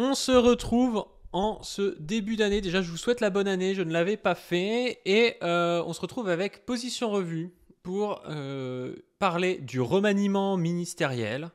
On se retrouve en ce début d'année. Déjà, je vous souhaite la bonne année, je ne l'avais pas fait. Et euh, on se retrouve avec Position Revue pour euh, parler du remaniement ministériel,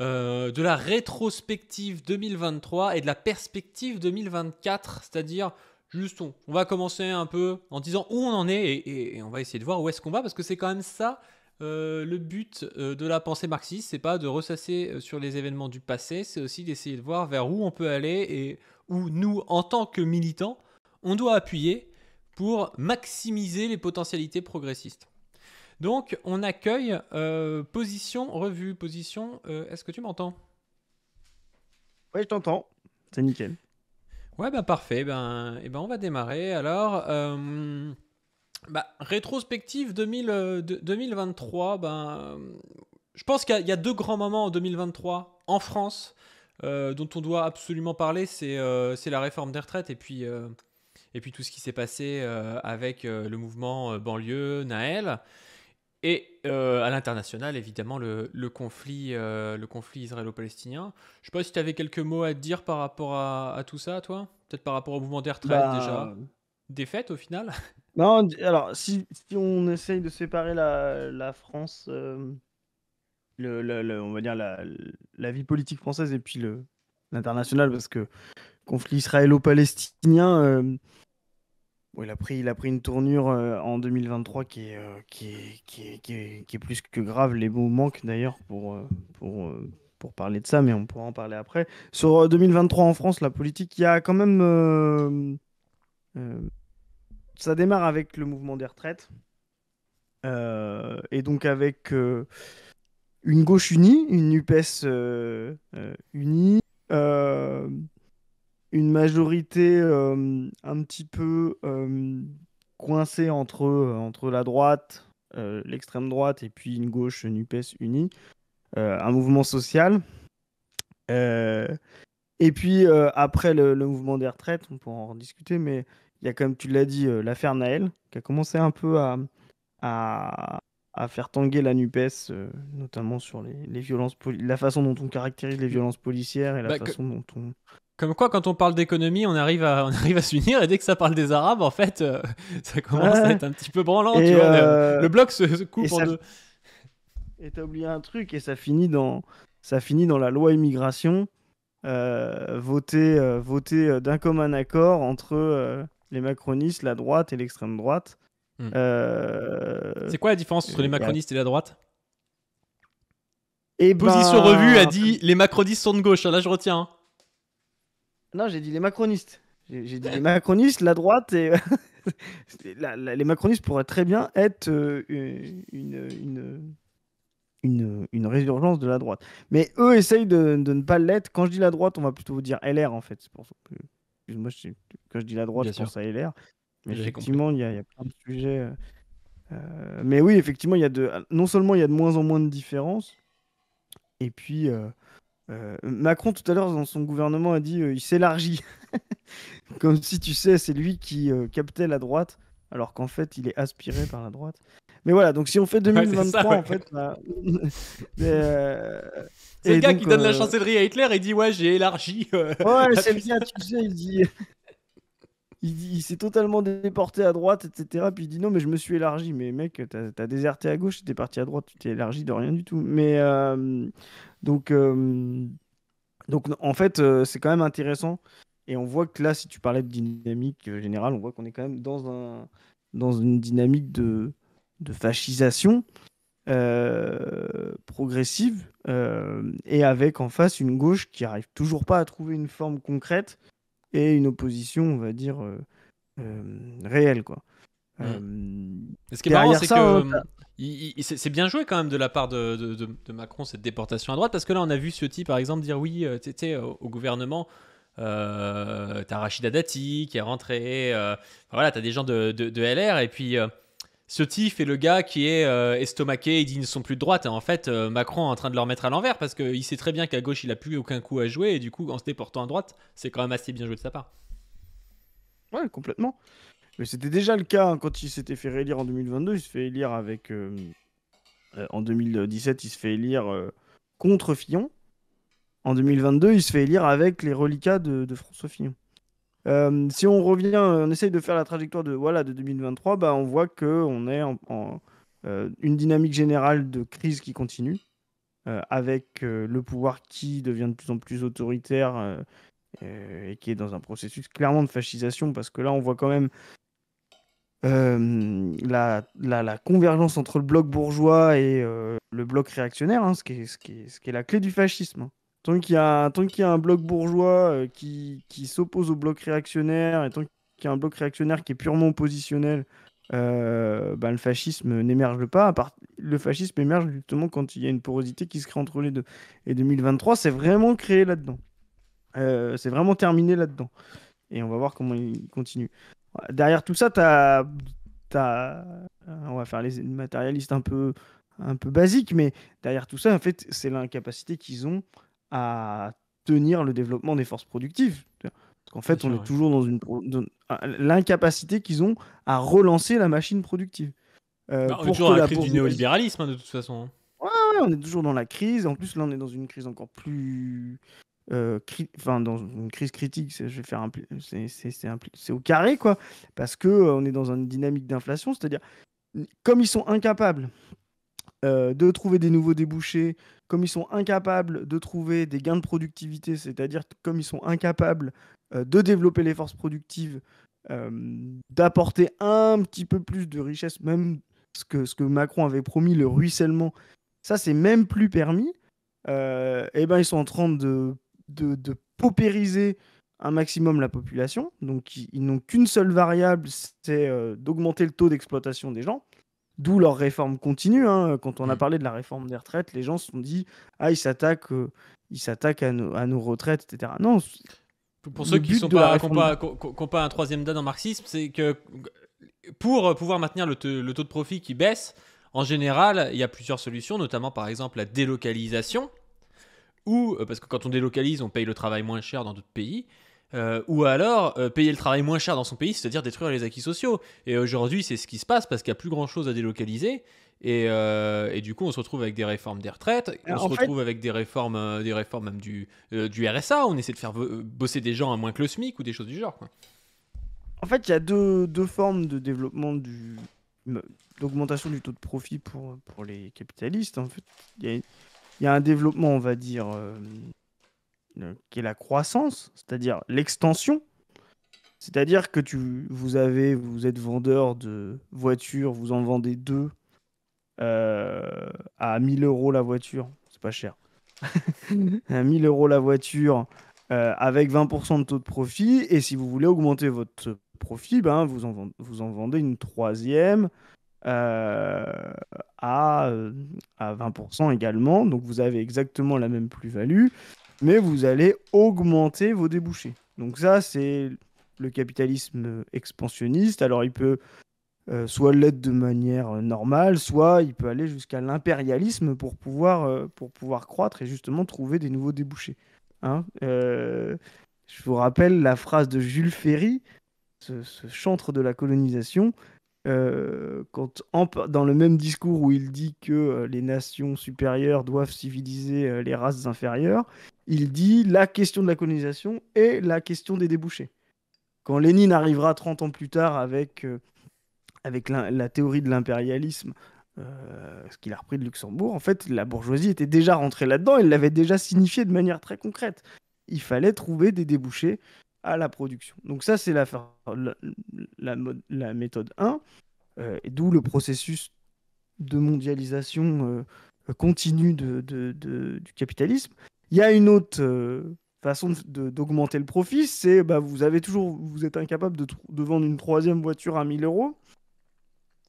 euh, de la rétrospective 2023 et de la perspective 2024, c'est-à-dire juste on, va commencer un peu en disant où on en est et on va essayer de voir où est-ce qu'on va, parce que c'est quand même ça euh, le but euh, de la pensée marxiste, c'est pas de ressasser euh, sur les événements du passé, c'est aussi d'essayer de voir vers où on peut aller et où nous, en tant que militants, on doit appuyer pour maximiser les potentialités progressistes. Donc, on accueille Position Revue. Position, est-ce que tu m'entends Oui, je t'entends. C'est nickel. Ouais, ben parfait. Ben, et eh ben, on va démarrer. Alors bah, Rétrospective 2023, euh, ben, je pense qu'il y, a deux grands moments en 2023 en France euh, dont on doit absolument parler, euh, c'est la réforme des retraites et puis, et puis tout ce qui s'est passé avec le mouvement banlieue, Naël. Et à l'international, évidemment, le, conflit, conflit israélo-palestinien. Je ne sais pas si tu avais quelques mots à te dire par rapport à, tout ça, toi Peut-être par rapport au mouvement des retraites bah, déjà défaite au final Non, alors si, on essaye de séparer la, France, euh, le, on va dire la, la, vie politique française et puis l'international, parce que conflit israélo-palestinien, euh, il, a pris, il a pris une tournure euh, en 2023 qui est, qui est, qui, qui, est, plus que grave. Les mots manquent d'ailleurs pour, pour, pour parler de ça, mais on pourra en parler après. Sur 2023 en France, la politique, il y a quand même ça démarre avec le mouvement des retraites. Euh, et donc avec euh, une gauche unie, une UPS euh, unie, une majorité un petit peu coincée entre, entre la droite, l'extrême droite, et puis une gauche UPS unie, un mouvement social. et puis après le, le, mouvement des retraites, on pourra en discuter, mais il y a comme tu l'as dit euh, l'affaire Naël qui a commencé un peu à, faire tanguer la Nupes, euh, notamment sur les, les violences, la façon dont on caractérise les violences policières et la bah, façon dont on. Comme quoi, quand on parle d'économie, on arrive à, on arrive à s'unir, et dès que ça parle des Arabes, en fait, euh, ça commence à être un petit peu branlant. le, bloc se, coupe en deux. Et t'as oublié un truc, et ça finit dans, ça finit dans la loi immigration, votée, votée d'un commun accord entre les macronistes, la droite et l'extrême droite. Hmm. Euh, C'est quoi la différence entre les ben, macronistes et la droite et eh Position ben, sur Revue a dit les macronistes sont de gauche. Hein, là, je retiens. Hein. Non, j'ai dit les macronistes. J'ai dit les macronistes, la droite et les macronistes pourraient très bien être euh, une, une, résurgence de la droite. Mais eux essayent de, ne pas l'être. Quand je dis la droite, on va plutôt vous dire LR en fait. C'est pour moi quand je dis la droite, je pense à LR. Mais effectivement, il y, a plein de sujets. Euh, euh, mais oui, effectivement, il y a de, non seulement il y a de moins en moins de différences, et puis euh, Macron tout à l'heure dans son gouvernement a dit il s'élargit, comme si tu sais c'est lui qui captait la droite, alors qu'en fait il est aspiré par la droite. Mais voilà, donc si on fait 2023, en fait. Bah, euh, c'est le gars qui donne la euh, chancellerie à Hitler et dit Ouais, j'ai élargi. Euh, ouais, c'est le tu sais, il dit. Il, s'est totalement déporté à droite, etc. Puis il dit non, mais je me suis élargi. Mais mec, t'as as déserté à gauche, t'es parti à droite, tu t'es élargi de rien du tout. Mais donc, donc en fait, c'est quand même intéressant. Et on voit que là, si tu parlais de dynamique générale, on voit qu'on est quand même dans, un, dans une dynamique de, de fascisation euh, progressive euh, et avec en face une gauche qui arrive toujours pas à trouver une forme concrète et une opposition, on va dire, euh, réelle. Quoi. c'est bien joué quand même de la part de, Macron cette déportation à droite, parce que là, on a vu ce type par exemple, dire oui, t'étais au, au gouvernement. t'as Rachida Dati qui est rentrée, voilà, t'as des gens de, de, LR, et puis ce type est le gars qui est euh, estomaqué, il dit ils ne sont plus de droite. Et en fait, euh, Macron est en train de leur mettre à l'envers parce qu'il sait très bien qu'à gauche, il n'a plus aucun coup à jouer. Et du coup, en se déportant à droite, c'est quand même assez bien joué de sa part. Ouais, complètement. Mais c'était déjà le cas hein, quand il s'était fait réélire en 2022. Il se fait élire avec. Euh, en 2017, il se fait élire contre Fillon. En 2022, il se fait élire avec les reliquats de François Fillon. Euh, si on revient, on essaye de faire la trajectoire de, voilà, de 2023, bah, on voit qu'on est en, euh, une dynamique générale de crise qui continue, euh, avec le pouvoir qui devient de plus en plus autoritaire et qui est dans un processus clairement de fascisation, parce que là, on voit quand même la, convergence entre le bloc bourgeois et le bloc réactionnaire, hein, ce, qui ce, ce, qui est, la clé du fascisme. Hein. Tant qu'il y, a, tant qu'il y a un bloc bourgeois euh, qui, qui s'oppose au bloc réactionnaire et tant qu'il y a un bloc réactionnaire qui est purement oppositionnel, euh, bah, le fascisme n'émerge pas. À part... Le fascisme émerge justement quand il y a une porosité qui se crée entre les deux. Et 2023, c'est vraiment créé là-dedans. Euh, c'est vraiment terminé là-dedans. Et on va voir comment il continue. Derrière tout ça, as on va faire les matérialistes un peu, un peu basiques, mais derrière tout ça, en fait, c'est l'incapacité qu'ils ont à tenir le développement des forces productives. En qu'en fait, on est toujours dans une l'incapacité qu'ils ont à relancer la machine productive. Euh, bah, on est toujours dans la, crise du néolibéralisme, hein, de toute façon. Hein. Ouais, on est toujours dans la crise. En plus, là, on est dans une crise encore plus. Euh, enfin, dans une crise critique, je vais faire un... c'est au carré, quoi. Parce que euh, on est dans une dynamique d'inflation, c'est-à-dire, comme ils sont incapables euh, de trouver des nouveaux débouchés, comme ils sont incapables de trouver des gains de productivité, c'est-à-dire comme ils sont incapables euh, de développer les forces productives, euh, d'apporter un petit peu plus de richesse, même ce que, ce que Macron avait promis, le ruissellement, ça c'est même plus permis, et eh ben ils sont en train de, de, paupériser un maximum la population, donc ils n'ont qu'une seule variable, c'est d'augmenter le taux d'exploitation des gens d'où leur réforme continue. Hein. Quand on a mm. parlé de la réforme des retraites, les gens se sont dit Ah, ils s'attaquent, euh, ils s'attaquent à, nos, retraites, etc. Non. Pour ceux qui n'ont pas, pas, un troisième dans en marxisme, c'est que pour euh, pouvoir maintenir le, le, taux de profit qui baisse, en général, il y a plusieurs solutions, notamment par exemple la délocalisation, ou euh, parce que quand on délocalise, on paye le travail moins cher dans d'autres pays. Euh, ou alors euh, payer le travail moins cher dans son pays, c'est-à-dire détruire les acquis sociaux. Et aujourd'hui, c'est ce qui se passe parce qu'il n'y a plus grand-chose à délocaliser. Euh, et, du coup, on se retrouve avec des réformes des retraites, on se retrouve avec des réformes, des réformes même du, du RSA. On essaie de faire bosser des gens à moins que le SMIC ou des choses du genre. Quoi. En fait, il y a deux, deux, formes de développement du d'augmentation du taux de profit pour, pour les capitalistes. En fait, il y, a un développement, on va dire, euh, qui est la croissance, c'est-à-dire l'extension. C'est-à-dire que tu, vous avez, vous êtes vendeur de voitures, vous en vendez deux euh, à 1000 euros la voiture, c'est pas cher. à 1000 euros la voiture euh, avec 20% de taux de profit. Et si vous voulez augmenter votre profit, ben, vous, en, vendez une troisième à, à 20% également. Donc vous avez exactement la même plus-value mais vous allez augmenter vos débouchés. Donc ça, c'est le capitalisme expansionniste. Alors il peut euh, soit l'être de manière euh, normale, soit il peut aller jusqu'à l'impérialisme pour, pouvoir euh, pour pouvoir croître et justement trouver des nouveaux débouchés. Hein. je vous rappelle la phrase de Jules Ferry, ce, ce chantre de la colonisation, euh, quand dans le même discours où il dit que euh, les nations supérieures doivent civiliser euh, les races inférieures, il dit la question de la colonisation et la question des débouchés. Quand Lénine arrivera 30 ans plus tard avec, avec la, la, théorie de l'impérialisme, ce qu'il a repris de Luxembourg, en fait, la bourgeoisie était déjà rentrée là-dedans, elle l'avait déjà signifié de manière très concrète. Il fallait trouver des débouchés à la production. Donc ça, c'est la, la, méthode 1, euh, et d'où le processus de mondialisation euh, continue du capitalisme. Il y a une autre euh, façon d'augmenter le profit, c'est bah, vous avez toujours, vous êtes incapable de, vendre une troisième voiture à 1000 euros,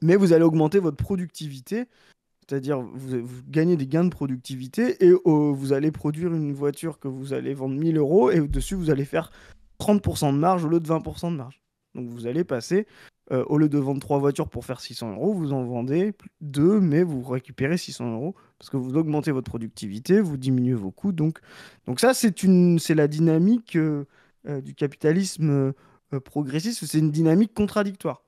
mais vous allez augmenter votre productivité c'est-à-dire, vous, vous, gagnez des gains de productivité et oh, vous allez produire une voiture que vous allez vendre 1000 euros et dessus, vous allez faire 30% de marge au lieu de 20% de marge. Donc vous allez passer, euh, au lieu de vendre 3 voitures pour faire 600 euros, vous en vendez deux, mais vous récupérez 600 euros parce que vous augmentez votre productivité, vous diminuez vos coûts. Donc, donc ça, c'est la dynamique euh, euh, du capitalisme progressiste, c'est une dynamique contradictoire.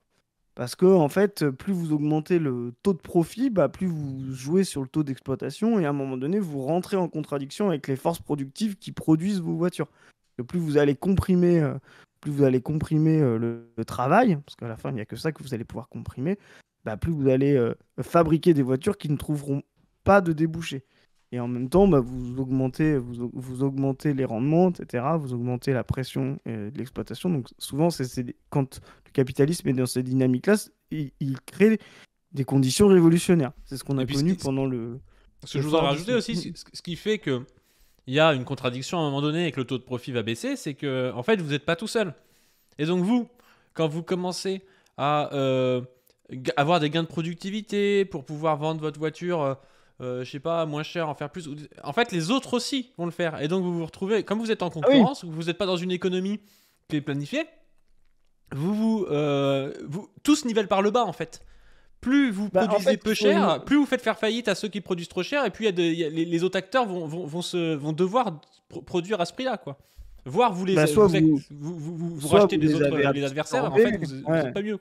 Parce que, en fait, plus vous augmentez le taux de profit, bah, plus vous jouez sur le taux d'exploitation, et à un moment donné, vous rentrez en contradiction avec les forces productives qui produisent vos voitures plus vous allez comprimer, euh, plus vous allez comprimer euh, le, travail, parce qu'à la fin, il n'y a que ça que vous allez pouvoir comprimer, bah, plus vous allez euh, fabriquer des voitures qui ne trouveront pas de débouchés. Et en même temps, bah, vous, augmentez, vous, augmentez les rendements, etc. Vous augmentez la pression de l'exploitation. Donc souvent, c'est quand le capitalisme est dans cette dynamique-là, il, crée des conditions révolutionnaires. C'est ce qu'on a connu pendant le... Ce que je vous rajouter aussi, ce qui fait que il y a une contradiction à un moment donné et que le taux de profit va baisser, c'est que en fait vous n'êtes pas tout seul. Et donc vous, quand vous commencez à euh, avoir des gains de productivité pour pouvoir vendre votre voiture, euh, euh je sais pas, moins cher, en faire plus, en fait les autres aussi vont le faire. Et donc vous vous retrouvez, comme vous êtes en ah concurrence, vous n'êtes pas dans une économie qui est planifiée, vous vous, euh, vous tous nivellent par le bas en fait plus vous bah, produisez peu cher, plus vous faites faire faillite à ceux qui produisent trop cher, et puis les, autres acteurs vont, se, vont devoir produire à ce prix-là, quoi. Voire vous les vous, des les autres adversaires, en fait, vous ouais. pas mieux,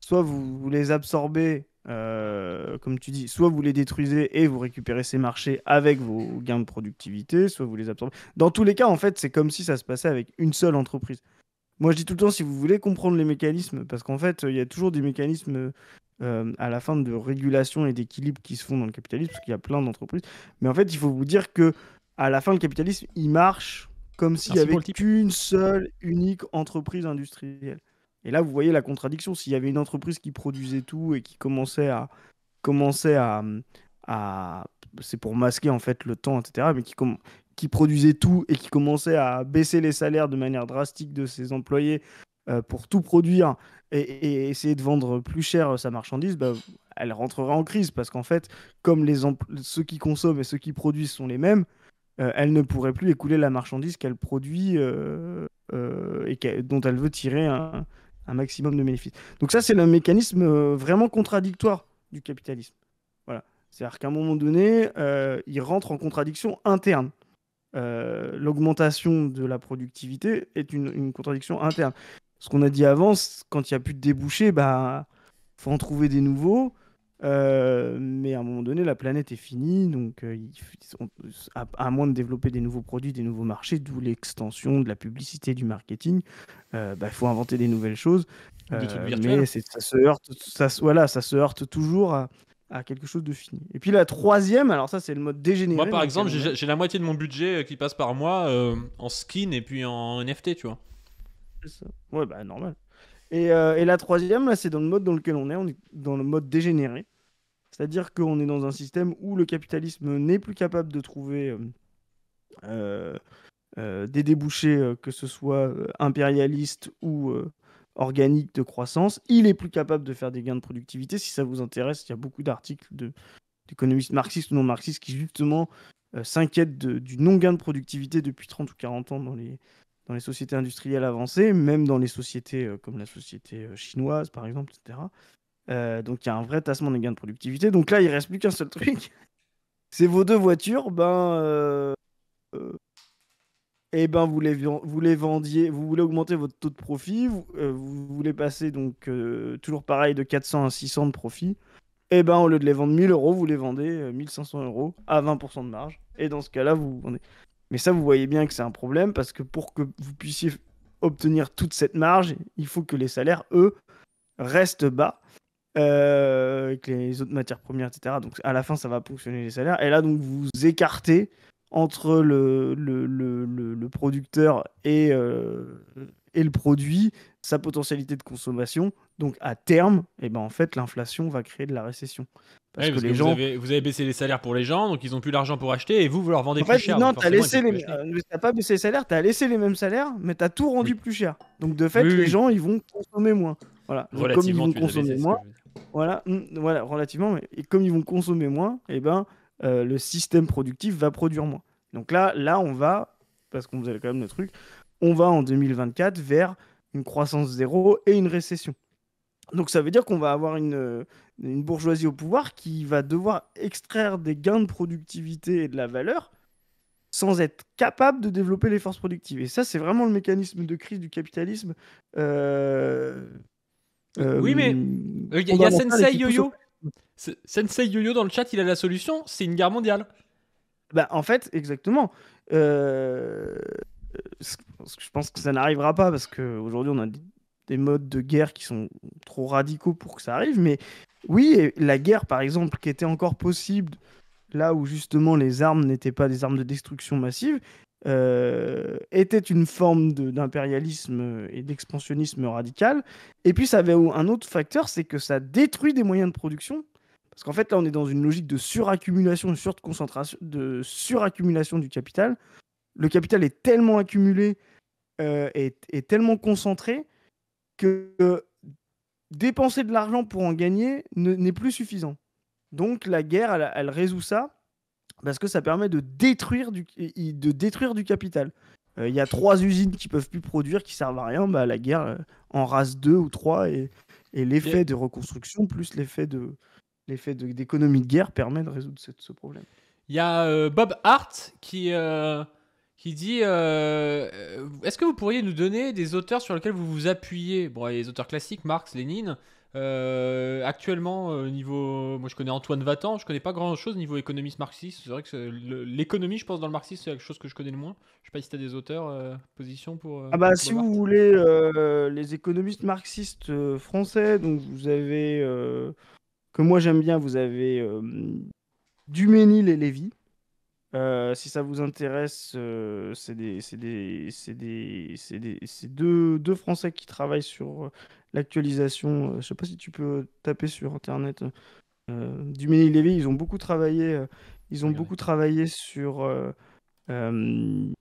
Soit vous, les absorbez, euh, comme tu dis, soit vous les détruisez et vous récupérez ces marchés avec vos gains de productivité, soit vous les absorbez. Dans tous les cas, en fait, c'est comme si ça se passait avec une seule entreprise. Moi, je dis tout le temps, si vous voulez comprendre les mécanismes, parce qu'en fait, il y a toujours des mécanismes euh, à la fin de régulation et d'équilibre qui se font dans le capitalisme, parce qu'il y a plein d'entreprises. Mais en fait, il faut vous dire que à la fin, le capitalisme, il marche comme s'il n'y avait qu'une seule, unique entreprise industrielle. Et là, vous voyez la contradiction. S'il y avait une entreprise qui produisait tout et qui commençait à. à, c'est pour masquer en fait le temps, etc. Mais qui, qui produisait tout et qui commençait à baisser les salaires de manière drastique de ses employés euh, pour tout produire et, essayer de vendre plus cher euh, sa marchandise, bah, elle rentrera en crise parce qu'en fait, comme les ceux qui consomment et ceux qui produisent sont les mêmes, euh, elle ne pourrait plus écouler la marchandise qu'elle produit et dont elle veut tirer un, un maximum de bénéfices. Donc ça, c'est le mécanisme vraiment contradictoire du capitalisme. Voilà. C'est-à-dire qu'à un moment donné, il rentre en contradiction interne. Euh, l'augmentation de la productivité est une, contradiction interne. Ce qu'on a dit avant, quand il n'y a plus de débouchés, bah faut en trouver des nouveaux. Euh, mais à un moment donné, la planète est finie, donc euh, à, moins de développer des nouveaux produits, des nouveaux marchés, d'où l'extension de la publicité, du marketing, il bah, faut inventer des nouvelles choses. mais ça se heurte, ça, voilà, ça se heurte toujours à, à quelque chose de fini. Et puis la troisième, alors ça c'est le mode dégénéré. Moi par exemple, euh, j'ai la moitié de mon budget euh, qui passe par mois euh, en skin et puis en NFT, tu vois. Ça. Ouais, bah normal. Et, la troisième, là c'est dans le mode dans lequel on est, on est dans le mode dégénéré. C'est-à-dire qu'on est dans un système où le capitalisme n'est plus capable de trouver des débouchés, que ce soit impérialiste ou organique de croissance. Il est plus capable de faire des gains de productivité. Si ça vous intéresse, il y a beaucoup d'articles d'économistes marxistes ou non marxistes qui justement euh, s'inquiètent du non-gain de productivité depuis 30 ou 40 ans dans les, dans les sociétés industrielles avancées, même dans les sociétés euh, comme la société euh, chinoise par exemple, etc. donc il y a un vrai tassement des gains de productivité. Donc là, il reste plus qu'un seul truc. C'est vos deux voitures, ben eh ben vous les, vendiez, vous voulez augmenter votre taux de profit, vous, euh, voulez passer donc euh, toujours pareil de 400 à 600 de profit, et eh ben au lieu de les vendre 1000 euros, vous les vendez 1500 euh, euros à 20% de marge, et dans ce cas-là, vous vendez. Mais ça, vous voyez bien que c'est un problème parce que pour que vous puissiez obtenir toute cette marge, il faut que les salaires, eux, restent bas. avec les autres matières premières, etc. Donc à la fin, ça va ponctionner les salaires. Et là, donc, vous écartez entre le, le, producteur et, euh, et le produit, sa potentialité de consommation. Donc à terme, eh ben en fait, l'inflation va créer de la récession. Parce, que, gens... vous, avez, baissé les salaires pour les gens, donc ils n'ont plus l'argent pour acheter, et vous, vous leur vendez plus cher. Non, tu laissé les... pas baissé les salaires, tu as laissé les mêmes salaires, mais tu as tout rendu plus cher. Donc de fait, les gens, ils vont consommer moins. Voilà. relativement, comme consommer moins, voilà, hmm, voilà, relativement, et comme ils vont consommer moins, et eh ben euh, le système productif va produire moins. Donc là, là on va, parce qu'on faisait quand même le truc, on va en 2024 vers une croissance zéro et une récession. Donc ça veut dire qu'on va avoir euh, une, bourgeoisie au pouvoir qui va devoir extraire des gains de productivité et de la valeur sans être capable de développer les forces productives. Et ça, c'est vraiment le mécanisme de crise du capitalisme. Euh, oui, mais il y, a Sensei Yo-Yo... Sensei Yoyo dans le chat, il a la solution, c'est une guerre mondiale. Bah, en fait, exactement. Euh, je pense que ça n'arrivera pas parce qu'aujourd'hui, on a des modes de guerre qui sont trop radicaux pour que ça arrive. Mais oui, la guerre, par exemple, qui était encore possible là où justement les armes n'étaient pas des armes de destruction massive, euh, était une forme d'impérialisme et d'expansionnisme radical. Et puis ça avait un autre facteur, c'est que ça détruit des moyens de production parce qu'en fait, là, on est dans une logique de suraccumulation, de de suraccumulation du capital. Le capital est tellement accumulé et, euh, tellement concentré que euh, dépenser de l'argent pour en gagner n'est plus suffisant. Donc la guerre, elle, résout ça parce que ça permet de détruire du, de détruire du capital. Euh, il y a trois usines qui peuvent plus produire, qui servent à rien. Bah, la guerre en rase deux ou trois et l'effet de reconstruction plus l'effet de, l'effet d'économie de, guerre permet de résoudre ce problème. Il y a euh, Bob Hart qui, euh, qui dit euh, Est-ce que vous pourriez nous donner des auteurs sur lesquels vous vous appuyez Bon, les auteurs classiques, Marx, Lénine. actuellement, au niveau. Moi, je connais Antoine Vatan, je connais pas grand chose niveau économiste marxiste. C'est vrai que l'économie, je pense, dans le marxisme, c'est quelque chose que je connais le moins. Je sais pas si tu as des auteurs, position pour. ah, bah, si vous voulez, les économistes marxistes français, donc vous avez que moi j'aime bien, vous avez euh, Duménil et Lévy. Euh, si ça vous intéresse, euh, c'est des, deux, deux, Français qui travaillent sur l'actualisation. Je sais pas si tu peux taper sur internet. Duménil Lévy, ils ont beaucoup travaillé. ils ont beaucoup travaillé sur le,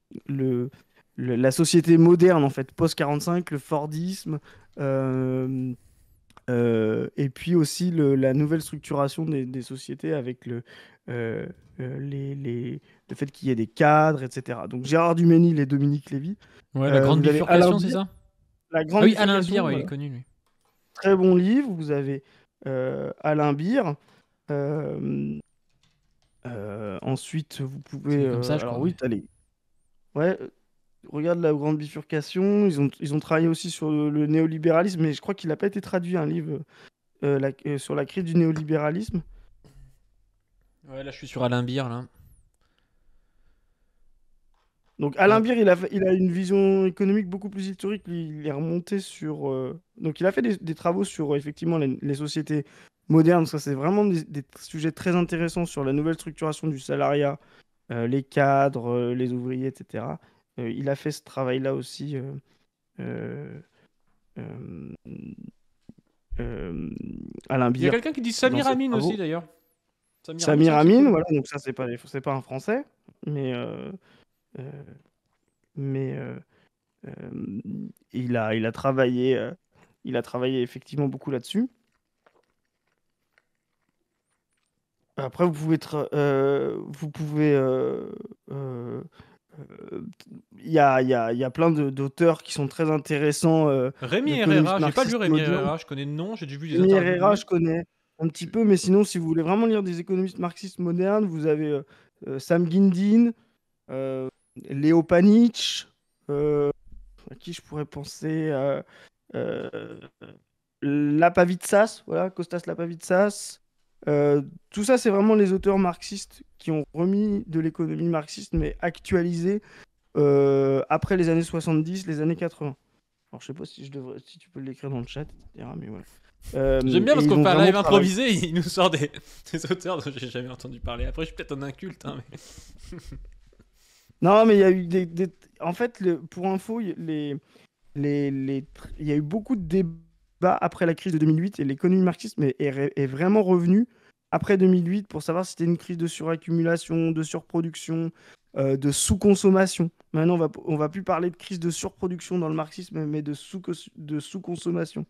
la société moderne en fait, post 45, le Fordisme. Euh, et puis aussi la nouvelle structuration des, sociétés avec le, euh, euh, le fait qu'il y ait des cadres, etc. Donc Gérard Duménil et Dominique Lévy. Ouais, la grande bifurcation, c'est ça la ah grande Oui, Alain Bire, il est connu, lui. Très bon livre. Vous avez Alain Bire. ensuite, vous pouvez. Comme ça, je crois, oui, allez. Ouais, regarde la grande bifurcation. Ils ont, ils ont travaillé aussi sur le, néolibéralisme, mais je crois qu'il n'a pas été traduit un livre euh, euh, sur la crise du néolibéralisme. Ouais, là je suis sur Alain Bir, Donc Alain Bir, il a, il a une vision économique beaucoup plus historique. Il est remonté sur. Euh, donc il a fait des, travaux sur effectivement les, sociétés modernes. Ça, c'est vraiment des, sujets très intéressants sur la nouvelle structuration du salariat, les cadres, les ouvriers, etc. Euh, il a fait ce travail-là aussi. à euh, Bier. Euh, il y a quelqu'un qui dit Samir Amin aussi d'ailleurs. Samir, Amin, voilà, donc ça c'est pas, c'est pas un français, mais, mais il, a, il a travaillé il a travaillé effectivement beaucoup là-dessus. Après, vous pouvez, vous pouvez il euh, y a, y, a, y a, plein d'auteurs qui sont très intéressants. Euh, Rémi Herrera, j'ai pas lu Rémi Herrera, je connais le nom, j'ai dû vu Rémi Herrera, je connais un petit peu, mais sinon, si vous voulez vraiment lire des économistes marxistes modernes, vous avez euh, Sam Gindin, euh, Léo à qui je pourrais penser, Lapavitsas, voilà, Costas Lapavitsas, euh, tout ça, c'est vraiment les auteurs marxistes qui ont remis de l'économie marxiste, mais actualisé euh, après les années 70, les années 80. Alors, je sais pas si, je devrais, si tu peux l'écrire dans le chat, etc. Mais euh, J'aime bien parce qu'on fait un live improvisé, il nous sort des, auteurs dont j'ai jamais entendu parler. Après, je suis peut-être un inculte. Hein, non, mais il y a eu des. En fait, le, pour info, les, les, les, il y a eu beaucoup de débats après la crise de 2008 et l'économie marxiste est, est, vraiment revenue après 2008 pour savoir si c'était une crise de suraccumulation, de surproduction, euh, de sous-consommation. Maintenant, on va, on va plus parler de crise de surproduction dans le marxisme, mais de sous-consommation.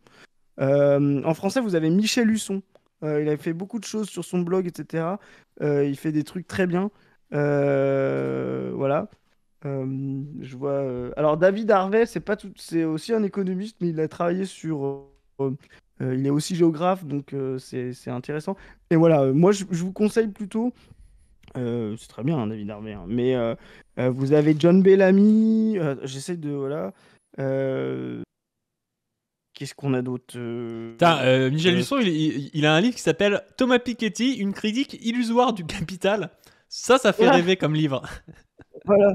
Euh, en français, vous avez Michel Husson. Euh, il a fait beaucoup de choses sur son blog, etc. il fait des trucs très bien. voilà. je vois. Alors David Harvey, c'est pas tout... c'est aussi un économiste, mais il a travaillé sur euh, euh, il est aussi géographe, donc euh, c'est intéressant. Et voilà, moi je, vous conseille plutôt c'est très bien, hein, David Harvey. Hein, mais vous avez John Bellamy. J'essaie de. Voilà. Qu'est-ce qu'on a d'autre Michel Husson, il, a un livre qui s'appelle Thomas Piketty, une critique illusoire du capital. Ça, ça fait rêver comme livre. voilà.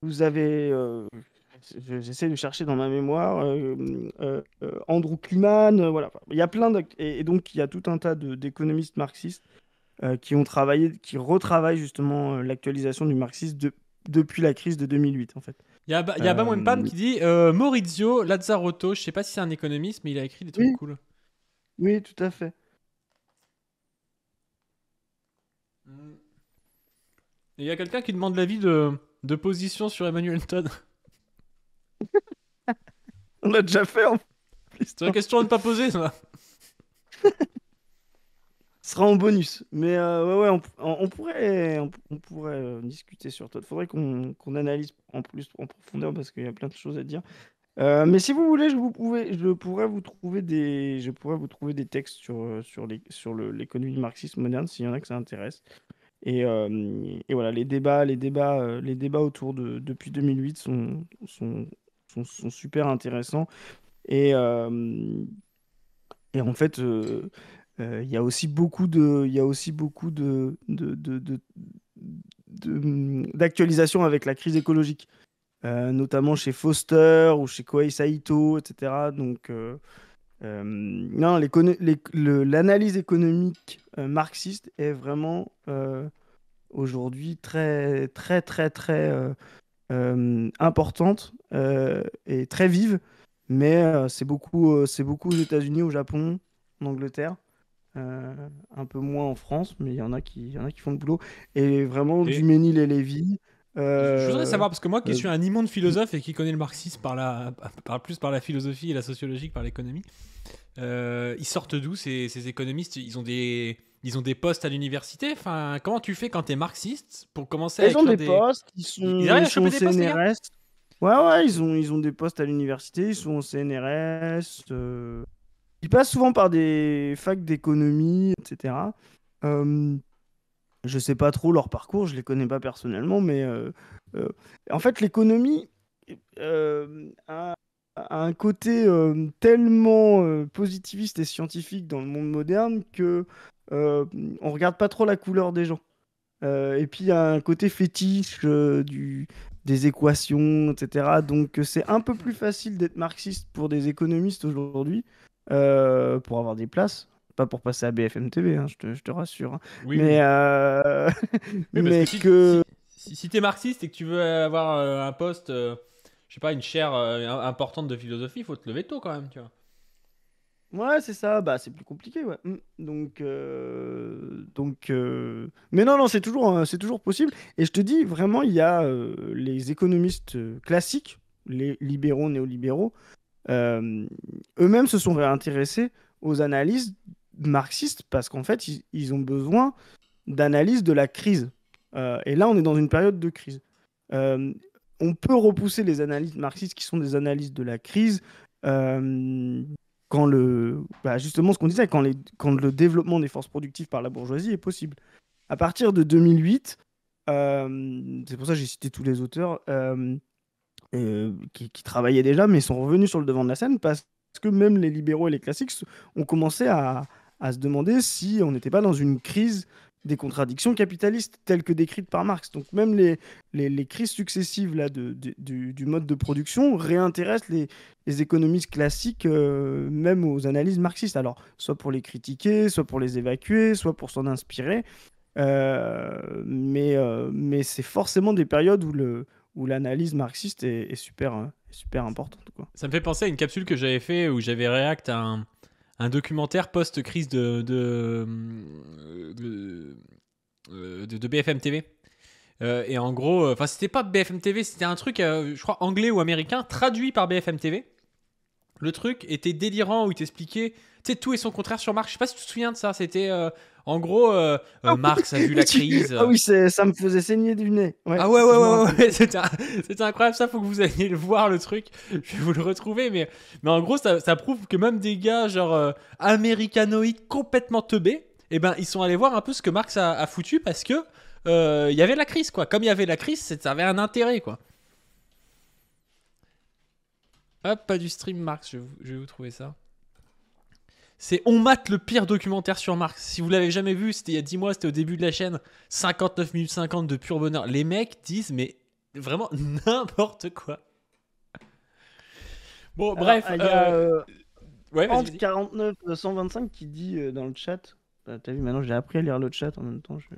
vous avez j'essaie de chercher dans ma mémoire, euh, euh, euh, Andrew Kliman, voilà. Il y a plein de... et, donc il y a tout un tas d'économistes marxistes qui ont travaillé, qui retravaillent justement l'actualisation du marxisme depuis la crise de 2008 en fait. Il y a, y a qui dit Maurizio Lazzarotto, je sais pas si c'est un économiste, mais il a écrit des trucs cool. Oui, tout à fait. Mm. Il y a quelqu'un qui demande l'avis de, de position sur Emmanuel Todd. On l'a déjà fait en C'est une question à ne pas poser, ça. sera en bonus. Mais euh, ouais, ouais, on, pourrait, on, pourrait euh, discuter sur toi. Il faudrait qu'on analyse en plus en profondeur parce qu'il y a plein de choses à dire. Euh, mais si vous voulez, je, vous pouvez, je pourrais vous trouver des, je pourrais vous trouver des textes sur sur les sur l'économie marxiste moderne s'il y en a que ça intéresse. Et, et, voilà, les débats, les débats, les débats autour de depuis 2008 sont sont sont, super intéressants. Et, euh, et en fait, euh, euh, il y a aussi beaucoup de, il y a aussi beaucoup de, de, hum, d'actualisation avec la crise écologique, notamment chez Foster ou chez Koei Saito, etc. Donc non, l'analyse économique marxiste est vraiment aujourd'hui très, très, très, très importante euh, est très vive, mais euh, c'est beaucoup, euh, c'est beaucoup aux États-Unis, au Japon, en Angleterre. un peu moins en France, mais il y en a qui, y en a qui font le boulot. Et vraiment, du Ménil et Lévis je voudrais savoir, parce que moi qui suis un immonde philosophe et qui connais le marxisme par la, par, plus par la philosophie et la sociologie que par l'économie, ils sortent d'où ces, ces, économistes ils ont, des, ils ont des postes à l'université enfin, Comment tu fais quand tu es marxiste pour commencer à ils ont des, postes, ils sont, ils des CNRS. Ouais, ouais, ils ont, ils ont des postes à l'université, ils sont au CNRS. Euh, ils passent souvent par des facs d'économie, etc. Euh... Je sais pas trop leur parcours, je les connais pas personnellement, mais euh, euh, en fait, l'économie a, un côté tellement positiviste et scientifique dans le monde moderne que on regarde pas trop la couleur des gens. et puis il y a un côté fétiche du, des équations, etc. Donc euh, c'est un peu plus facile d'être marxiste pour des économistes aujourd'hui, euh, pour avoir des places. Pas pour passer à BFM TV, hein, je, te, rassure. Hein. mais, euh, mais, que... Si, tu es t'es marxiste et que tu veux avoir un poste, je sais pas, une chaire importante de philosophie, il faut te lever tôt quand même, tu vois. Ouais, c'est ça, bah, c'est plus compliqué, mmh. Donc, euh, donc, euh, mais non, non, c'est toujours, hein, c'est toujours possible. Et je te dis, vraiment, il y a euh, les économistes classiques, les libéraux, néolibéraux, eux-mêmes se sont réintéressés aux analyses marxistes parce qu'en fait, ils, ont besoin d'analyses de la crise. et là, on est dans une période de crise. on peut repousser les analyses marxistes qui sont des analyses de la crise, quand le, bah, justement ce qu'on disait, quand, le développement des forces productives par la bourgeoisie est possible. À partir de 2008, euh, c'est pour ça que j'ai cité tous les auteurs euh, euh, qui, travaillaient déjà, mais sont revenus sur le devant de la scène parce que même les libéraux et les classiques ont commencé à se demander si on n'était pas dans une crise des contradictions capitalistes telles que décrites par Marx. Donc même les, les, crises successives là, de, du, mode de production réintéressent les, économistes classiques, euh, même aux analyses marxistes. Alors, soit pour les critiquer, soit pour les évacuer, soit pour s'en inspirer. Euh, mais euh, mais c'est forcément des périodes où le où l'analyse marxiste est, super, super importante. Ça me fait penser à une capsule que j'avais fait où j'avais réact à un, un documentaire post-crise de de, euh, de, euh, BFM TV. Euh, et en gros, enfin, c'était pas BFM TV, c'était un truc, je crois, anglais ou américain, traduit par BFM TV. Le truc était délirant où il t'expliquait tu tout et son contraire sur Marx. Je sais pas si tu te souviens de ça. C'était euh, en gros, euh, euh, ah Marx a vu la crise. Ah oui, ça me faisait saigner du nez. ah ouais, ouais, ouais, ouais. c'était incroyable. Ça, faut que vous alliez le voir, le truc. Je vais vous le retrouver. Mais, mais en gros, ça, ça prouve que même des gars, genre, américanoïdes complètement teubés, eh ben, ils sont allés voir un peu ce que Marx a, foutu parce que il y avait la crise, quoi. Comme il y avait la crise, ça avait un intérêt, quoi. Hop, pas du stream, Marx, je vais vous trouver ça c'est on mate le pire documentaire sur Marx. Si vous l'avez jamais vu, c'était il y a 10 mois, c'était au début de la chaîne, 59 minutes 50 de pur bonheur. Les mecs disent mais vraiment n'importe quoi. Bon, bref. Il y a euh... euh ouais, 49 125 euh, qui dit euh, dans le chat. Bah, t'as vu, maintenant j'ai appris à lire le chat en même temps, je,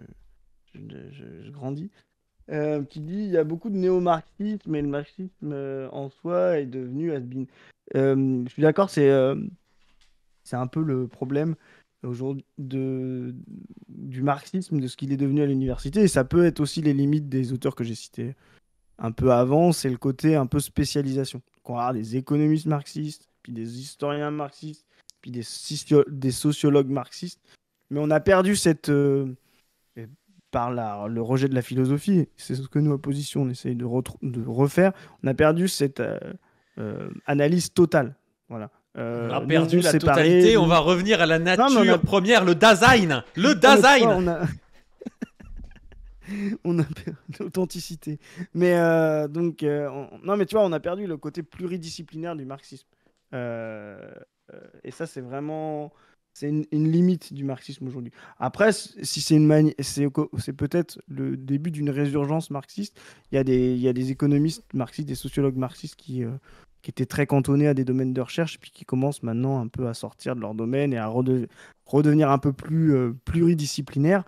je, grandis. qui dit il y a beaucoup de néo-marxisme et le marxisme en soi est devenu has je suis d'accord, c'est c'est un peu le problème aujourd'hui du marxisme, de ce qu'il est devenu à l'université. Et ça peut être aussi les limites des auteurs que j'ai cités un peu avant, c'est le côté un peu spécialisation. Qu'on a des économistes marxistes, puis des historiens marxistes, puis des, sociologues marxistes. Mais on a perdu cette... Euh, par le rejet de la philosophie, c'est ce que nous, Position, on essaye de, refaire, on a perdu cette euh, euh, analyse totale. Voilà. Euh, on a perdu la totalité, on va revenir à la nature première, le design Le design On a, perdu l'authenticité. Mais euh, donc, euh, non, mais tu vois, on a perdu le côté pluridisciplinaire du marxisme. et ça, c'est vraiment. C'est une, limite du marxisme aujourd'hui. Après, si c'est une c'est peut-être le début d'une résurgence marxiste. Il y, il y a des économistes marxistes, des sociologues marxistes qui qui étaient très cantonnés à des domaines de recherche, puis qui commencent maintenant un peu à sortir de leur domaine et à redevenir un peu plus euh, pluridisciplinaire.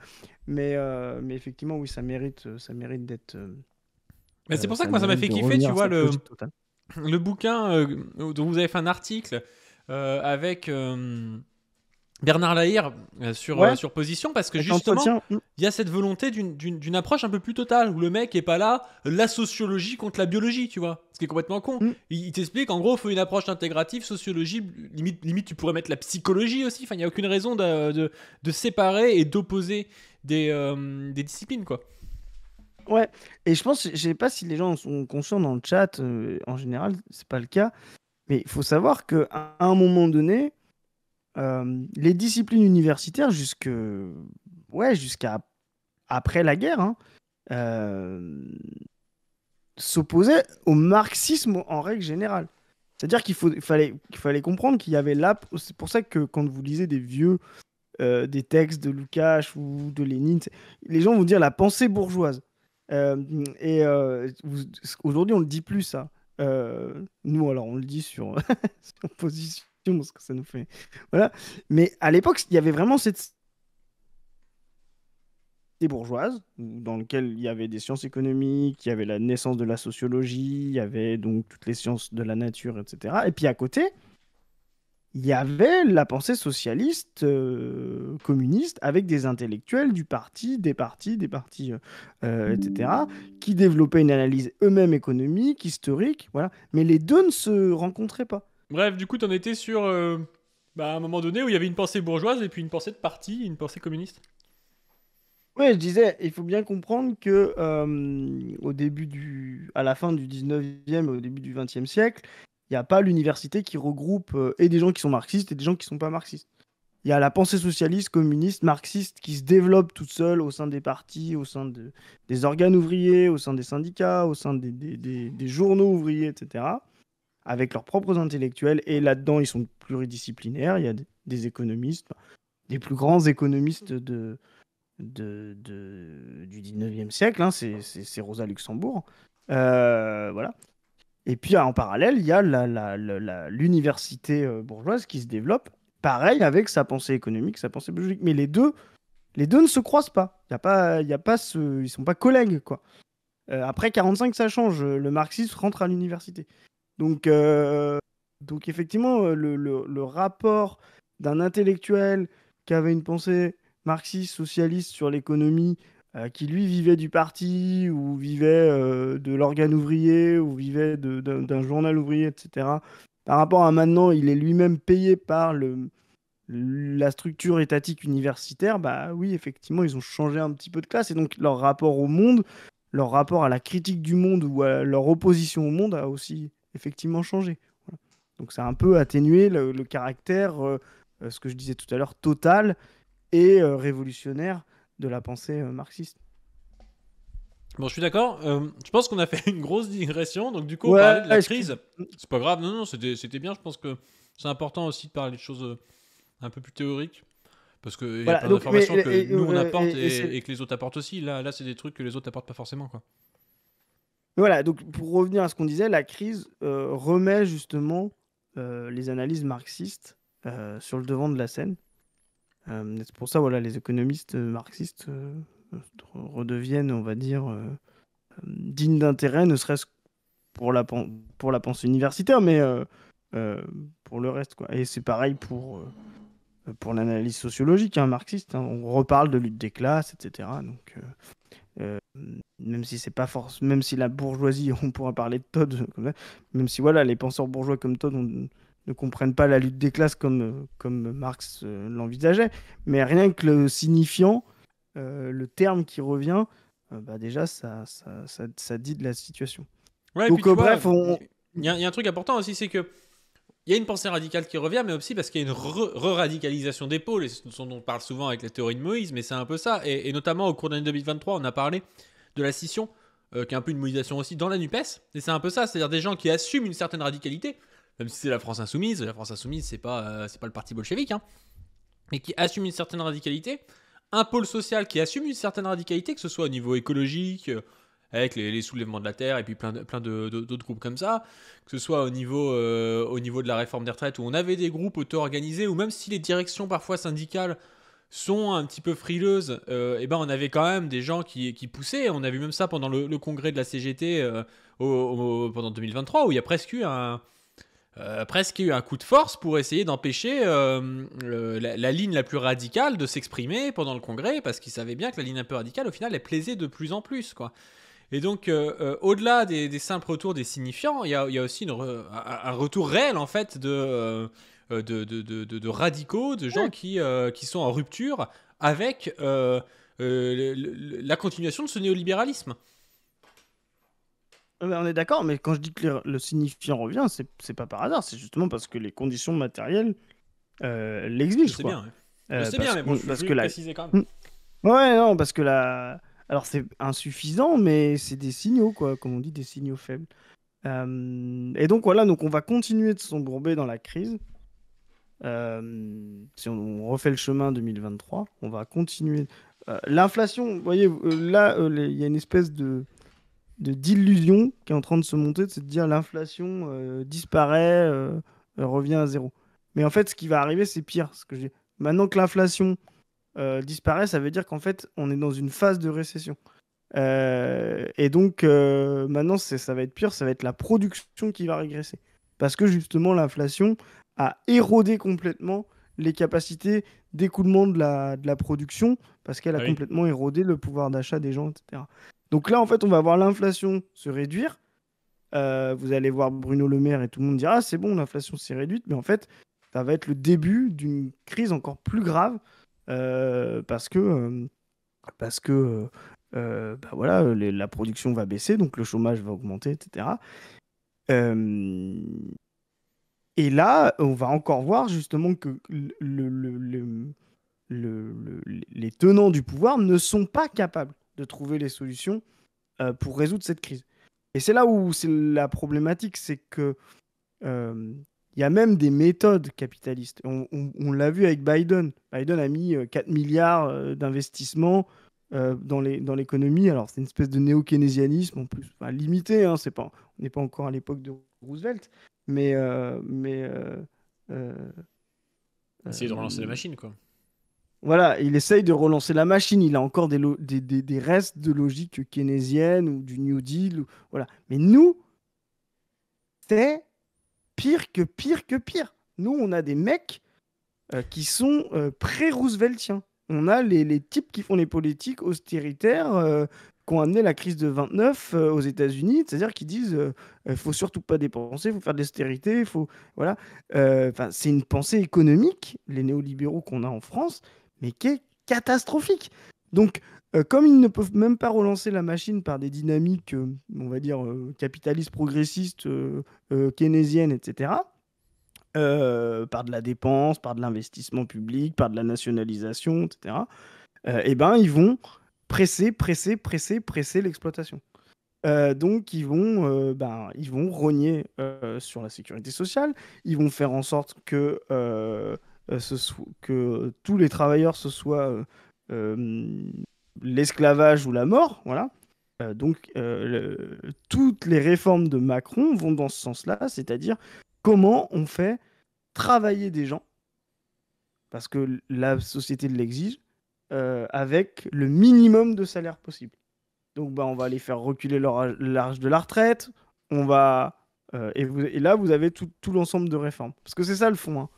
Mais, euh, mais effectivement, oui, ça mérite, euh, ça mérite d'être. mais c'est pour ça, que moi, ça m'a fait kiffer, tu vois, le, le bouquin dont vous avez fait un article avec. Bernard Lahire euh, euh, sur, position parce que justement hum. il y a cette volonté d'une approche un peu plus totale où le mec est pas là la sociologie contre la biologie tu vois ce qui est complètement con hum. il, t'explique en gros faut une approche intégrative sociologie limite limite tu pourrais mettre la psychologie aussi enfin il n'y a aucune raison de, séparer et d'opposer euh, des, disciplines quoi ouais et je pense je sais pas si les gens sont conscients dans le chat en général c'est pas le cas mais il faut savoir que à un moment donné euh, les disciplines universitaires jusque ouais jusqu'à après la guerre hein, euh, s'opposaient au marxisme en règle générale. C'est-à-dire qu'il fallait, qu'il fallait comprendre qu'il y avait là. C'est pour ça que quand vous lisez des vieux euh, des textes de Lukács ou de Lénine, les gens vont dire la pensée bourgeoise. et aujourd'hui, on le dit plus ça. nous, alors, on le dit sur, sur que ça nous fait. Voilà. Mais à l'époque, il y avait vraiment cette. Des bourgeoises, dans lequel il y avait des sciences économiques, il y avait la naissance de la sociologie, il y avait donc toutes les sciences de la nature, etc. Et puis à côté, il y avait la pensée socialiste, euh, communiste, avec des intellectuels du parti, des partis, des partis, euh, euh, etc., qui développaient une analyse eux-mêmes économique, historique, voilà. Mais les deux ne se rencontraient pas. Bref, du coup, tu en étais sur euh, bah, un moment donné où il y avait une pensée bourgeoise et puis une pensée de parti, une pensée communiste. Oui, je disais, il faut bien comprendre que euh, au début du, à la fin du 19e, au début du 20e siècle, il n'y a pas l'université qui regroupe euh, et des gens qui sont marxistes et des gens qui ne sont pas marxistes. Il y a la pensée socialiste, communiste, marxiste qui se développe toute seule au sein des partis, au sein des organes ouvriers, au sein des syndicats, au sein des journaux ouvriers, etc avec leurs propres intellectuels. Et là-dedans, ils sont pluridisciplinaires. Il y a des économistes, des plus grands économistes de, du 19e siècle. Hein. c'est Rosa Luxembourg. Euh, voilà. Et puis en parallèle, il y a l'université euh, bourgeoise qui se développe, pareil avec sa pensée économique, sa pensée biologique. Mais les deux, les deux ne se croisent pas. Il y a pas, il a pas ils sont pas collègues quoi. Euh, après 45, ça change. Le marxisme rentre à l'université. Donc, euh, donc effectivement, euh, le, rapport d'un intellectuel qui avait une pensée marxiste, socialiste sur l'économie, euh, qui lui vivait du parti ou vivait de l'organe ouvrier ou vivait d'un journal ouvrier, etc. Par rapport à maintenant, il est lui-même payé par le, la structure étatique universitaire, bah oui, effectivement, ils ont changé un petit peu de classe et donc leur rapport au monde, leur rapport à la critique du monde ou à leur opposition au monde a aussi effectivement changé. Donc ça a un peu atténué le, caractère, euh, euh, ce que je disais tout à l'heure, total et euh, révolutionnaire de la pensée marxiste. Bon, je suis d'accord. je pense qu'on a fait une grosse digression. Donc, du coup, de la crise. C'est pas grave. Non, non, c'était bien. Je pense que c'est important aussi de parler de choses un peu plus théoriques. Parce qu'il y a plein d'informations que nous, on apporte et, que les autres apportent aussi. Là, là c'est des trucs que les autres n'apportent pas forcément. Quoi voilà, donc pour revenir à ce qu'on disait, la crise euh, remet justement euh, les analyses marxistes euh, sur le devant de la scène. C'est pour ça, voilà, les économistes marxistes redeviennent, on va dire, dignes d'intérêt, ne serait-ce que pour la, pour la pensée universitaire, mais pour le reste. Quoi. Et c'est pareil pour, pour l'analyse sociologique hein, marxiste. Hein. on reparle de lutte des classes, etc. Donc euh, même si c'est pas force, même si la bourgeoisie, on pourra parler de Todd, euh, même si voilà, les penseurs bourgeois comme Todd ne comprennent pas la lutte des classes comme, euh, comme Marx l'envisageait, mais rien que le signifiant, le terme qui revient, bah déjà ça ça, ça, dit de la situation. bref, Il y, a un truc important aussi, c'est que il y a une pensée radicale qui revient, mais aussi parce qu'il y a une re-radicalisation des pôles, et ce dont on parle souvent avec la théorie de Moïse, mais c'est un peu ça. Et, notamment au cours de l'année 2023, on a parlé de la scission, euh, qui est un peu une mobilisation aussi dans la NUPES, et c'est un peu ça, c'est-à-dire des gens qui assument une certaine radicalité, même si c'est la France insoumise, la France insoumise, c'est pas, euh, pas le parti bolchevique, hein, mais qui assume une certaine radicalité, un pôle social qui assume une certaine radicalité, que ce soit au niveau écologique, euh, avec les, soulèvements de la terre et puis plein, plein de, d'autres groupes comme ça, que ce soit au niveau, euh, au niveau de la réforme des retraites où on avait des groupes auto-organisés, ou même si les directions parfois syndicales sont un petit peu frileuses, et euh, eh ben on avait quand même des gens qui, qui poussaient. On a vu même ça pendant le, congrès de la CGT euh, pendant 2023, où il y a presque eu un, presque eu un coup de force pour essayer d'empêcher la, ligne la plus radicale de s'exprimer pendant le congrès, parce qu'ils savaient bien que la ligne un peu radicale, au final, elle plaisait de plus en plus. Quoi. Et donc, euh, euh, au-delà des, simples retours des signifiants, il y a, aussi un retour réel, en fait, de, euh, de, radicaux, de gens qui, qui sont en rupture avec la continuation de ce néolibéralisme. Ah ben, on est d'accord, mais quand je dis que le, signifiant revient, c'est pas par hasard, c'est justement parce que les conditions matérielles l'exigent. C'est bien, bien, mais bon, je parce que la... quand même. Hmm. Ouais, non, parce que la alors c'est insuffisant, mais c'est des signaux, quoi, comme on dit, des signaux faibles. Euh, et donc voilà, donc on va continuer de s'embourber dans la crise. Euh, si on, refait le chemin 2023, on va continuer. Euh, l'inflation, vous voyez, là, il y a une espèce de d'illusion qui est en train de se monter, c'est de dire l'inflation disparaît, revient à zéro. Mais en fait, ce qui va arriver, c'est pire. Ce que je dis. Maintenant que l'inflation euh, disparaît, ça veut dire qu'en fait, on est dans une phase de récession. Euh, et donc, euh, maintenant, ça va être pire, ça va être la production qui va régresser. Parce que justement, l'inflation a érodé complètement les capacités d'écoulement de la, production, parce qu'elle a complètement érodé le pouvoir d'achat des gens, etc. Donc là, en fait, on va voir l'inflation se réduire. vous allez voir Bruno Le Maire et tout le monde dira ah, c'est bon, l'inflation s'est réduite, mais en fait, ça va être le début d'une crise encore plus grave euh, parce que, euh, parce que euh, bah voilà, la production va baisser, donc le chômage va augmenter, etc. et là, on va encore voir justement que le, le, le le, les tenants du pouvoir ne sont pas capables de trouver les solutions pour résoudre cette crise. Et c'est là où c'est la problématique, c'est que il y a même des méthodes capitalistes. On, l'a vu avec Biden. Biden a mis 4 euh, milliards euh, d'investissements euh, dans l'économie. Alors, c'est une espèce de néo-keynésianisme en plus, limité. Hein, pas, on n'est pas encore à l'époque de Roosevelt. Mais. Euh, mais de relancer la machine, quoi. Voilà, il essaye de relancer la machine. Il a encore des, des, des, restes de logique keynésienne ou du New Deal. voilà. Mais nous, c'est pire que pire que pire. Nous, on a des mecs euh, qui sont euh, pré-Rooseveltiens. On a les, types qui font les politiques austéritaires euh, qui ont amené la crise de 29 aux États-Unis, c'est-à-dire qui disent il faut surtout pas dépenser, il faut faire de l'austérité, faut voilà. c'est une pensée économique, les néolibéraux qu'on a en France, mais qui est catastrophique. Donc euh, comme ils ne peuvent même pas relancer la machine par des dynamiques, euh, on va dire, euh, capitalistes, progressistes, keynésiennes, etc., par de la dépense, par de l'investissement public, par de la nationalisation, etc., eh ben, ils vont presser, presser, presser, presser l'exploitation. donc ils vont, ben, ils vont rogner sur la sécurité sociale, ils vont faire en sorte que, ce que tous les travailleurs se soient l'esclavage ou la mort, voilà. Euh, donc euh, toutes les réformes de Macron vont dans ce sens-là, c'est-à-dire comment on fait travailler des gens, parce que la société l'exige, euh, avec le minimum de salaire possible. Donc bah, on va les faire reculer l'âge de la retraite, on va... et, là, vous avez tout, l'ensemble de réformes. Parce que c'est ça le fond. Hein.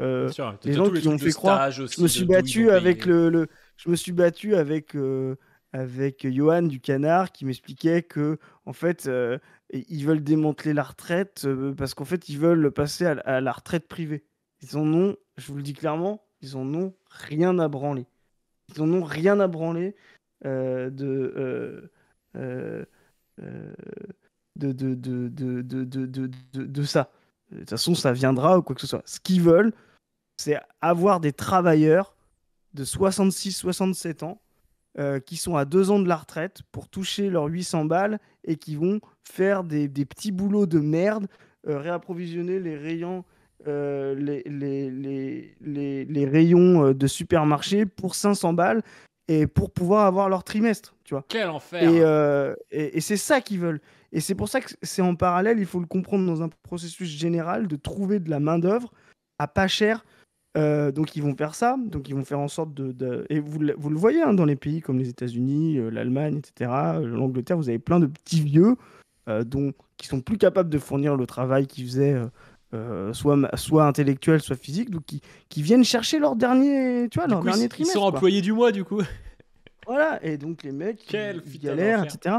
Euh, les gens qui ont fait croire. je me suis battu avec le, je me suis battu avec euh, avec Johan du Canard qui m'expliquait que en fait euh, ils veulent démanteler la retraite parce qu'en fait ils veulent passer à, la retraite privée. Ils en ont, je vous le dis clairement, ils en ont rien à branler. Ils en ont rien à branler de de, de, de, de, de, de, ça. De toute façon, ça viendra ou quoi que ce soit. Ce qu'ils veulent, c'est avoir des travailleurs de 66-67 ans euh, qui sont à deux ans de la retraite pour toucher leurs 800 balles et qui vont faire des, petits boulots de merde, euh, réapprovisionner les rayons, euh, les, rayons de supermarché pour 500 balles et pour pouvoir avoir leur trimestre, tu vois. Quel enfer Et, et, et c'est ça qu'ils veulent. Et c'est pour ça que c'est en parallèle, il faut le comprendre dans un processus général de trouver de la main d'œuvre à pas cher euh, donc ils vont faire ça, donc ils vont faire en sorte de... Et vous, le voyez hein, dans les pays comme les États-Unis, euh, l'Allemagne, etc., euh, l'Angleterre, vous avez plein de petits vieux dont, qui sont plus capables de fournir le travail qu'ils faisaient, soit, soit intellectuel, soit physique, donc qui, viennent chercher leur dernier, tu leur dernier trimestre. Ils sont employés du mois, du coup. Voilà, et donc les mecs, Quel galèrent, etc.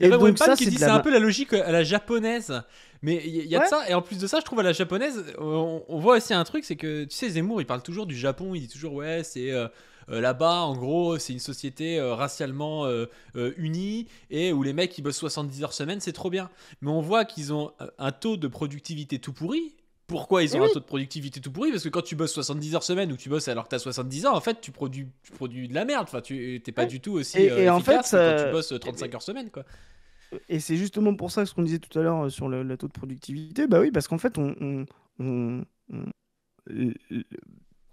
Il y ça, qui c'est un peu la logique euh, à la japonaise. Mais il y a de ça, et en plus de ça, je trouve à la japonaise, on, voit aussi un truc, c'est que tu sais, Zemmour, il parle toujours du Japon, il dit toujours ouais, c'est euh, euh, là-bas, en gros, c'est une société racialement unie, et où les mecs ils bossent 70 heures semaine, c'est trop bien. Mais on voit qu'ils ont un taux de productivité tout pourri, pourquoi ils ont eh un taux de productivité tout pourri Parce que quand tu bosses 70 heures semaine ou tu bosses alors que tu as 70 ans, en fait, tu produis, tu de la merde. Enfin, tu t'es pas du tout aussi et, euh, en fait, quand tu euh, bosses 35 heures semaine, quoi. Et c'est justement pour ça ce qu'on disait tout à l'heure euh, sur le, taux de productivité, bah oui, parce qu'en fait, on, on,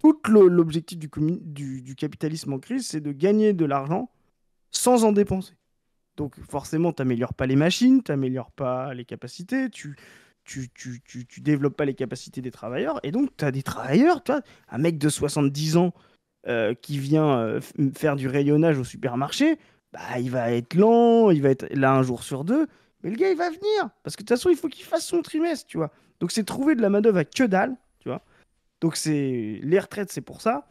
tout l'objectif du, du, capitalisme en crise, c'est de gagner de l'argent sans en dépenser. Donc forcément, tu n'améliores pas les machines, tu n'améliores pas les capacités, tu, tu, tu, développes pas les capacités des travailleurs. Et donc, tu as des travailleurs, tu vois, un mec de 70 ans euh, qui vient euh, faire du rayonnage au supermarché, bah, il va être lent, il va être là un jour sur deux, mais le gars, il va venir. Parce que de toute façon, il faut qu'il fasse son trimestre, tu vois. Donc, c'est trouver de la main-d'œuvre à que dalle, tu vois. Donc, c'est les retraites, c'est pour ça.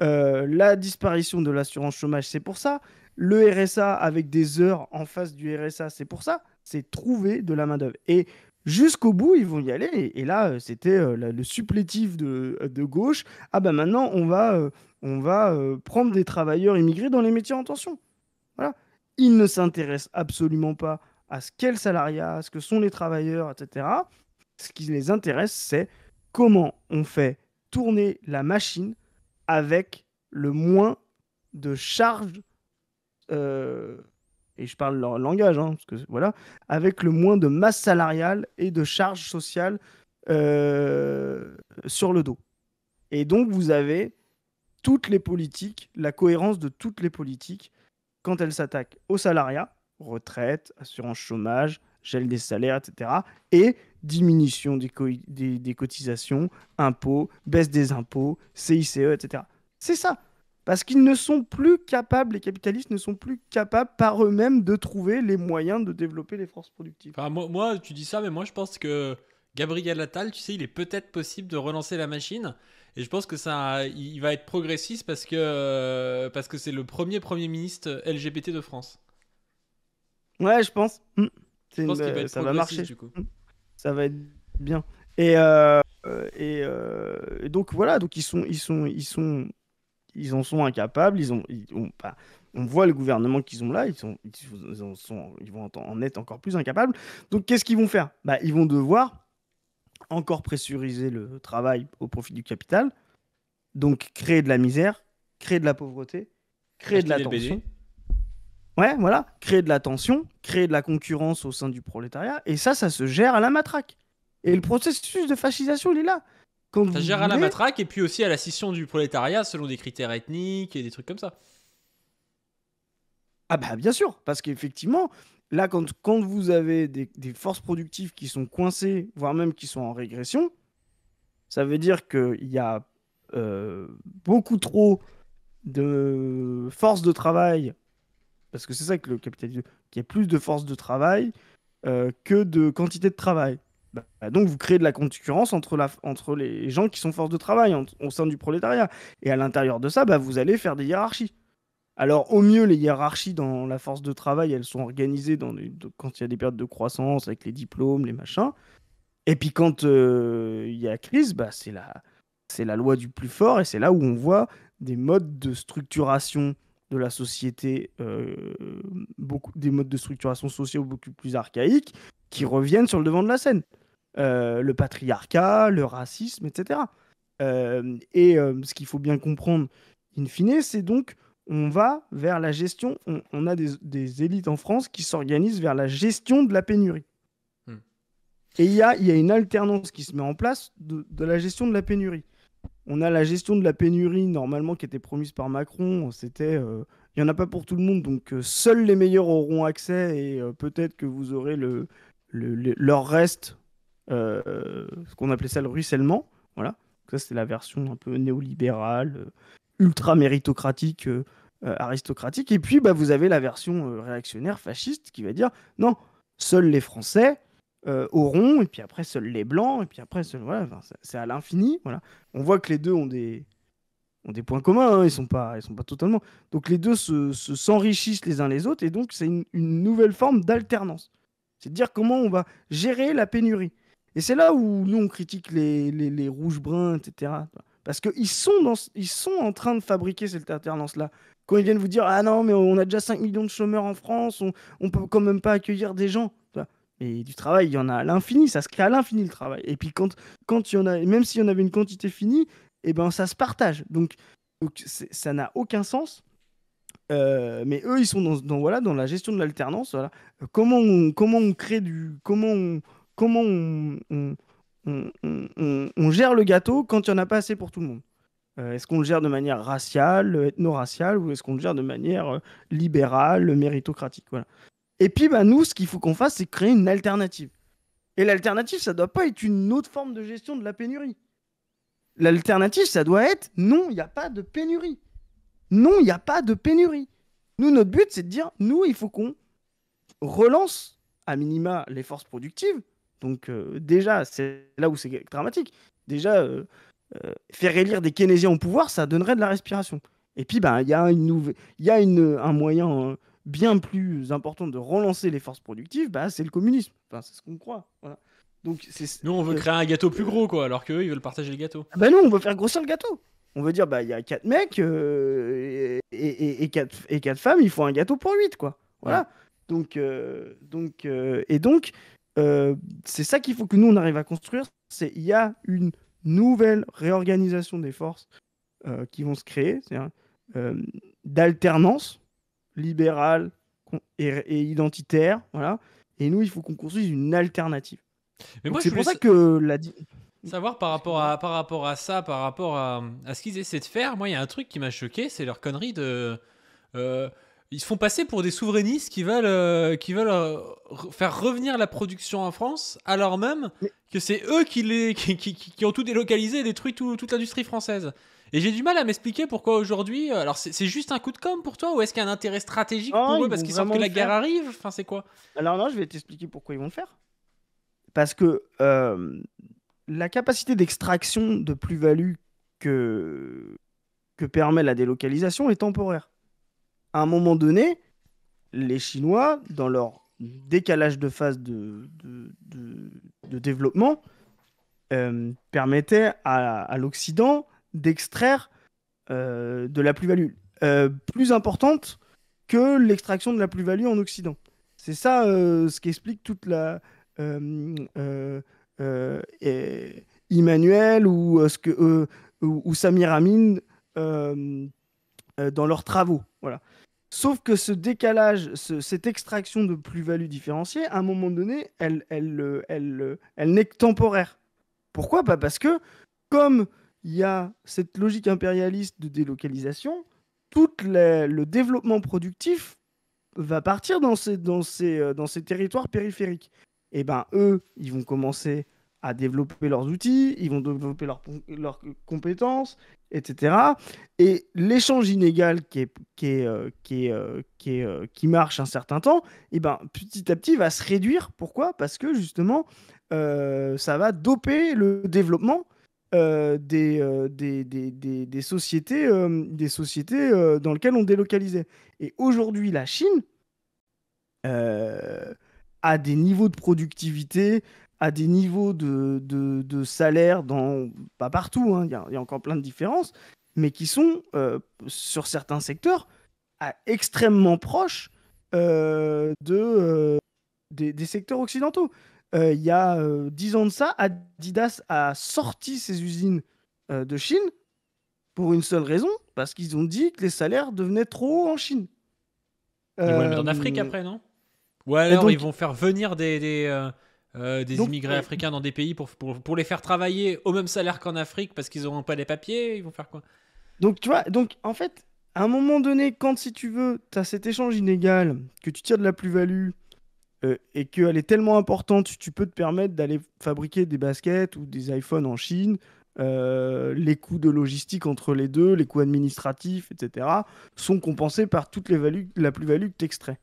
Euh, la disparition de l'assurance chômage, c'est pour ça. Le RSA avec des heures en face du RSA, c'est pour ça. C'est trouver de la main-d'œuvre. Et Jusqu'au bout, ils vont y aller. Et, là, euh, c'était euh, le supplétif de, euh, gauche. Ah ben maintenant, on va, on va prendre des travailleurs immigrés dans les métiers en tension. Voilà. Ils ne s'intéressent absolument pas à ce qu'est le salariat, à ce que sont les travailleurs, etc. Ce qui les intéresse, c'est comment on fait tourner la machine avec le moins de charges et je parle leur langage, hein, parce que, voilà, avec le moins de masse salariale et de charges sociales euh, sur le dos. Et donc, vous avez toutes les politiques, la cohérence de toutes les politiques quand elles s'attaquent au salariat, retraite, assurance chômage, gel des salaires, etc. Et diminution des, des cotisations, impôts, baisse des impôts, CICE, etc. C'est ça. Parce qu'ils ne sont plus capables, les capitalistes ne sont plus capables par eux-mêmes de trouver les moyens de développer les forces productives. moi, moi, tu dis ça, mais moi, je pense que Gabriel Attal, tu sais, il est peut-être possible de relancer la machine. Et je pense que ça, il va être progressiste parce que euh, parce que c'est le premier premier ministre LGBT de France. Ouais, je pense. Hmm. Je pense ça va marcher. Du coup. Hmm. Ça va être bien. Euh, euh, et, donc voilà, donc ils sont ils sont ils sont ils en sont incapables. Ils ont, on voit le gouvernement qu'ils ont là, ils, sont, ils, sont, ils vont en être encore plus incapables. Donc qu'est-ce qu'ils vont faire bah, Ils vont devoir encore pressuriser le travail au profit du capital, donc créer de la misère, créer de la pauvreté, créer de la tension. Ouais, voilà, créer de la tension, créer de la concurrence au sein du prolétariat, et ça, ça se gère à la matraque. Et le processus de fascisation, il est là ça gère à la matraque et puis aussi à la scission du prolétariat selon des critères ethniques et des trucs comme ça. Ah bah bien sûr, parce qu'effectivement, là, quand, vous avez des, forces productives qui sont coincées, voire même qui sont en régression, ça veut dire qu'il y a euh, beaucoup trop de forces de travail, parce que c'est ça que le capitalisme, qu'il y a plus de forces de travail euh, que de quantité de travail. Bah, donc vous créez de la concurrence entre, les gens qui sont force de travail au sein du prolétariat. Et à l'intérieur de ça, bah, vous allez faire des hiérarchies. Alors au mieux, les hiérarchies dans la force de travail, elles sont organisées quand il y a des périodes de croissance avec les diplômes, les machins. Et puis quand euh, il y a crise, bah, c'est la, loi du plus fort et c'est là où on voit des modes de structuration de la société, euh, beaucoup, des modes de structuration sociaux beaucoup plus archaïques qui reviennent sur le devant de la scène. Euh, le patriarcat, le racisme, etc. et euh, euh, ce qu'il faut bien comprendre, in fine, c'est donc on va vers la gestion, on, a des, élites en France qui s'organisent vers la gestion de la pénurie. Hmm. Et il y a, une alternance qui se met en place de, la gestion de la pénurie. On a la gestion de la pénurie normalement qui était promise par Macron, c'était il n'y en a pas pour tout le monde, donc seuls les meilleurs auront accès et peut-être que vous aurez leur reste euh, ce qu'on appelait ça le ruissellement. Voilà. Ça, c'est la version un peu néolibérale, euh, ultra méritocratique, euh, aristocratique. Et puis, bah, vous avez la version réactionnaire fasciste qui va dire non, seuls les Français auront, et puis après, seuls les Blancs, et puis après, seuls, voilà, c'est à l'infini. Voilà. On voit que les deux ont des, ont des points communs, hein, ils ne sont, pas, ils sont pas totalement. Donc, les deux s'enrichissent se, s'enrichissent les uns les autres, et donc, c'est une, une nouvelle forme d'alternance. C'est de dire comment on va gérer la pénurie. Et c'est là où nous, on critique les, les, rouges-bruns, etc. Parce qu'ils sont, ils sont en train de fabriquer cette alternance-là. Quand ils viennent vous dire Ah non, mais on a déjà 5 millions de chômeurs en France, on ne peut quand même pas accueillir des gens. Mais du travail, il y en a à l'infini, ça se crée à l'infini le travail. Et puis quand, quand y en a, même s'il y en avait une quantité finie, eh ben ça se partage. Donc, ça n'a aucun sens. Euh, mais eux, ils sont dans, voilà, dans la gestion de l'alternance. Voilà. Comment, on, comment on crée du. Comment on, comment on, gère le gâteau quand il n'y en a pas assez pour tout le monde. Euh, est-ce qu'on le gère de manière raciale, ethno-raciale, ou est-ce qu'on le gère de manière euh, libérale, méritocratique voilà. Et puis, bah, nous, ce qu'il faut qu'on fasse, c'est créer une alternative. Et l'alternative, ça ne doit pas être une autre forme de gestion de la pénurie. L'alternative, ça doit être non, il n'y a pas de pénurie. Non, il n'y a pas de pénurie. Nous, notre but, c'est de dire, nous, il faut qu'on relance à minima les forces productives, donc euh, déjà, c'est là où c'est dramatique. Déjà, euh, euh, faire élire des Keynésiens au pouvoir, ça donnerait de la respiration. Et puis, ben, il y a, une nouvelle, y a un moyen hein, bien plus important de relancer les forces productives, bah, c'est le communisme. Enfin, c'est ce qu'on croit. Voilà. Donc, Nous, on veut créer un gâteau plus gros, quoi, alors qu'eux, ils veulent partager le gâteau. bah non, on veut faire grossir le gâteau. On veut dire, bah, il y a quatre mecs et, et, quatre, femmes, il faut un gâteau pour 8, quoi. Voilà. Donc, donc et donc, euh, c'est ça qu'il faut que nous, on arrive à construire. C'est il y a une nouvelle réorganisation des forces euh, qui vont se créer, euh, d'alternance libérale et, identitaire. Voilà. Et nous, il faut qu'on construise une alternative. Mais moi, c'est pour ça que la savoir par rapport à par rapport à ça, par rapport à, ce qu'ils essaient de faire. Moi, il y a un truc qui m'a choqué, c'est leur connerie de euh, ils se font passer pour des souverainistes qui veulent, euh, qui veulent euh, faire revenir la production en France, alors même que c'est eux qui, les, qui, qui, ont tout délocalisé et détruit toute l'industrie française. Et j'ai du mal à m'expliquer pourquoi aujourd'hui. Euh, alors, c'est juste un coup de com' pour toi ou est-ce qu'il y a un intérêt stratégique pour eux parce qu'ils savent que la guerre arrive Enfin, c'est quoi Alors, non, je vais t'expliquer pourquoi ils vont le faire. Parce que la capacité d'extraction de plus-value que, que permet la délocalisation est temporaire à un moment donné, les Chinois, dans leur décalage de phase de, développement, euh, permettaient à, l'Occident d'extraire euh, de la plus-value euh, plus importante que l'extraction de la plus-value en Occident. C'est ça ce qui explique toute la et Emmanuel ou ce que Samir Amin dans leurs travaux. Voilà. Sauf que ce décalage, cette extraction de plus-value différenciée, à un moment donné, elle, elle, euh, euh, elle, n'est que temporaire. Pourquoi bah Parce que comme il y a cette logique impérialiste de délocalisation, tout le développement productif va partir dans ces, dans ces, euh, dans ces territoires périphériques. Et eh ben eux, ils vont commencer à développer leurs outils, ils vont développer leurs, compétences, etc. Et l'échange inégal qui, est, qui, euh, qui, euh, euh, qui, marche un certain temps, eh ben, petit à petit va se réduire. Pourquoi Parce que justement, ça va doper le développement des, des, des, des, sociétés, des sociétés dans lesquelles on délocalisait. Et aujourd'hui, la Chine a des niveaux de productivité, à des niveaux de, salaire, dans, pas partout, hein, il y, a encore plein de différences, mais qui sont, euh, sur certains secteurs, extrêmement proches euh, de, euh, des, secteurs occidentaux. Il y a dix ans de ça, Adidas a sorti ses usines de Chine pour une seule raison, parce qu'ils ont dit que les salaires devenaient trop hauts en Chine. Ils vont les mettre en Afrique après, non Ouais, alors ils vont faire venir des, euh, des immigrés euh, africains dans des pays pour, pour, les faire travailler au même salaire qu'en Afrique parce qu'ils n'auront pas les papiers, ils vont faire quoi Donc tu vois, donc en fait, à un moment donné, quand si tu veux, tu as cet échange inégal, que tu tires de la plus-value euh, et qu'elle est tellement importante, tu, peux te permettre d'aller fabriquer des baskets ou des iPhones en Chine, euh, les coûts de logistique entre les deux, les coûts administratifs, etc., sont compensés par toutes les la plus-value que tu extrais.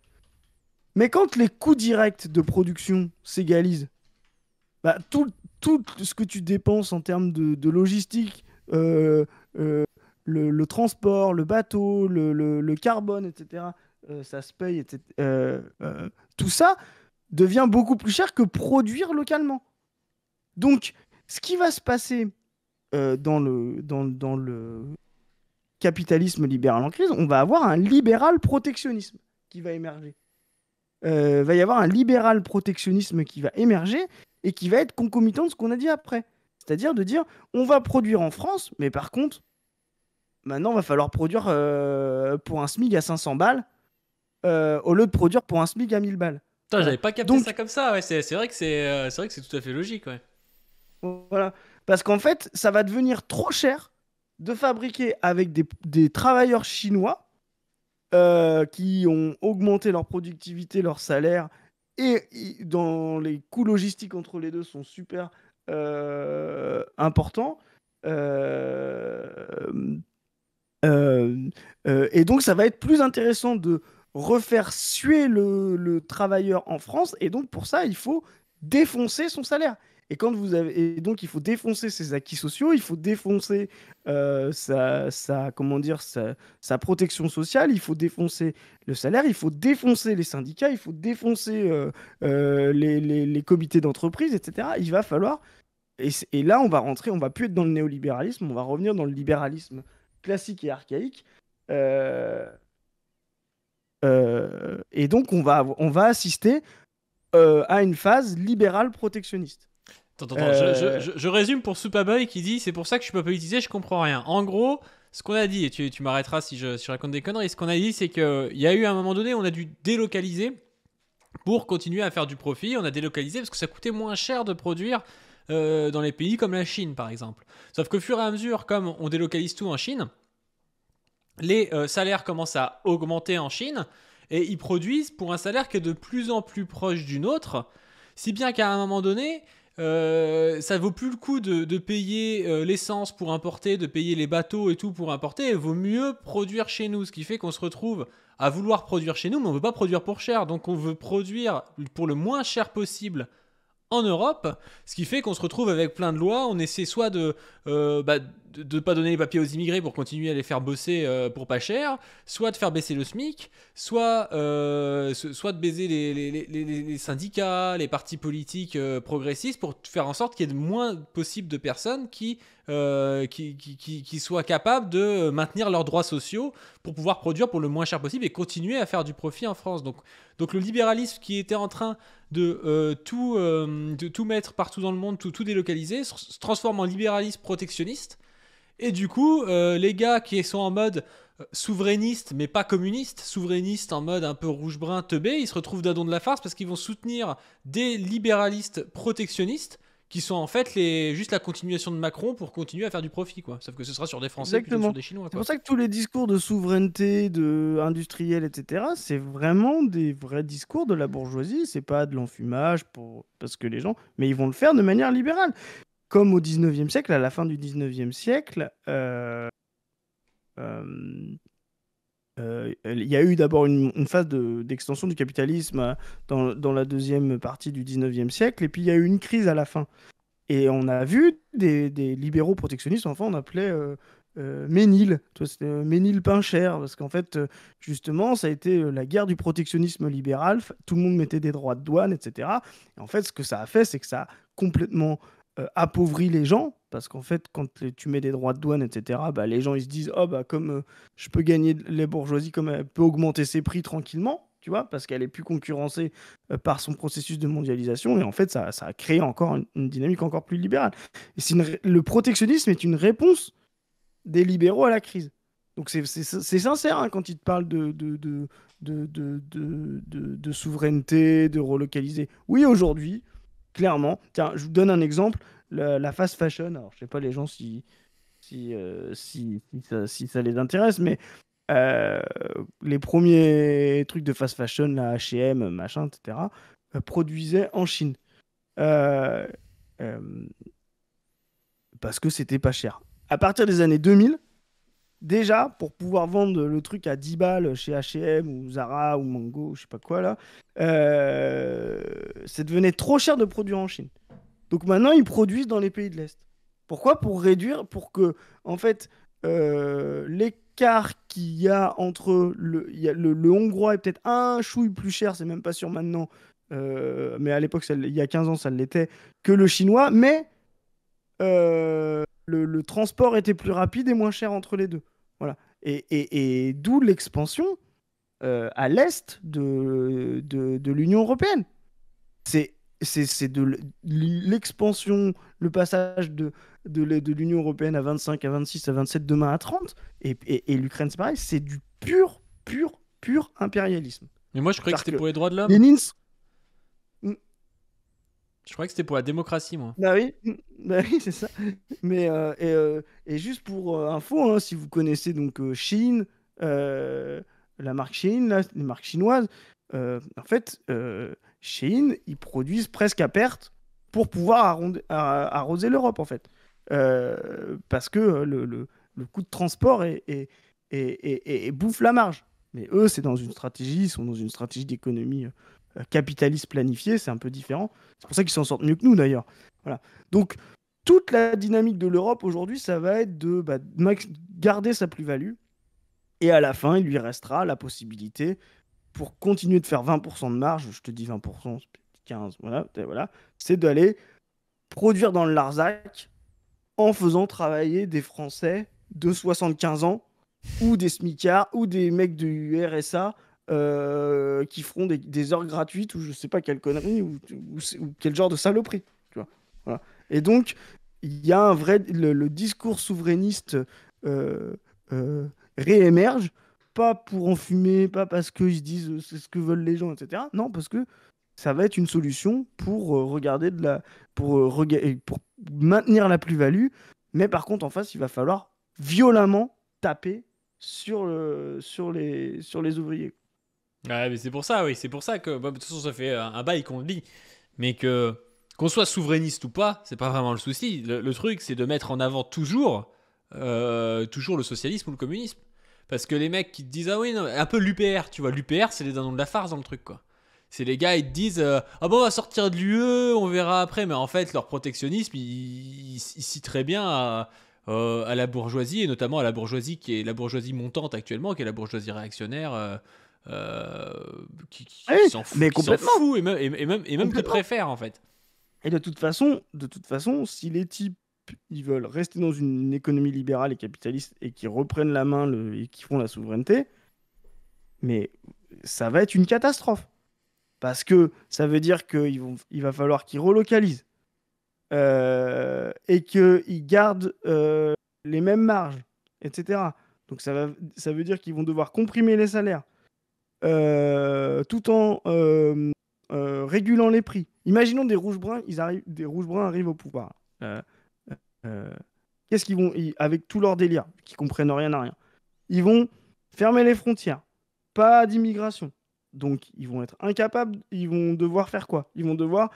Mais quand les coûts directs de production s'égalisent, bah, tout, ce que tu dépenses en termes de, logistique, euh, euh, le, transport, le bateau, le, carbone, etc., euh, ça se paye, tout ça devient beaucoup plus cher que produire localement. Donc, ce qui va se passer dans, le, dans le capitalisme libéral en crise, on va avoir un libéral protectionnisme qui va émerger. Euh, va y avoir un libéral protectionnisme qui va émerger et qui va être concomitant de ce qu'on a dit après. C'est-à-dire de dire, on va produire en France, mais par contre, maintenant, il va falloir produire euh, pour un SMIG à 500 balles euh, au lieu de produire pour un SMIG à 1000 balles. Putain, j'avais pas capté ça comme ça. Ouais, c'est vrai que c'est vrai que c'est tout à fait logique. Voilà. Parce qu'en fait, ça va devenir trop cher de fabriquer avec des, des travailleurs chinois euh, qui ont augmenté leur productivité, leur salaire, et dans les coûts logistiques entre les deux sont super euh, importants. Euh, et donc ça va être plus intéressant de refaire suer le travailleur en France, et donc pour ça il faut défoncer son salaire. Et quand vous avez, donc il faut défoncer ses acquis sociaux, il faut défoncer euh, sa, comment dire, sa, protection sociale, il faut défoncer le salaire, il faut défoncer les syndicats, il faut défoncer euh, euh, les, les, comités d'entreprise, etc. Il va falloir, et, et, là on va rentrer, on va plus être dans le néolibéralisme, on va revenir dans le libéralisme classique et archaïque. et donc on va, on va assister à une phase libérale protectionniste euh. je, résume pour Superboy qui dit c'est pour ça que je suis pas politisé, je comprends rien. En gros, ce qu'on a dit, et tu, tu m'arrêteras si je, si je, raconte des conneries, ce qu'on a dit, c'est qu'il y a eu à un moment donné, on a dû délocaliser pour continuer à faire du profit. On a délocalisé parce que ça coûtait moins cher de produire euh, dans les pays comme la Chine, par exemple. Sauf que fur et à mesure, comme on délocalise tout en Chine, les euh, salaires commencent à augmenter en Chine et ils produisent pour un salaire qui est de plus en plus proche du nôtre. Si bien qu'à un moment donné, ça euh, ça vaut plus le coup de, payer euh, l'essence pour importer, de payer les bateaux et tout pour importer. Il vaut mieux produire chez nous, ce qui fait qu'on se retrouve à vouloir produire chez nous, mais on ne veut pas produire pour cher. Donc on veut produire pour le moins cher possible en Europe, ce qui fait qu'on se retrouve avec plein de lois. On essaie soit de euh, bah, de ne pas donner les papiers aux immigrés pour continuer à les faire bosser euh, pour pas cher, soit de faire baisser le SMIC, soit, euh, soit de baiser les, syndicats, les partis politiques progressistes pour faire en sorte qu'il y ait le moins possible de personnes qui, soient capables de maintenir leurs droits sociaux pour pouvoir produire pour le moins cher possible et continuer à faire du profit en France. Donc, donc le libéralisme qui était en train de, euh, tout, euh, de tout mettre partout dans le monde, tout, tout délocaliser, se transforme en libéralisme protectionniste. Et du coup, euh, les gars qui sont en mode souverainiste, mais pas communiste, souverainiste en mode un peu rouge-brun teubé, ils se retrouvent d'un de la farce parce qu'ils vont soutenir des libéralistes protectionnistes qui sont en fait les, juste la continuation de Macron pour continuer à faire du profit, quoi. Sauf que ce sera sur des Français plutôt sur des Chinois. C'est pour ça que tous les discours de souveraineté, de industriel, etc., c'est vraiment des vrais discours de la bourgeoisie. C'est pas de l'enfumage pour parce que les gens, mais ils vont le faire de manière libérale. Comme au 19e siècle, à la fin du 19e siècle, euh, euh, euh, il y a eu d'abord une, phase d'extension du capitalisme euh, dans, la deuxième partie du 19e siècle, et puis il y a eu une crise à la fin. Et on a vu des, libéraux protectionnistes, enfin on appelait euh, euh Ménil, Ménil Pincher, parce qu'en fait, justement, ça a été la guerre du protectionnisme libéral, tout le monde mettait des droits de douane, etc. Et en fait, ce que ça a fait, c'est que ça a complètement appauvri les gens, parce qu'en fait, quand tu mets des droits de douane, etc., bah, les gens ils se disent Oh, bah, comme euh, je peux gagner les bourgeoisies, comme elle peut augmenter ses prix tranquillement, tu vois, parce qu'elle est plus concurrencée euh, par son processus de mondialisation. Et en fait, ça, ça a créé encore une, dynamique encore plus libérale. Et c'est le protectionnisme est une réponse des libéraux à la crise. Donc c'est sincère hein, quand ils te parlent de, de, de, souveraineté, de relocaliser. Oui, aujourd'hui, clairement, tiens, je vous donne un exemple la, fast fashion. Alors, je sais pas les gens si, si, euh, si, si, ça, les intéresse, mais euh, les premiers trucs de fast fashion, la HM, machin, etc., euh, produisaient en Chine. parce que c'était pas cher. À partir des années 2000, déjà, pour pouvoir vendre le truc à 10 balles chez HM ou Zara ou Mango, je sais pas quoi là, ça devenait trop cher de produire en Chine. Donc maintenant, ils produisent dans les pays de l'Est. Pourquoi Pour réduire, pour que, en fait, euh, l'écart qu'il y a entre le, le, hongrois est peut-être un chouille plus cher, c'est même pas sûr maintenant, euh, mais à l'époque, il y a 15 ans, ça l'était, que le chinois, mais euh, le, transport était plus rapide et moins cher entre les deux. Voilà. Et, d'où l'expansion à l'est de, de, de l'Union européenne. C'est c'est de l'expansion, le passage de, de, l'Union européenne à 25, à 26, à 27, demain à 30. Et, et, l'Ukraine, c'est pareil, c'est du pur, pur, pur impérialisme. Mais moi, je croyais que c'était pour les droits de l'homme. Lénine... Mm. Je croyais que c'était pour la démocratie, moi. Bah oui, mm, bah oui c'est ça. Mais, euh, euh, et, juste pour euh, info, hein, si vous connaissez donc Chine, la marque Chine, les marques chinoises, en fait, Chine, ils produisent presque à perte pour pouvoir euh, arroser l'Europe, en fait. Euh, parce que le, coût de transport est, bouffe la marge. Mais eux, c'est dans une stratégie, ils sont dans une stratégie d'économie euh, capitaliste planifiée, c'est un peu différent. C'est pour ça qu'ils s'en sortent mieux que nous, d'ailleurs. Voilà. Donc, toute la dynamique de l'Europe aujourd'hui, ça va être de bah, garder sa plus-value. Et à la fin, il lui restera la possibilité pour continuer de faire 20% de marge, je te dis 20%, 15, voilà, voilà c'est d'aller produire dans le Larzac en faisant travailler des Français de 75 ans ou des smicards ou des mecs de URSA, euh, qui feront des, heures gratuites ou je sais pas quelle connerie ou, quel genre de saloperie. Tu vois Et donc, il y a un vrai. Le, discours souverainiste euh, euh, réémerge pas pour en fumer, pas parce qu'ils disent c'est ce que veulent les gens, etc. Non, parce que ça va être une solution pour euh, regarder de la, pour, euh, pour maintenir la plus-value. Mais par contre, en face, il va falloir violemment taper sur, le, sur, les, sur les ouvriers. Ouais, mais c'est pour ça, oui, c'est pour ça que, de toute façon, ça fait un, bail qu'on le dit, mais que qu'on soit souverainiste ou pas, c'est pas vraiment le souci. Le, truc, c'est de mettre en avant toujours, euh, toujours le socialisme ou le communisme. Parce que les mecs qui te disent, ah oui, un peu l'UPR, tu vois, l'UPR, c'est les dindons de la farce dans le truc, quoi. C'est les gars, ils te disent, euh, ah bon, on va sortir de l'UE, on verra après, mais en fait, leur protectionnisme, il, citent très bien euh, à, la bourgeoisie, et notamment à la bourgeoisie qui est la bourgeoisie montante actuellement, qui est la bourgeoisie réactionnaire. Euh, ah qui, s'en fout, mais et même, et, même, et qui préfère en fait. Et de toute façon, de toute façon, si les types ils veulent rester dans une économie libérale et capitaliste et qui reprennent la main le, et qui font la souveraineté, mais ça va être une catastrophe. Parce que ça veut dire qu'il va falloir qu'ils relocalisent euh, et qu'ils gardent euh, les mêmes marges, etc. Donc ça, va, ça veut dire qu'ils vont devoir comprimer les salaires euh, tout en régulant les prix. Imaginons des rouges bruns, ils arrivent, des rouges bruns arrivent au pouvoir. Euh, qu'est-ce qu'ils vont, avec tout leur délire, qui comprennent rien à rien, ils vont fermer les frontières, pas d'immigration. Donc ils vont être incapables, ils vont devoir faire quoi Ils vont devoir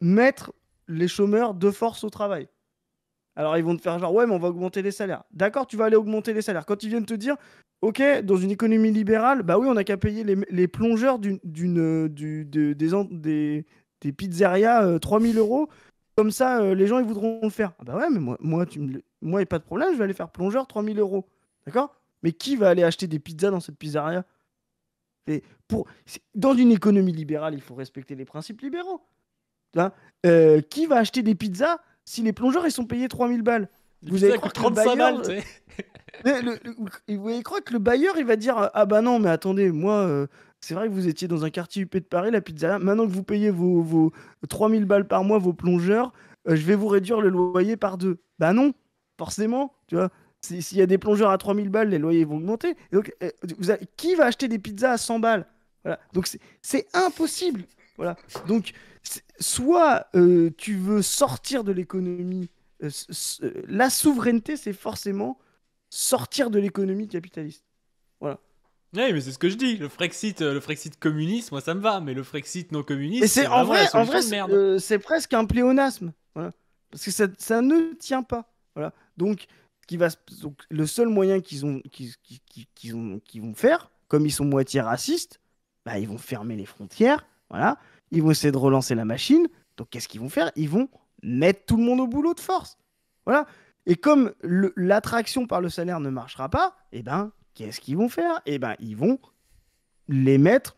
mettre les chômeurs de force au travail. Alors ils vont te faire genre ouais mais on va augmenter les salaires. D'accord, tu vas aller augmenter les salaires. Quand ils viennent te dire ok dans une économie libérale bah oui on n'a qu'à payer les, plongeurs d'une, euh, des, pizzerias 3000 euh, euros comme ça, euh, les gens, ils voudront le faire. Ah bah ouais, mais moi, moi, tu moi, a pas de problème, je vais aller faire plongeur 3000 euros. D'accord Mais qui va aller acheter des pizzas dans cette pizzeria Et pour... Dans une économie libérale, il faut respecter les principes libéraux. Hein euh, qui va acheter des pizzas si les plongeurs, ils sont payés 3000 balles vous allez croire que le bailleur, vous croire que le bailleur, il va dire Ah bah non, mais attendez, moi, euh, c'est vrai que vous étiez dans un quartier huppé de Paris, la pizza. Maintenant que vous payez vos, vos 3000 balles par mois, vos plongeurs, euh, je vais vous réduire le loyer par deux. Bah non, forcément, tu vois. S'il y a des plongeurs à 3000 balles, les loyers vont augmenter. donc, euh, qui va acheter des pizzas à 100 balles voilà. Donc, c'est impossible. Voilà. Donc, soit euh, tu veux sortir de l'économie. la souveraineté, c'est forcément sortir de l'économie capitaliste. Voilà. Oui, mais c'est ce que je dis. Le Frexit, euh, le Frexit communiste, moi ça me va, mais le Frexit non communiste. c'est en vrai, en vrai, euh, c'est presque un pléonasme, parce que ça, ne tient pas, voilà. Donc, qui va, le seul moyen qu'ils ont, qu'ils ont, vont faire, comme ils sont moitié racistes, bah, ils vont fermer les frontières, voilà. Ils vont essayer de relancer la machine. Donc, qu'est-ce qu'ils vont faire Ils vont mettre tout le monde au boulot de force, voilà. Et comme l'attraction par le salaire ne marchera pas, eh ben, qu'est-ce qu'ils vont faire Eh ben, ils vont les mettre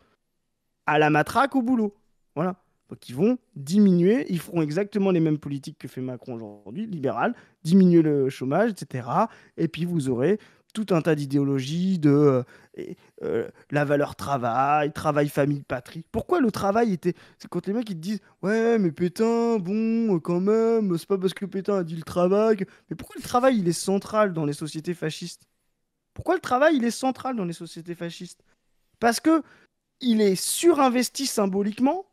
à la matraque au boulot. Voilà. Donc ils vont diminuer, ils feront exactement les mêmes politiques que fait Macron aujourd'hui, libéral, diminuer le chômage, etc. Et puis vous aurez tout un tas d'idéologies de euh, euh, la valeur travail, travail, famille, patrie. Pourquoi le travail était... C'est quand les mecs ils te disent ouais mais Pétain, bon quand même, c'est pas parce que Pétain a dit le travail, mais pourquoi le travail il est central dans les sociétés fascistes pourquoi le travail, il est central dans les sociétés fascistes Parce que il est surinvesti symboliquement,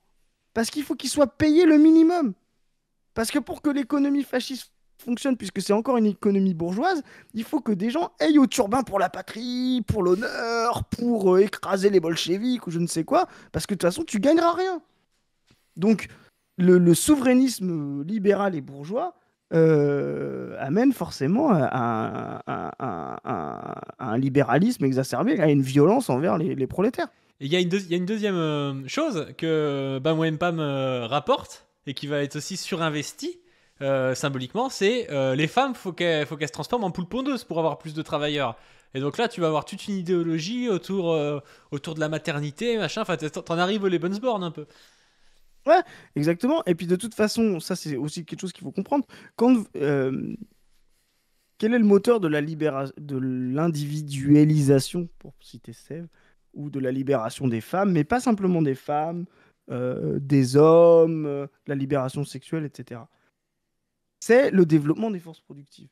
parce qu'il faut qu'il soit payé le minimum. Parce que pour que l'économie fasciste fonctionne, puisque c'est encore une économie bourgeoise, il faut que des gens aillent au turbin pour la patrie, pour l'honneur, pour euh, écraser les bolcheviks ou je ne sais quoi, parce que de toute façon, tu gagneras rien. Donc, le souverainisme euh, libéral et bourgeois, euh, amène forcément à, un libéralisme exacerbé, à une violence envers les, prolétaires. Il y, a une deuxième euh, chose que euh, Bam Pam rapporte et qui va être aussi surinvestie symboliquement, c'est les femmes, faut qu'elles se transforment en poule pondeuse pour avoir plus de travailleurs. Et donc là, tu vas avoir toute une idéologie autour, de la maternité, machin. Enfin, t'en arrives aux Lebensborn un peu. Ouais, exactement. Et puis de toute façon, ça c'est aussi quelque chose qu'il faut comprendre. Quand, euh, quel est le moteur de la libération, de l'individualisation, pour citer Sève, ou de la libération des femmes, mais pas simplement des femmes, euh, des hommes, euh, la libération sexuelle, etc. C'est le développement des forces productives.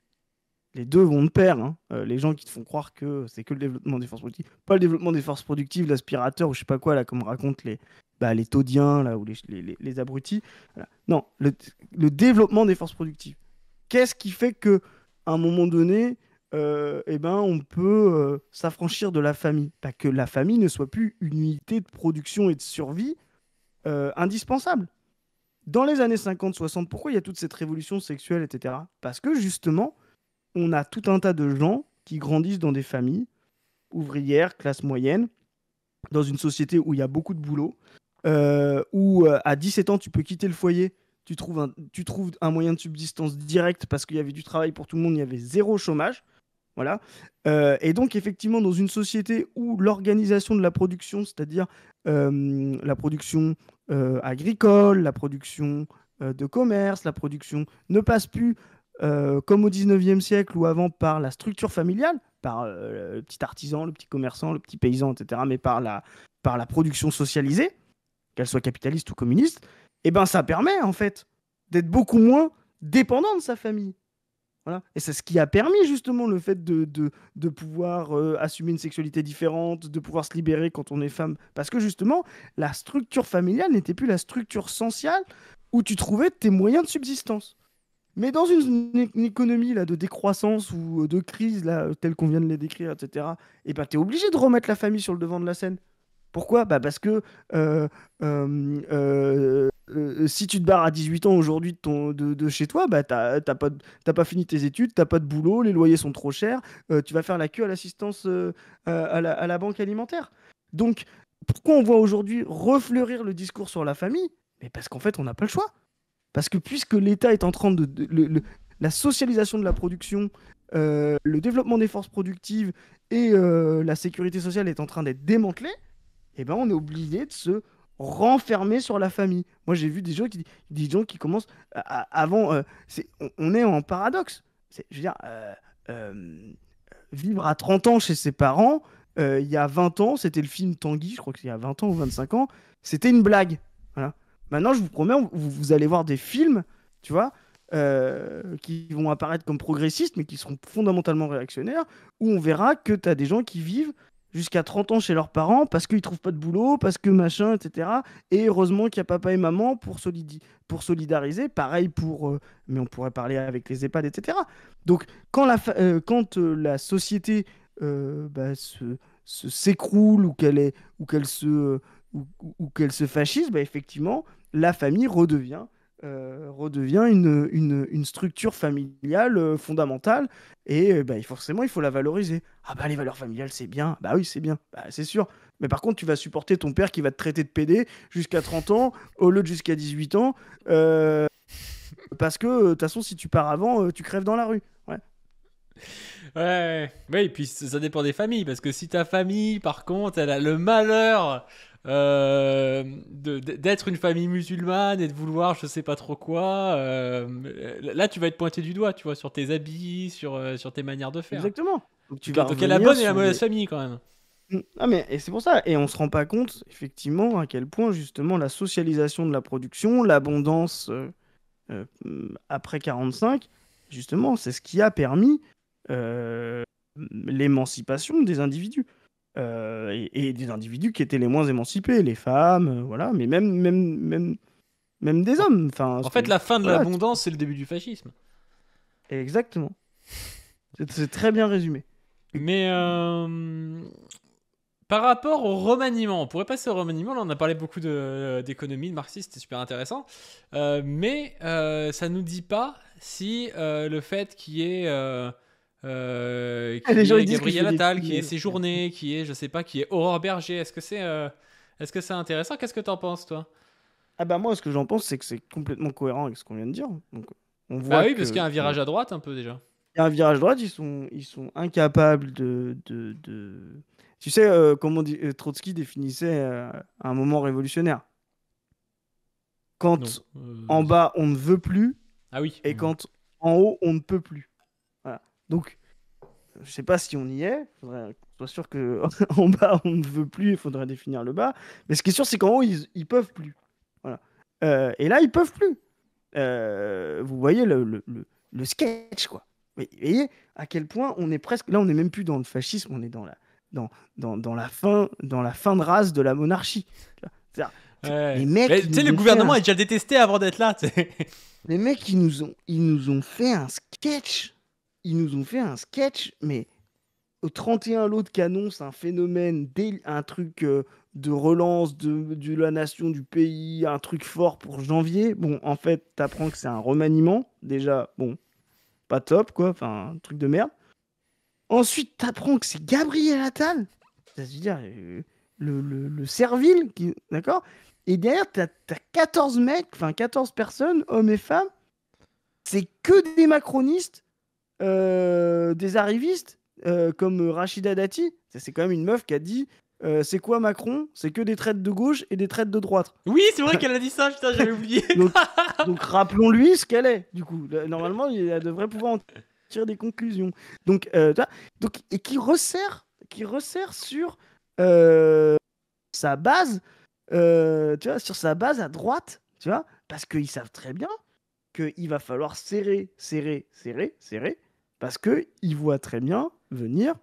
Les deux vont de pair. Hein. les gens qui te font croire que c'est que le développement des forces productives, pas le développement des forces productives, l'aspirateur ou je sais pas quoi là, comme racontent les, bah, les taudiens là, ou les, abrutis. Non, le, développement des forces productives. Qu'est-ce qui fait que à un moment donné, euh, eh ben, on peut euh, s'affranchir de la famille Que la famille ne soit plus une unité de production et de survie euh, indispensable. Dans les années 50-60, pourquoi il y a toute cette révolution sexuelle, etc. Parce que justement, on a tout un tas de gens qui grandissent dans des familles ouvrières, classe moyenne, dans une société où il y a beaucoup de boulot, euh, où euh, à 17 ans, tu peux quitter le foyer, tu trouves un, tu trouves un moyen de subsistance direct parce qu'il y avait du travail pour tout le monde, il y avait zéro chômage. Voilà. Euh, et donc, effectivement, dans une société où l'organisation de la production, c'est-à-dire la production agricole, la production de commerce, la production ne passe plus comme au 19e siècle ou avant par la structure familiale, par le petit artisan, le petit commerçant, le petit paysan, etc., mais par la, par la production socialisée, qu'elle soit capitaliste ou communiste, eh ben ça permet en fait d'être beaucoup moins dépendant de sa famille. Voilà. Et c'est ce qui a permis justement le fait de, de, pouvoir euh, assumer une sexualité différente, de pouvoir se libérer quand on est femme. Parce que justement, la structure familiale n'était plus la structure sociale où tu trouvais tes moyens de subsistance. Mais dans une, économie là, de décroissance ou euh, de crise là, telle qu'on vient de les décrire, etc., et eh ben, tu es obligé de remettre la famille sur le devant de la scène. Pourquoi bah Parce que euh, euh, euh, si tu te barres à 18 ans aujourd'hui de, de, chez toi, bah t'as pas, fini tes études, tu n'as pas de boulot, les loyers sont trop chers, tu vas faire la queue à l'assistance à la, à, la, banque alimentaire. Donc, pourquoi on voit aujourd'hui refleurir le discours sur la famille Mais Parce qu'en fait, on n'a pas le choix. Parce que puisque l'État est en train de... la socialisation de la production, le développement des forces productives et la sécurité sociale est en train d'être démantelée, eh ben, on est obligé de se renfermer sur la famille. Moi, j'ai vu des gens qui, qui commencent avant. Euh, on, est en paradoxe. je veux dire, euh, euh, vivre à 30 ans chez ses parents, il y a 20 ans, c'était le film Tanguy, je crois qu'il y a 20 ans ou 25 ans, c'était une blague. Voilà. Maintenant, je vous promets, vous, allez voir des films, tu vois, qui vont apparaître comme progressistes, mais qui seront fondamentalement réactionnaires, où on verra que tu as des gens qui vivent jusqu'à 30 ans chez leurs parents parce qu'ils trouvent pas de boulot, parce que machin, etc. Et heureusement qu'il y a papa et maman pour, pour solidariser. Pareil pour... Euh, mais on pourrait parler avec les EHPAD, etc. Donc quand la, euh, quand, euh, la société bah, se s'écroule ou qu'elle est ou qu'elle se ou, se fascise bah, effectivement la famille redevient euh, redevient une, structure familiale euh, fondamentale et euh, bah, forcément il faut la valoriser. Ah bah les valeurs familiales c'est bien, bah oui c'est bien, bah, c'est sûr. Mais par contre tu vas supporter ton père qui va te traiter de pédé jusqu'à 30 ans au lieu de jusqu'à 18 ans parce que de toute façon si tu pars avant tu crèves dans la rue. Ouais. Ouais, ouais, et puis ça dépend des familles, parce que si ta famille, par contre, elle a le malheur euh, d'être une famille musulmane et de vouloir je sais pas trop quoi. Euh, là, tu vas être pointé du doigt, tu vois, sur tes habits, sur, euh, sur tes manières de faire. Exactement. Donc, tu vas la bonne et la mauvaise famille quand même. Mm. Ah mais et c'est pour ça et on se rend pas compte effectivement à quel point justement la socialisation de la production, l'abondance après 45, justement, c'est ce qui a permis l'émancipation des individus. Euh, et, des individus qui étaient les moins émancipés, les femmes, euh, voilà, mais même, même, même, même des hommes. Enfin, en fait, la fin de l'abondance, c'est le début du fascisme. Exactement. C'est très bien résumé. Mais euh, par rapport au remaniement, on pourrait passer au remaniement. Là, on a parlé beaucoup d'économie, de, marxisme, marxiste, c'était super intéressant. mais euh, ça nous dit pas si le fait qu'il y ait euh, ah, qui les gens est Gabriel Attal, qui est Séjourné, qui est, je sais pas, qui est Aurore Berger. Est-ce que c'est euh, est-ce que c'est intéressant Qu'est-ce que t'en penses, toi Ah bah moi, ce que j'en pense, c'est que c'est complètement cohérent avec ce qu'on vient de dire. Donc, on bah voit ah oui, parce qu'il y a un virage à droite un peu déjà. Il y a un virage à droite, ils sont, ils sont incapables de... de, de... Tu sais, euh, comment euh, Trotsky définissait un moment révolutionnaire. Quand en bas, on ne veut plus, ah oui. et quand en haut, on ne peut plus. Donc, je sais pas si on y est. Faudrait soit sûr que en bas on ne veut plus, il faudrait définir le bas. Mais ce qui est sûr, c'est qu'en haut ils, ils, peuvent plus. Voilà. Euh, et là, ils peuvent plus. Euh, vous voyez le, sketch, quoi. Vous voyez à quel point on est presque. Là, on n'est même plus dans le fascisme, on est dans la, dans, dans, la fin, dans la fin de race de la monarchie. mais Les le gouvernement est déjà détesté avant d'être là. Les mecs, ils nous ont, ils nous ont fait un sketch ils nous ont fait un sketch, mais au 31 lots qui annonce un phénomène, un truc euh, de relance de, la nation, du pays, un truc fort pour janvier. Bon, en fait, t'apprends que c'est un remaniement. Déjà, bon, pas top, quoi. Enfin, un truc de merde. Ensuite, t'apprends que c'est Gabriel Attal. C'est-à-dire euh, le, le, servile, qui... d'accord Et derrière, t'as as 14 mecs, enfin 14 personnes, hommes et femmes. C'est que des macronistes euh, des arrivistes euh, comme Rachida Dati. C'est quand même une meuf qui a dit euh, c'est quoi Macron C'est que des traites de gauche et des traites de droite. Oui, c'est vrai qu'elle a dit ça, putain, j'avais oublié. donc, rappelons-lui ce qu'elle est, du coup. Normalement, elle devrait pouvoir en tirer des conclusions. Donc, euh, donc et qui resserre, qui resserre sur sa base, tu vois, sur sa base à droite, tu vois, parce qu'ils savent très bien qu'il va falloir serrer, serrer, serrer, serrer, parce il voit très bien venir,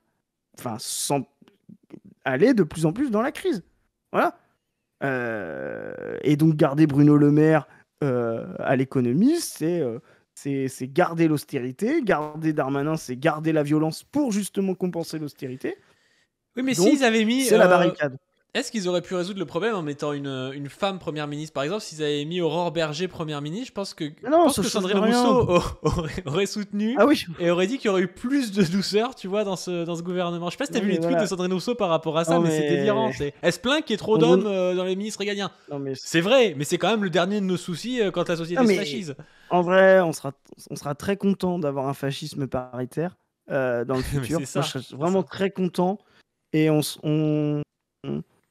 enfin, aller de plus en plus dans la crise. Voilà. Euh, et donc garder Bruno Le Maire euh, à l'économie, euh, c'est garder l'austérité, garder Darmanin, c'est garder la violence pour justement compenser l'austérité. Oui, mais s'ils avaient mis... C'est la barricade. Est-ce qu'ils auraient pu résoudre le problème en mettant une, une femme première ministre Par exemple, s'ils avaient mis Aurore Berger première ministre, je pense que, Sandrine Rousseau aurait, soutenu ah et aurait dit qu'il y aurait eu plus de douceur, tu vois, dans ce, dans ce gouvernement. Je sais pas si tu as vu les tweets de Sandrine Rousseau par rapport à ça, mais, c'est délirant. Est-ce plein qu'il y ait trop d'hommes euh, dans les ministres régaliens. C'est vrai, mais c'est quand même le dernier de nos soucis euh, quand la société se fascise. En vrai, on sera, on sera très content d'avoir un fascisme paritaire euh, dans le futur. je vraiment très content et on, on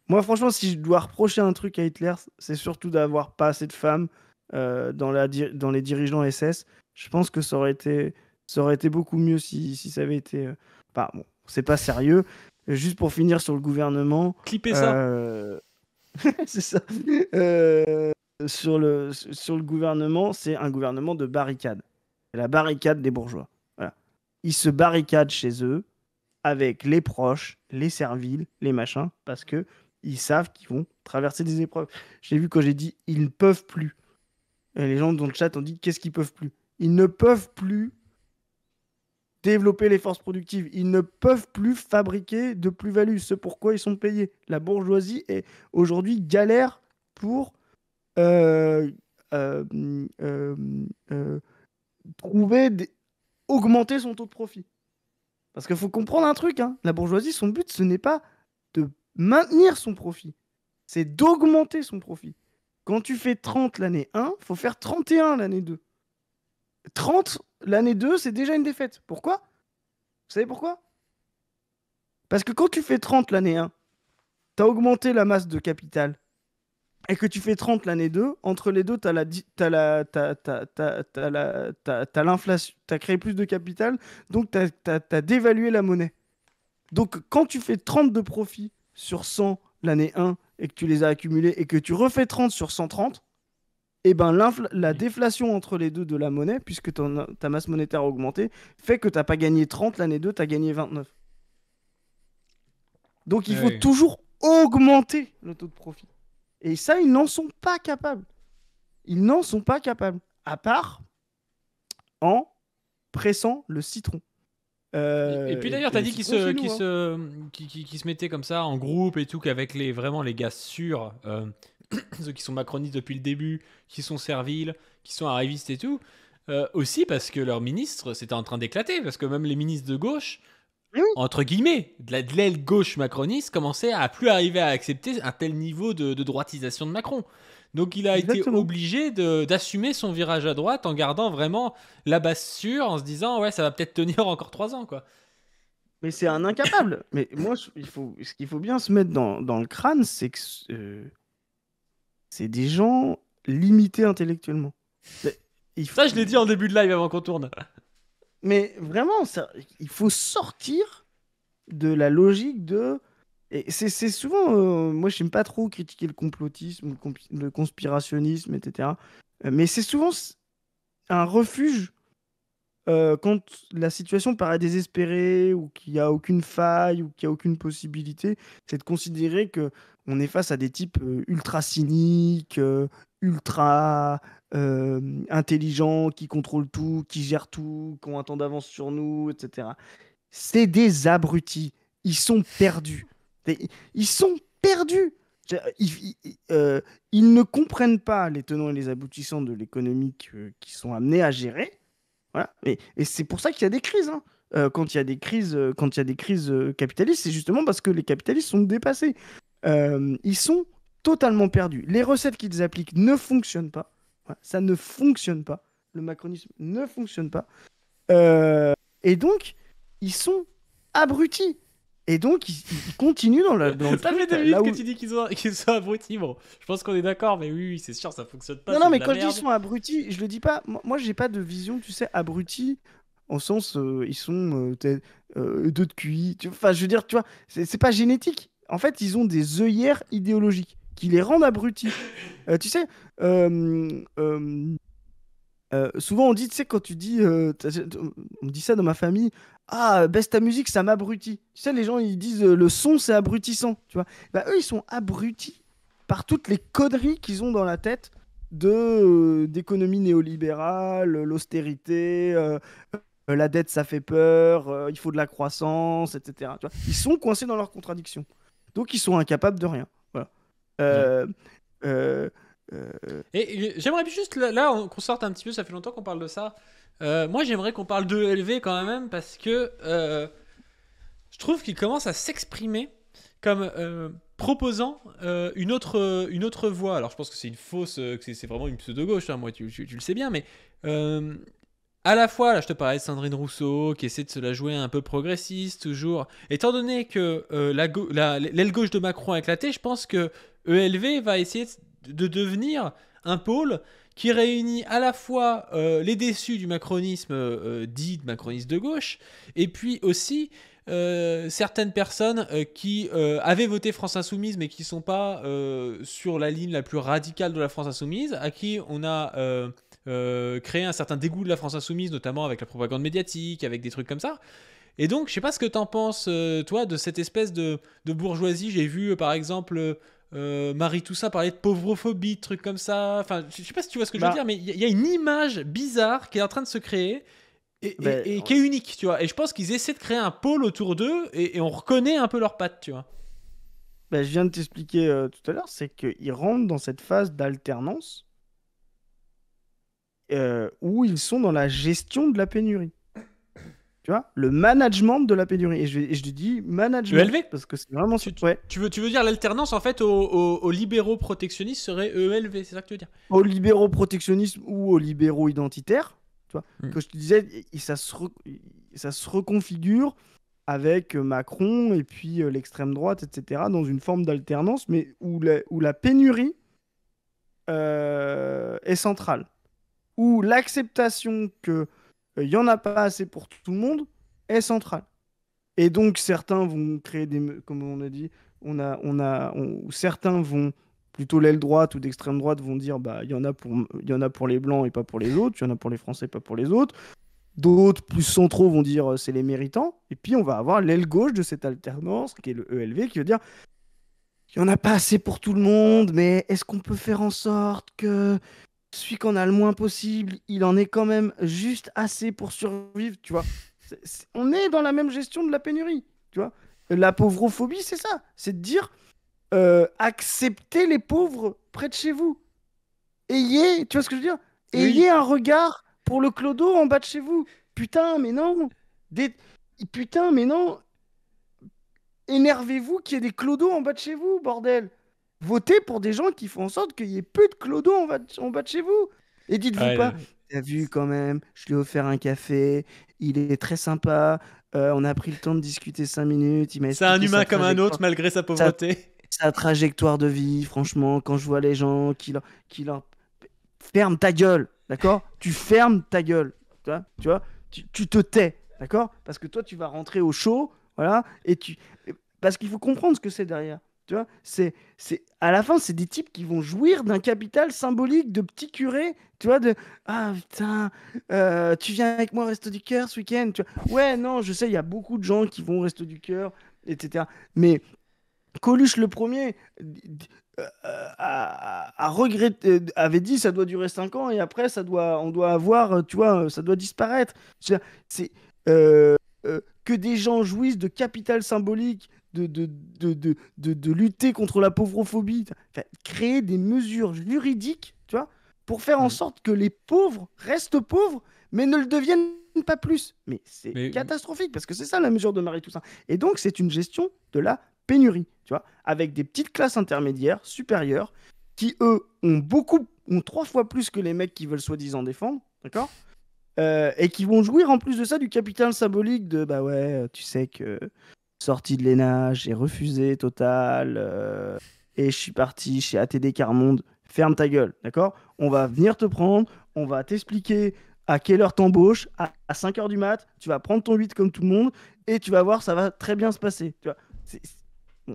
moi, franchement, si je dois reprocher un truc à Hitler, c'est surtout d'avoir pas assez de femmes euh, dans, les dirigeants SS. Je pense que ça aurait été, beaucoup mieux si, ça avait été. Enfin, euh, bah, bon, c'est pas sérieux. Juste pour finir sur le gouvernement. Clipper ça euh, C'est ça. Sur, le, gouvernement, c'est un gouvernement de barricade. La barricade des bourgeois. Voilà. Ils se barricadent chez eux avec les proches, les serviles, les machins, parce que ils savent qu'ils vont traverser des épreuves. J'ai vu quand j'ai dit ils ne peuvent plus. les gens dans le chat ont dit qu'est-ce qu'ils peuvent plus Ils ne peuvent plus développer les forces productives. Ils ne peuvent plus fabriquer de plus-value. C'est pourquoi ils sont payés. La bourgeoisie est aujourd'hui galère pour euh, euh, euh, trouver augmenter son taux de profit. Parce qu'il faut comprendre un truc, hein. la bourgeoisie, son but, ce n'est pas maintenir son profit. C'est d'augmenter son profit. Quand tu fais 30 l'année 1, faut faire 31 l'année 2. 30 l'année 2, c'est déjà une défaite. Pourquoi Vous savez pourquoi Parce que quand tu fais 30 l'année 1, tu as augmenté la masse de capital et que tu fais 30 l'année 2, entre les deux, tu as l'inflation, tu as créé plus de capital, donc tu as, as, dévalué la monnaie. Donc quand tu fais 30 de profit sur 100 l'année 1 et que tu les as accumulés et que tu refais 30 sur 130, et eh ben la déflation entre les deux de la monnaie, puisque ta masse monétaire a augmenté, fait que tu n'as pas gagné 30 l'année 2, tu as gagné 29. Donc il faut toujours augmenter le taux de profit. Et ça, ils n'en sont pas capables. Ils n'en sont pas capables. À part en pressant le citron. Euh, et puis d'ailleurs, t'as dit qu'ils hein. se, qui, se mettaient comme ça en groupe et tout, qu'avec les, vraiment les gars sûrs, euh, ceux qui sont macronistes depuis le début, qui sont serviles, qui sont arrivistes et tout. Euh, aussi parce que leurs ministres c'était en train d'éclater, parce que même les ministres de gauche, ah entre guillemets, de l'aile gauche macroniste, commençaient à plus arriver à accepter un tel niveau de droitisation de Macron. Donc il a été obligé d'assumer son virage à droite en gardant vraiment la base sûre, en se disant ouais ça va peut-être tenir encore trois ans quoi. Mais c'est un incapable. Mais moi il faut, ce qu'il faut bien se mettre dans, le crâne c'est que euh, c'est des gens limités intellectuellement. Ça je l'ai dit en début de live avant qu'on tourne. Mais vraiment il faut sortir de la logique de et c'est souvent, euh, moi je n'aime pas trop critiquer le complotisme, le conspirationnisme, etc. Euh, mais c'est souvent un refuge euh, quand la situation paraît désespérée ou qu'il n'y a aucune faille ou qu'il n'y a aucune possibilité. C'est de considérer que on est face à des types ultra cyniques, ultra intelligents, qui contrôlent tout, qui gèrent tout, qui ont un temps d'avance sur nous, etc. C'est des abrutis. Ils sont perdus ils sont perdus. Euh, ils, ne comprennent pas les tenants et les aboutissants de l'économie qu'ils qui sont amenés à gérer. Voilà. Et, c'est pour ça qu'il y a des crises. Hein. Euh, quand il y a des crises, euh, quand il y a des crises capitalistes, c'est justement parce que les capitalistes sont dépassés. ils sont totalement perdus. Les recettes qu'ils appliquent ne fonctionnent pas. Ça ne fonctionne pas. Le macronisme ne fonctionne pas. et donc, ils sont abrutis. Et donc, ils, continuent dans la. Dans ça fait deux minutes que tu dis qu'ils sont, abrutis. Bon, je pense qu'on est d'accord, mais oui, oui c'est sûr, ça fonctionne pas. Non, non, mais quand ils sont abrutis, je le dis pas. Moi, j'ai pas de vision, tu sais, abrutis, En sens, euh, ils sont euh, euh, deux de QI. Tu... Enfin, je veux dire, tu vois, c'est pas génétique. En fait, ils ont des œillères idéologiques qui les rendent abrutis. Euh, tu sais, euh, souvent, on dit, tu sais, quand tu dis, euh, on dit ça dans ma famille, ah, baisse ta musique, ça m'abrutit. Tu sais, les gens, ils disent, euh, le son, c'est abrutissant, tu vois. Bah, eux, ils sont abrutis par toutes les conneries qu'ils ont dans la tête de d'économie néolibérale, l'austérité, la dette, ça fait peur, il faut de la croissance, etc. ils sont coincés dans leurs contradictions. Donc, ils sont incapables de rien. Voilà. Euh, Et j'aimerais juste, là, qu'on sorte un petit peu, ça fait longtemps qu'on parle de ça. Euh, moi, j'aimerais qu'on parle de LV quand même parce que euh, je trouve qu'il commence à s'exprimer comme proposant une, autre, une autre voie. Alors, je pense que c'est une fausse, que c'est vraiment une pseudo-gauche, hein, moi, tu, tu, le sais bien, mais à la fois, là, je te parlais de Sandrine Rousseau qui essaie de se la jouer un peu progressiste, toujours. Étant donné que l'aile gauche de Macron a éclaté, je pense que ELV va essayer de devenir un pôle qui réunit à la fois euh, les déçus du macronisme euh, dit macronisme de gauche, et puis aussi euh, certaines personnes qui avaient voté France Insoumise mais qui ne sont pas sur la ligne la plus radicale de la France Insoumise, à qui on a créé un certain dégoût de la France Insoumise, notamment avec la propagande médiatique, avec des trucs comme ça. Et donc, je sais pas ce que tu en penses, toi, de cette espèce de bourgeoisie. J'ai vu, par exemple, euh, Marie tout ça parlait de pauvrophobie, trucs comme ça. Enfin, je sais pas si tu vois ce que je veux bah. dire, mais il y, a une image bizarre qui est en train de se créer et, bah, qui est unique, tu vois. Et je pense qu'ils essaient de créer un pôle autour d'eux et, on reconnaît un peu leurs pattes, tu vois. Bah, je viens de t'expliquer euh, tout à l'heure, c'est qu'ils rentrent dans cette phase d'alternance euh, où ils sont dans la gestion de la pénurie. Tu vois, le management de la pénurie. Et je, dis management. ELV Parce que c'est vraiment. Tu, ouais. tu, veux, tu veux dire l'alternance, en fait, aux, libéraux protectionnistes serait ELV, c'est ça que tu veux dire Aux libéraux protectionnisme ou aux libéraux identitaires. Tu vois, que hmm. je te disais, ça se, ça se reconfigure avec euh, Macron et puis euh, l'extrême droite, etc., dans une forme d'alternance, mais où la, où la pénurie euh, est centrale. Où l'acceptation que il euh, n'y en a pas assez pour tout le monde, est central. Et donc certains vont créer des, comme on a dit, on a, on a, certains vont plutôt l'aile droite ou d'extrême droite vont dire bah il y en a pour, y en a pour les blancs et pas pour les autres, il y en a pour les français pas pour les autres. D'autres plus centraux vont dire euh, c'est les méritants. Et puis on va avoir l'aile gauche de cette alternance qui est le ELV qui veut dire il y en a pas assez pour tout le monde, mais est-ce qu'on peut faire en sorte que celui qu'on a le moins possible, il en est quand même juste assez pour survivre, tu vois. on est dans la même gestion de la pénurie, tu vois. La pauvrophobie, c'est ça. C'est de dire euh, acceptez les pauvres près de chez vous. Ayez, tu vois ce que je veux dire Ayez un regard pour le clodo en bas de chez vous. Putain, mais non. Des... Putain, mais non. Énervez-vous qu'il y ait des clodos en bas de chez vous, bordel voter pour des gens qui font en sorte qu'il n'y ait plus de clodo en, va... bas de chez vous. Et dites-vous pas, t'as vu quand même, je lui ai offert un café, il est très sympa, euh, on a pris le temps de discuter cinq minutes. il C'est un humain comme un autre malgré sa pauvreté. Sa... trajectoire de vie, franchement, quand je vois les gens qui leur... Qui Ferme ta gueule, d'accord Tu fermes ta gueule, tu vois, tu, vois tu te tais, d'accord Parce que toi, tu vas rentrer au chaud, voilà, et tu... Parce qu'il faut comprendre ce que c'est derrière. Tu vois, c'est, c'est, à la fin, c'est des types qui vont jouir d'un capital symbolique de petits curés, tu vois, de ah putain, euh, tu viens avec moi au resto du cœur ce week-end, tu Ouais, non, je sais, il y a beaucoup de gens qui vont au resto du cœur, etc. Mais Coluche le premier euh, euh, a, avait dit ça doit durer 5 ans et après ça doit, on doit avoir, tu vois, ça doit disparaître. C'est, que des gens jouissent de capital symbolique de, lutter contre la pauvrophobie, créer des mesures juridiques, tu vois, pour faire en mm. sorte que les pauvres restent pauvres, mais ne le deviennent pas plus. Mais c'est catastrophique, parce que c'est ça la mesure de Marie Toussaint. Et donc, c'est une gestion de la pénurie, tu vois, avec des petites classes intermédiaires, supérieures, qui, eux, ont beaucoup, ont trois fois plus que les mecs qui veulent soi-disant défendre, d'accord euh, et qui vont jouir en plus de ça du capital symbolique de bah ouais, euh, tu sais que sortie de l'ENA, j'ai refusé total. Euh, et je suis parti chez ATD Carmonde. Ferme ta gueule, d'accord On va venir te prendre, on va t'expliquer à quelle heure t'embauches, à, 5h du mat, tu vas prendre ton 8 comme tout le monde, et tu vas voir, ça va très bien se passer. Tu vois,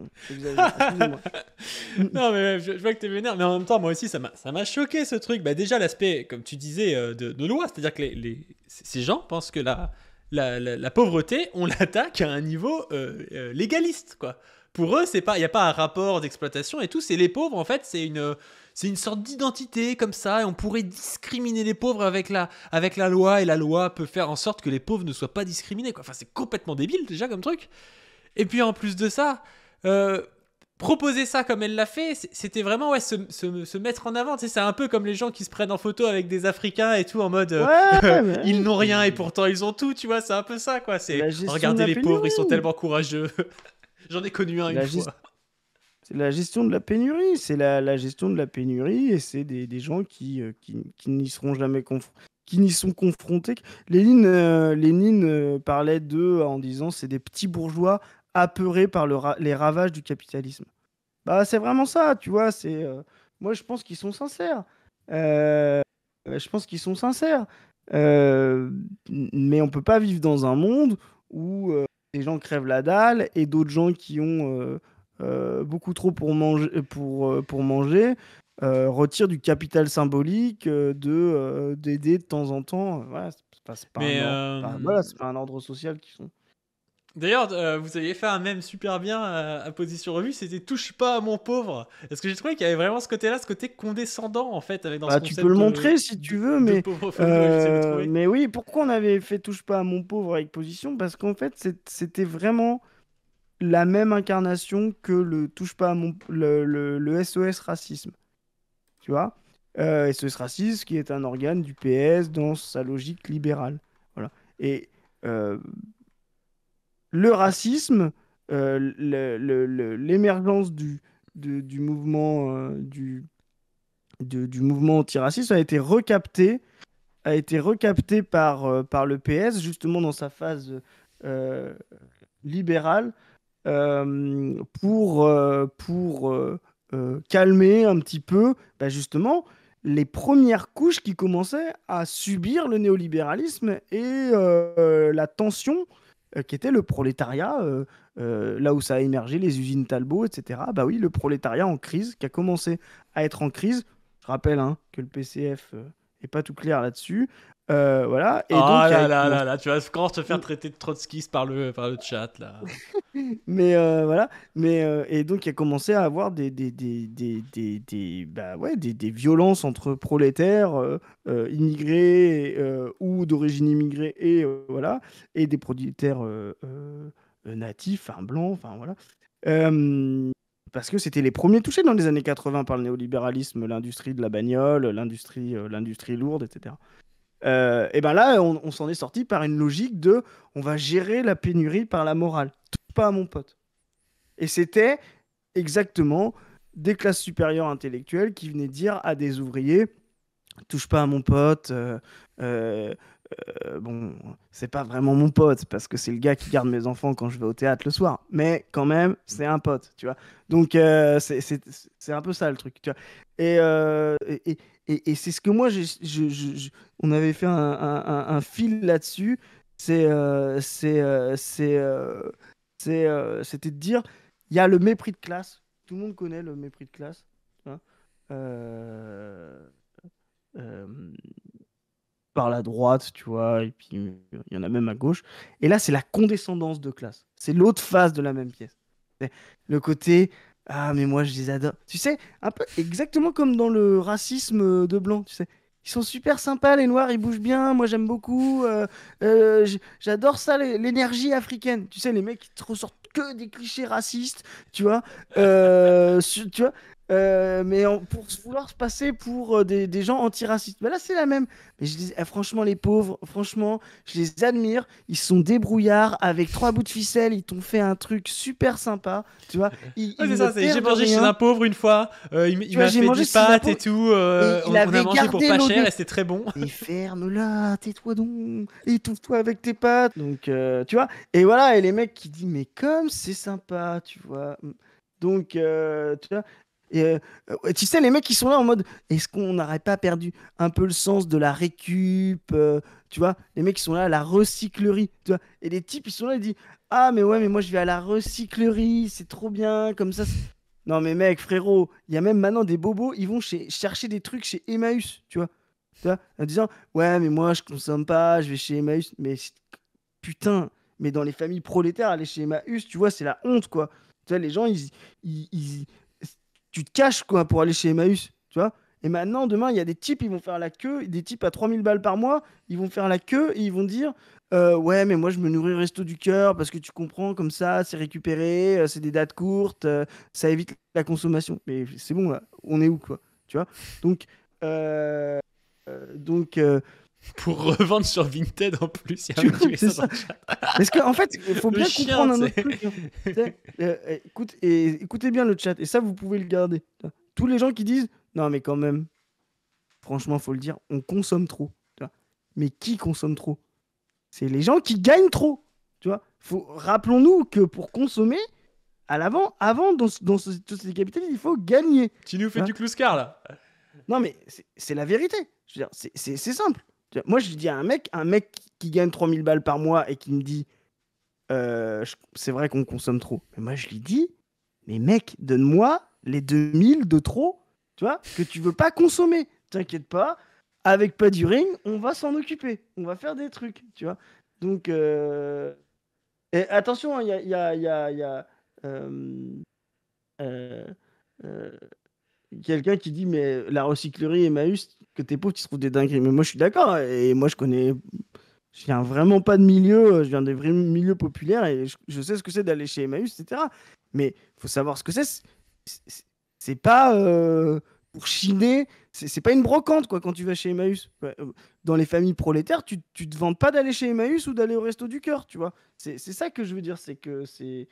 non, mais je, vois que t'es vénère, mais en même temps, moi aussi, ça m'a choqué ce truc. Bah, déjà, l'aspect, comme tu disais, euh, de, loi, c'est-à-dire que ces gens pensent que la, la, pauvreté, on l'attaque à un niveau euh, euh, légaliste, quoi. Pour eux, il n'y a pas un rapport d'exploitation et tout. C'est les pauvres, en fait, c'est une, euh, c'est une sorte d'identité comme ça. Et on pourrait discriminer les pauvres avec la, avec la loi et la loi peut faire en sorte que les pauvres ne soient pas discriminés. Quoi. Enfin, c'est complètement débile déjà comme truc. Et puis en plus de ça, proposer ça comme elle l'a fait, c'était vraiment ouais, se, mettre en avant. Tu c'est un peu comme les gens qui se prennent en photo avec des Africains et tout en mode euh, ils n'ont rien et pourtant ils ont tout, tu vois. C'est un peu ça quoi. C'est regardez les pauvres, ils sont tellement courageux. J'en ai connu un une fois. C'est la gestion de la pénurie, c'est la, la, gestion de la pénurie et c'est des, gens euh, qui, n'y seront jamais confrontés qui n'y sont confrontés. Lénine, euh, Lénine parlait d'eux en disant c'est des petits bourgeois apeurés par les ravages du capitalisme. Bah, c'est vraiment ça, tu vois. C'est euh, moi, je pense qu'ils sont sincères. Euh, je pense qu'ils sont sincères. Euh, mais on peut pas vivre dans un monde où des gens crèvent la dalle et d'autres gens qui ont beaucoup trop pour manger, pour, pour manger retirent du capital symbolique de d'aider de temps en temps. Voilà, c'est pas, pas, un ordre social qui sont. D'ailleurs, euh, vous aviez fait un même super bien euh, à, position revue, c'était touche pas à mon pauvre. Est-ce que j'ai trouvé qu'il y avait vraiment ce côté-là, ce côté condescendant en fait avec dans bah, Tu peux le montrer si tu veux, mais euh, mais oui, pourquoi on avait fait touche pas à mon pauvre avec position Parce qu'en fait, c'était vraiment la même incarnation que le touche pas à mon le, le, SOS racisme. Tu vois, euh, SOS racisme qui est un organe du PS dans sa logique libérale. Voilà. Et le racisme, euh, l'émergence du, du, mouvement euh, du, du, mouvement antiraciste a été recapté a été par, euh, par le PS justement dans sa phase libérale pour, pour calmer un petit peu bah, justement les premières couches qui commençaient à subir le néolibéralisme et la tension euh, qui était le prolétariat, euh, euh, là où ça a émergé, les usines Talbot, etc. Bah oui, le prolétariat en crise, qui a commencé à être en crise. Je rappelle hein, que le PCF n'est pas tout clair là-dessus. Euh, voilà. Et ah donc, là, là, là, tu vas encore te faire traiter de trotskiste par le, par le chat, là. mais euh, voilà. Mais, euh, et donc, il a commencé à avoir des, des, des, bah violences entre prolétaires, immigrés ou d'origine immigrée, et voilà, et des prolétaires natifs, blancs, enfin voilà. parce que c'était les premiers touchés dans les années 80 par le néolibéralisme, l'industrie de la bagnole, l'industrie l'industrie lourde, etc. Euh, et ben là, on, s'en est sorti par une logique de on va gérer la pénurie par la morale. touche pas à mon pote. Et c'était exactement des classes supérieures intellectuelles qui venaient dire à des ouvriers touche pas à mon pote, euh, euh, euh, bon, c'est pas vraiment mon pote parce que c'est le gars qui garde mes enfants quand je vais au théâtre le soir. Mais quand même, c'est un pote, tu vois. Donc euh, c'est un peu ça le truc, tu vois. Et, euh, c'est ce que moi, je, on avait fait un, fil là-dessus. C'est c'était de dire, il y a le mépris de classe. Tout le monde connaît le mépris de classe par la droite, tu vois, et puis euh, il y en a même à gauche. Et là, c'est la condescendance de classe. C'est l'autre face de la même pièce. Le côté ah mais moi je les adore. Tu sais, un peu exactement comme dans le racisme de blanc, tu sais. Ils sont super sympas les noirs, ils bougent bien, moi j'aime beaucoup. Euh, euh, j'adore ça l'énergie africaine. Tu sais les mecs ils te ressortent que des clichés racistes, tu vois. tu vois euh, mais pour vouloir se passer pour euh, des, gens antiracistes. Mais bah là, c'est la même. Mais je dis, eh, franchement, les pauvres, franchement, je les admire. Ils sont débrouillards avec trois bouts de ficelle. Ils t'ont fait un truc super sympa. Tu vois, j'ai mangé chez un pauvre une fois. Euh, il, m'a fait des pâtes et tout. on, il avait a mangé pour pas cher et c'était très bon. Et ferme là tais-toi donc. Étouffe-toi avec tes pâtes. Donc, tu vois. Et voilà, et les mecs qui disent, mais comme c'est sympa, tu vois. Donc, tu vois, et euh, euh, tu sais, les mecs, qui sont là en mode est-ce qu'on n'aurait pas perdu un peu le sens de la récup euh, Tu vois, les mecs, qui sont là à la recyclerie. Tu vois et les types, ils sont là, ils disent Ah, mais ouais, mais moi, je vais à la recyclerie, c'est trop bien, comme ça. Non, mais mec, frérot, il y a même maintenant des bobos, ils vont chez, chercher des trucs chez Emmaüs, tu vois, tu vois en disant Ouais, mais moi, je consomme pas, je vais chez Emmaüs. Mais putain, mais dans les familles prolétaires, aller chez Emmaüs, tu vois, c'est la honte, quoi. Tu vois, les gens, ils, tu te caches quoi pour aller chez Emmaüs, tu vois. Et maintenant, demain, il y a des types, ils vont faire la queue, des types à 3000 balles par mois, ils vont faire la queue et ils vont dire euh, Ouais, mais moi, je me nourris resto du cœur parce que tu comprends, comme ça, c'est récupéré, euh, c'est des dates courtes, euh, ça évite la consommation. Mais c'est bon, là, on est où, quoi Tu vois Donc, donc pour revendre sur Vinted en plus. Il y a un ça. Parce qu'en en fait, il faut bien comprendre un autre truc. Hein. Euh, euh, écoute, et, écoutez bien le chat, et ça, vous pouvez le garder. Tous les gens qui disent Non, mais quand même, franchement, faut le dire, on consomme trop. Mais qui consomme trop C'est les gens qui gagnent trop. Tu vois faut, rappelons-nous que pour consommer, à l'avant, avant, dans, dans ce, ces il faut gagner. Tu nous fais du clouscar là. Non, mais c'est la vérité. c'est simple. Moi, je dis à un mec, un mec qui gagne 3000 balles par mois et qui me dit euh, c'est vrai qu'on consomme trop. Mais moi, je lui dis mais mec, donne-moi les 2000 de trop, tu vois, que tu veux pas consommer. T'inquiète pas, avec pas du ring, on va s'en occuper. On va faire des trucs, tu vois. Donc, euh, attention, hein, il y a quelqu'un qui dit mais la recyclerie Emmaüs, que t'es pauvre, tu trouves des dingueries. Mais moi je suis d'accord hein, et moi je connais, je viens vraiment pas de milieu, je viens des vrais milieux populaires et je, sais ce que c'est d'aller chez Emmaüs, etc. Mais faut savoir ce que c'est. C'est pas euh, pour chiner, c'est pas une brocante quoi quand tu vas chez Emmaüs. Euh, dans les familles prolétaires, tu, tu te vends pas d'aller chez Emmaüs ou d'aller au resto du cœur, tu vois. C'est ça que je veux dire, c'est que c'est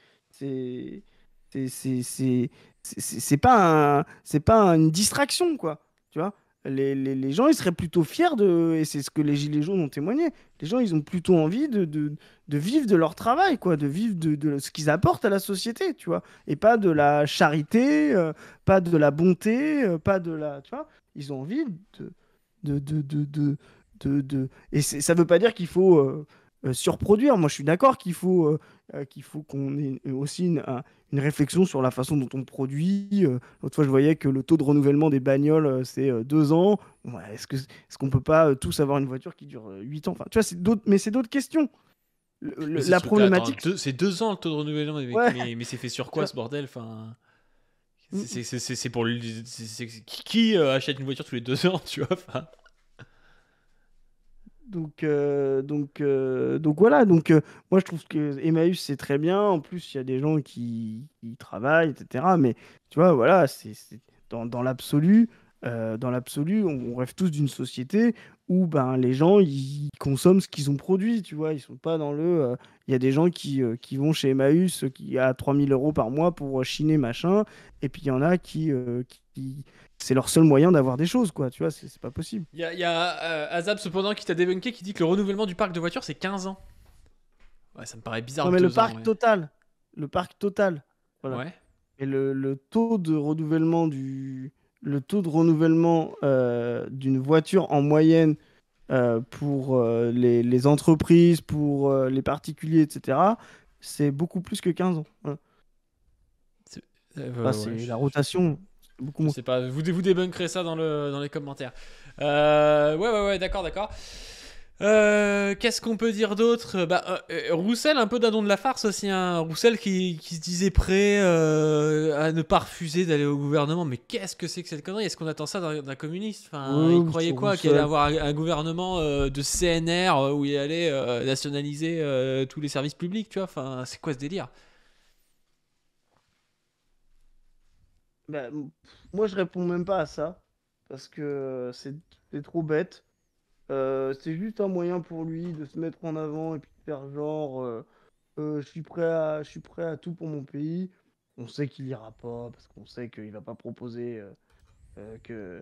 c'est pas, un, pas une distraction, quoi. Tu vois les, gens, ils seraient plutôt fiers de. Et c'est ce que les Gilets jaunes ont témoigné. Les gens, ils ont plutôt envie de, de, vivre de leur travail, quoi, de vivre de, ce qu'ils apportent à la société, tu vois. Et pas de la charité, euh, pas de la bonté, euh, pas de la. Tu vois Ils ont envie de. de, de, de, de, de... Et ça veut pas dire qu'il faut. Euh, euh, surproduire. Moi, je suis d'accord qu'il faut euh, euh, qu'il faut qu'on ait aussi une, réflexion sur la façon dont on produit. L'autre fois, je voyais que le taux de renouvellement des bagnoles, c'est deux ans. est-ce que est-ce qu'on peut pas tous avoir une voiture qui dure huit ans Enfin, tu vois, d'autres, mais c'est d'autres questions. la problématique, c'est deux ans le taux de renouvellement, mais, mais, c'est fait sur quoi ce bordel Enfin. Mm. C'est pour qui achète une voiture tous les deux ans, tu vois. Donc, euh, donc, euh, donc voilà. Donc, euh, moi, je trouve que Emmaüs, c'est très bien. En plus, il y a des gens qui, qui travaillent, etc. Mais tu vois, voilà, c'est dans, l'absolu. dans l'absolu, on, rêve tous d'une société où ben, les gens ils consomment ce qu'ils ont produit, tu vois, ils sont pas dans le... Il y a des gens qui, qui vont chez Emmaüs qui, à 3000 euros par mois pour chiner machin, et puis il y en a qui, c'est leur seul moyen d'avoir des choses, quoi. Tu vois, c'est pas possible. Il y a, euh, Azab, cependant, qui t'a débunké, qui dit que le renouvellement du parc de voitures, c'est 15 ans. Ouais, ça me paraît bizarre. Non, mais le parc total. Le parc total. Voilà. Ouais. Et le, taux de renouvellement du. Le taux de renouvellement euh, d'une voiture en moyenne euh, pour les, entreprises, pour les particuliers, etc., c'est beaucoup plus que 15 ans. Hein. c'est la rotation pas, vous, vous débunkerez ça dans, le, dans les commentaires. Euh, ouais, ouais, ouais, d'accord, d'accord. Euh, qu'est-ce qu'on peut dire d'autre bah, euh, Roussel, un peu don de la farce aussi. un hein. Roussel qui, qui, se disait prêt à ne pas refuser d'aller au gouvernement. Mais qu'est-ce que c'est que cette connerie Est-ce qu'on attend ça d'un communiste Il croyait quoi Qu'il allait avoir un, un gouvernement de CNR où il allait nationaliser tous les services publics tu vois enfin, C'est quoi ce délire Bah, moi, je réponds même pas à ça. Parce que euh, c'est trop bête. Euh, c'est juste un moyen pour lui de se mettre en avant et puis de faire genre euh, je suis prêt à je suis prêt à tout pour mon pays. On sait qu'il ira pas parce qu'on sait qu'il va pas proposer que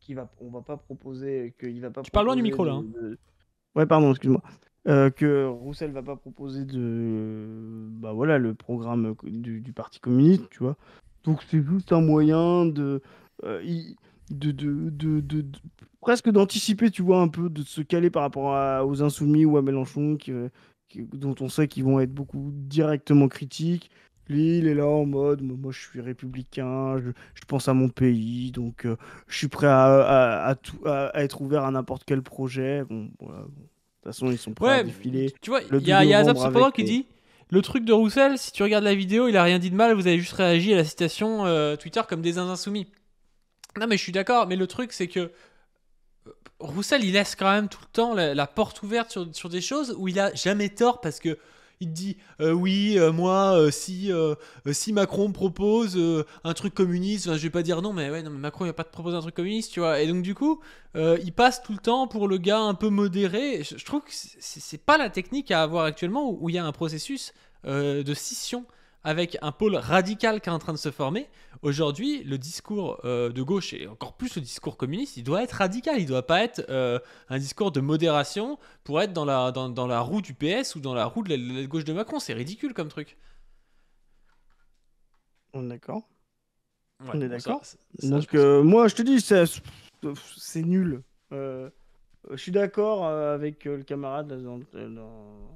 qu'il va on va pas proposer qu'il va pas. Tu parles loin du micro là. Hein. Ouais pardon excuse-moi euh, que Roussel va pas proposer de bah voilà le programme du, parti communiste tu vois donc c'est juste un moyen euh, de de, de, de, presque d'anticiper tu vois un peu de se caler par rapport aux insoumis ou à Mélenchon euh, qui, dont on sait qu'ils vont être beaucoup directement critiques lui, il est là en mode, moi, je suis républicain, je, pense à mon pays, donc je suis prêt à, à, tout, à, être ouvert à n'importe quel projet. Bon, voilà, bon. De toute façon, ils sont prêts à défiler. Tu vois, il y a, Azab cependant qui dit le truc de Roussel, si tu regardes la vidéo, il a rien dit de mal, vous avez juste réagi à la citation euh, Twitter comme des insoumis. Non, mais je suis d'accord, mais le truc, c'est que euh, Roussel, il laisse quand même tout le temps la, porte ouverte sur, sur, des choses où il a jamais tort parce que il dit euh, oui, euh, moi, euh, si, si Macron propose un truc communiste, enfin, je vais pas dire non, mais ouais, non, mais Macron, il va pas te proposer un truc communiste, tu vois. Et donc, du coup, il passe tout le temps pour le gars un peu modéré. Je, je trouve que c'est pas la technique à avoir actuellement où il y a un processus de scission avec un pôle radical qui est en train de se former, Aujourd'hui, le discours euh, de gauche et encore plus le discours communiste, il doit être radical. Il ne doit pas être euh, un discours de modération pour être dans la, dans, dans, la roue du PS ou dans la roue de la, gauche de Macron. C'est ridicule comme truc. On est d'accord. on est d'accord. Donc, euh, moi, je te dis, c'est nul. je suis d'accord avec le camarade dans,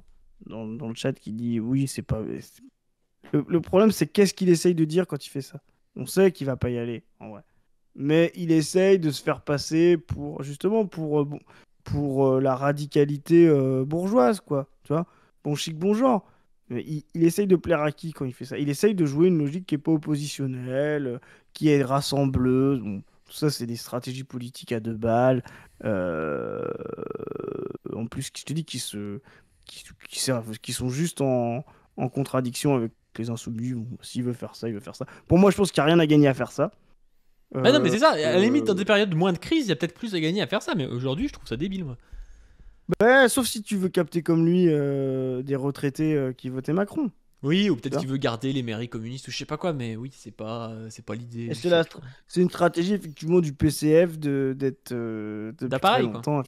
dans, le chat qui dit oui, c'est pas. Le, le problème, c'est qu'est-ce qu'il essaye de dire quand il fait ça on sait qu'il va pas y aller, Mais il essaye de se faire passer pour, justement, pour, euh, pour euh, la radicalité euh, bourgeoise, quoi. Tu vois Bon chic, bon genre. il, essaye de plaire à qui quand il fait ça Il essaye de jouer une logique qui est pas oppositionnelle, qui est rassembleuse. tout ça, c'est des stratégies politiques à deux balles. En plus, je te dis, qu'ils se qui, servent, qui sont juste en contradiction avec les insoumis, s'il veut faire ça, il veut faire ça. Pour moi, je pense qu'il n'y a rien à gagner à faire ça. Bah non, mais c'est ça, à la euh, limite, dans des euh, périodes moins de crise, il y a peut-être plus à gagner à faire ça, mais aujourd'hui, je trouve ça débile, moi. Bah, sauf si tu veux capter comme lui euh, des retraités qui votaient Macron. Oui, ou peut-être qu'il veut garder les mairies communistes ou je sais pas quoi, mais oui, c'est pas, c'est pas l'idée. C'est, une stratégie effectivement du PCF d'être euh,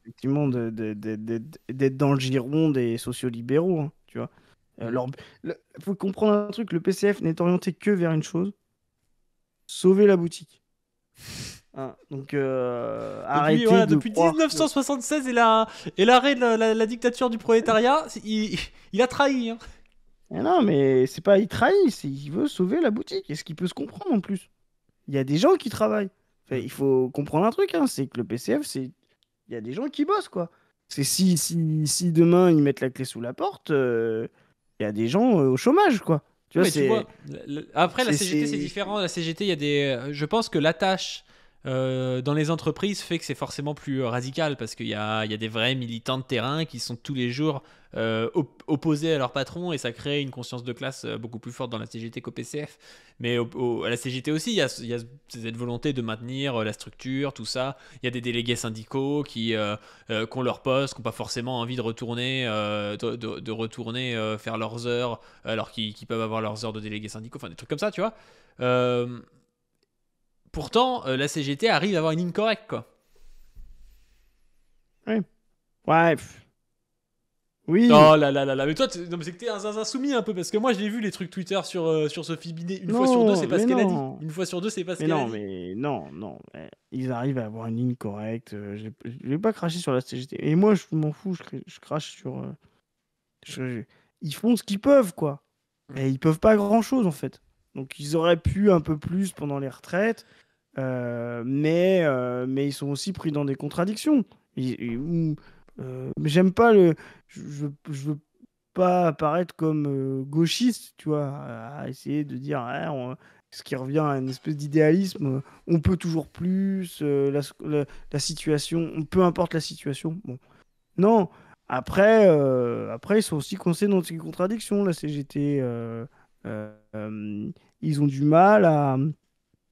effectivement, d'être dans le giron des sociaux libéraux, hein, tu vois il euh, faut comprendre un truc, le PCF n'est orienté que vers une chose, sauver la boutique. Hein, donc, euh, arrêtez. depuis 1976 et l'arrêt et de euh, la, dictature du prolétariat, il, il a trahi. Hein. non, mais c'est pas il trahit, c'est il veut sauver la boutique. Est-ce qu'il peut se comprendre en plus Il y a des gens qui travaillent. il faut comprendre un truc, hein, c'est que le PCF, c'est il y a des gens qui bossent quoi. C'est si, si, demain ils mettent la clé sous la porte. Euh, il y a des gens au chômage, quoi. Tu vois, après, la CGT, c'est différent. La CGT, il y a des. Je pense que l'attache euh, dans les entreprises fait que c'est forcément plus euh, radical parce qu'il y, a, des vrais militants de terrain qui sont tous les jours euh, opposés à leur patron et ça crée une conscience de classe beaucoup plus forte dans la CGT qu'au PCF. Mais à la CGT aussi, il y, a, cette volonté de maintenir la structure, tout ça. Il y a des délégués syndicaux qui, ont leur poste, qui n'ont pas forcément envie de retourner, de, retourner faire leurs heures alors qu'ils peuvent avoir leurs heures de délégués syndicaux, enfin des trucs comme ça, tu vois pourtant, euh, la CGT arrive à avoir une ligne correcte, quoi. Oui. Ouais. Oui. Non, oh là, là, là, là. Mais toi, non, mais c'est que t'es un zinzin soumis un peu, parce que moi, j'ai vu les trucs Twitter sur, euh, sur Sophie Binet. Une fois sur deux, c'est pas ce qu'elle a dit. Une fois sur deux, c'est pas ce qu'elle a non, dit. Mais non, non. Eh, ils arrivent à avoir une ligne correcte. Euh, je vais pas cracher sur la CGT. Et moi, je m'en fous, je, crache sur. Ils font ce qu'ils peuvent, quoi. Mm. Et ils peuvent pas grand chose, en fait. Donc ils auraient pu un peu plus pendant les retraites, euh, mais, euh, mais ils sont aussi pris dans des contradictions. Euh, mais J'aime pas le. Je, je, veux pas apparaître comme gauchiste, tu vois, à essayer de dire ah, ce qui revient à une espèce d'idéalisme on peut toujours plus, la, la, situation, peu importe la situation. Bon. Non, après, après ils sont aussi coincés dans des contradictions, la CGT. Euh, ils ont du mal à,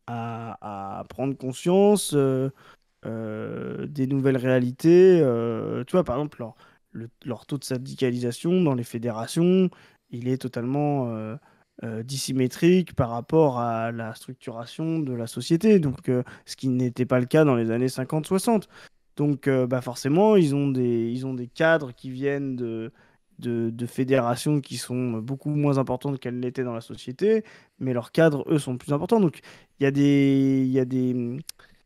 à, prendre conscience euh, euh, des nouvelles réalités. tu vois, par exemple, leur, taux de syndicalisation dans les fédérations, il est totalement dissymétrique par rapport à la structuration de la société, donc ce qui n'était pas le cas dans les années 50-60. Donc bah forcément, ils ont, des, ils ont des cadres qui viennent de, de, fédérations qui sont beaucoup moins importantes qu'elles l'étaient dans la société, mais leurs cadres, eux, sont plus importants. Donc il y a des, a des,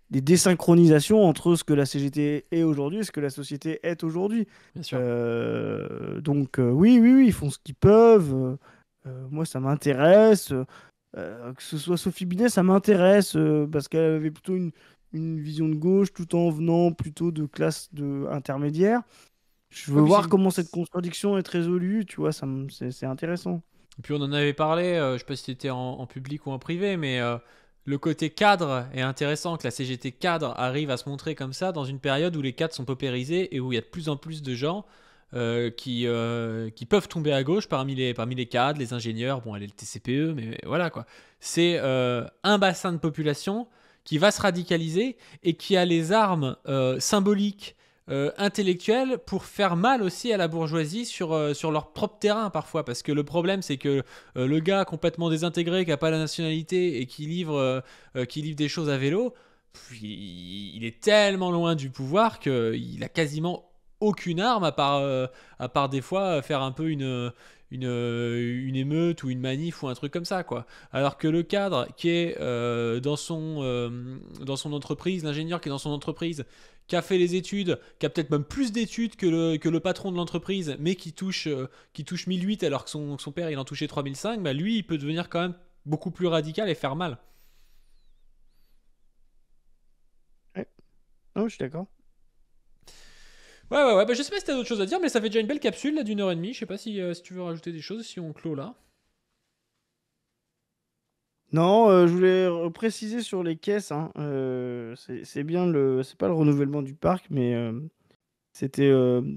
désynchronisations entre ce que la CGT est aujourd'hui et ce que la société est aujourd'hui. Euh, donc euh, oui, oui, oui, ils font ce qu'ils peuvent. Euh, moi, ça m'intéresse. que ce soit Sophie Binet, ça m'intéresse parce qu'elle avait plutôt une, vision de gauche tout en venant plutôt de classe de intermédiaire. Je veux voir comment cette contradiction est résolue, tu vois, ça c'est intéressant. Et puis on en avait parlé, euh, je sais pas si c'était en, public ou en privé, mais euh, le côté cadre est intéressant, que la CGT cadre arrive à se montrer comme ça dans une période où les cadres sont paupérisés et où il y a de plus en plus de gens euh, qui, qui peuvent tomber à gauche parmi les, parmi les cadres, les ingénieurs, bon, elle est le TCPE, mais, mais voilà quoi. C'est un bassin de population qui va se radicaliser et qui a les armes symboliques euh, intellectuels pour faire mal aussi à la bourgeoisie sur, euh, sur leur propre terrain parfois. Parce que le problème, c'est que euh, le gars complètement désintégré, qui n'a pas la nationalité et qui livre, qui livre des choses à vélo, il, est tellement loin du pouvoir qu'il a quasiment aucune arme à part, à part des fois faire un peu une, une, une, émeute ou une manif ou un truc comme ça quoi. Alors que le cadre qui est dans, son, dans son entreprise, l'ingénieur qui est dans son entreprise, qui a fait les études, qui a peut-être même plus d'études que le, patron de l'entreprise, mais qui touche, euh, qui touche 1008 alors que son, père il en touchait 3005, bah, lui il peut devenir quand même beaucoup plus radical et faire mal. Ouais. Non, je suis d'accord. Ouais, ouais, ouais. Bah, je sais pas si t'as d'autres choses à dire, mais ça fait déjà une belle capsule là d'une heure et demie. Je sais pas si, euh, si tu veux rajouter des choses, si on clôt là. Non, euh, je voulais préciser sur les caisses. Hein, euh, c'est bien le, c'est pas le renouvellement du parc, mais euh, c'était,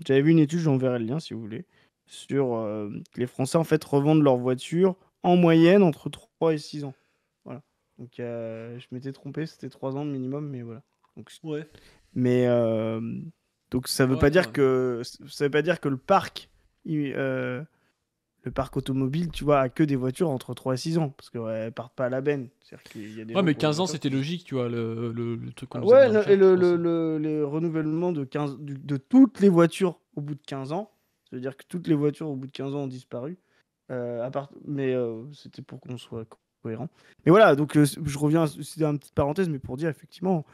j'avais vu une étude, j'enverrai le lien si vous voulez, sur les Français en fait revendent leur voiture en moyenne entre 3 et 6 ans. Voilà. Donc je m'étais trompé, c'était 3 ans de minimum, mais voilà. ouais. Mais donc ça veut pas dire que ça veut pas dire que le parc le parc automobile, tu vois, a que des voitures entre 3 et 6 ans, parce qu'elles ouais, partent pas à la benne. Y a des ouais, mais 15 ans, c'était logique, tu vois, le, le, le truc qu'on Ouais, et le, renouvellement de, 15, de, toutes les voitures au bout de 15 ans, c'est-à-dire que toutes les voitures au bout de 15 ans ont disparu, euh, à part, mais euh, c'était pour qu'on soit cohérent. Mais voilà, donc euh, je reviens, c'était une petite parenthèse, mais pour dire effectivement,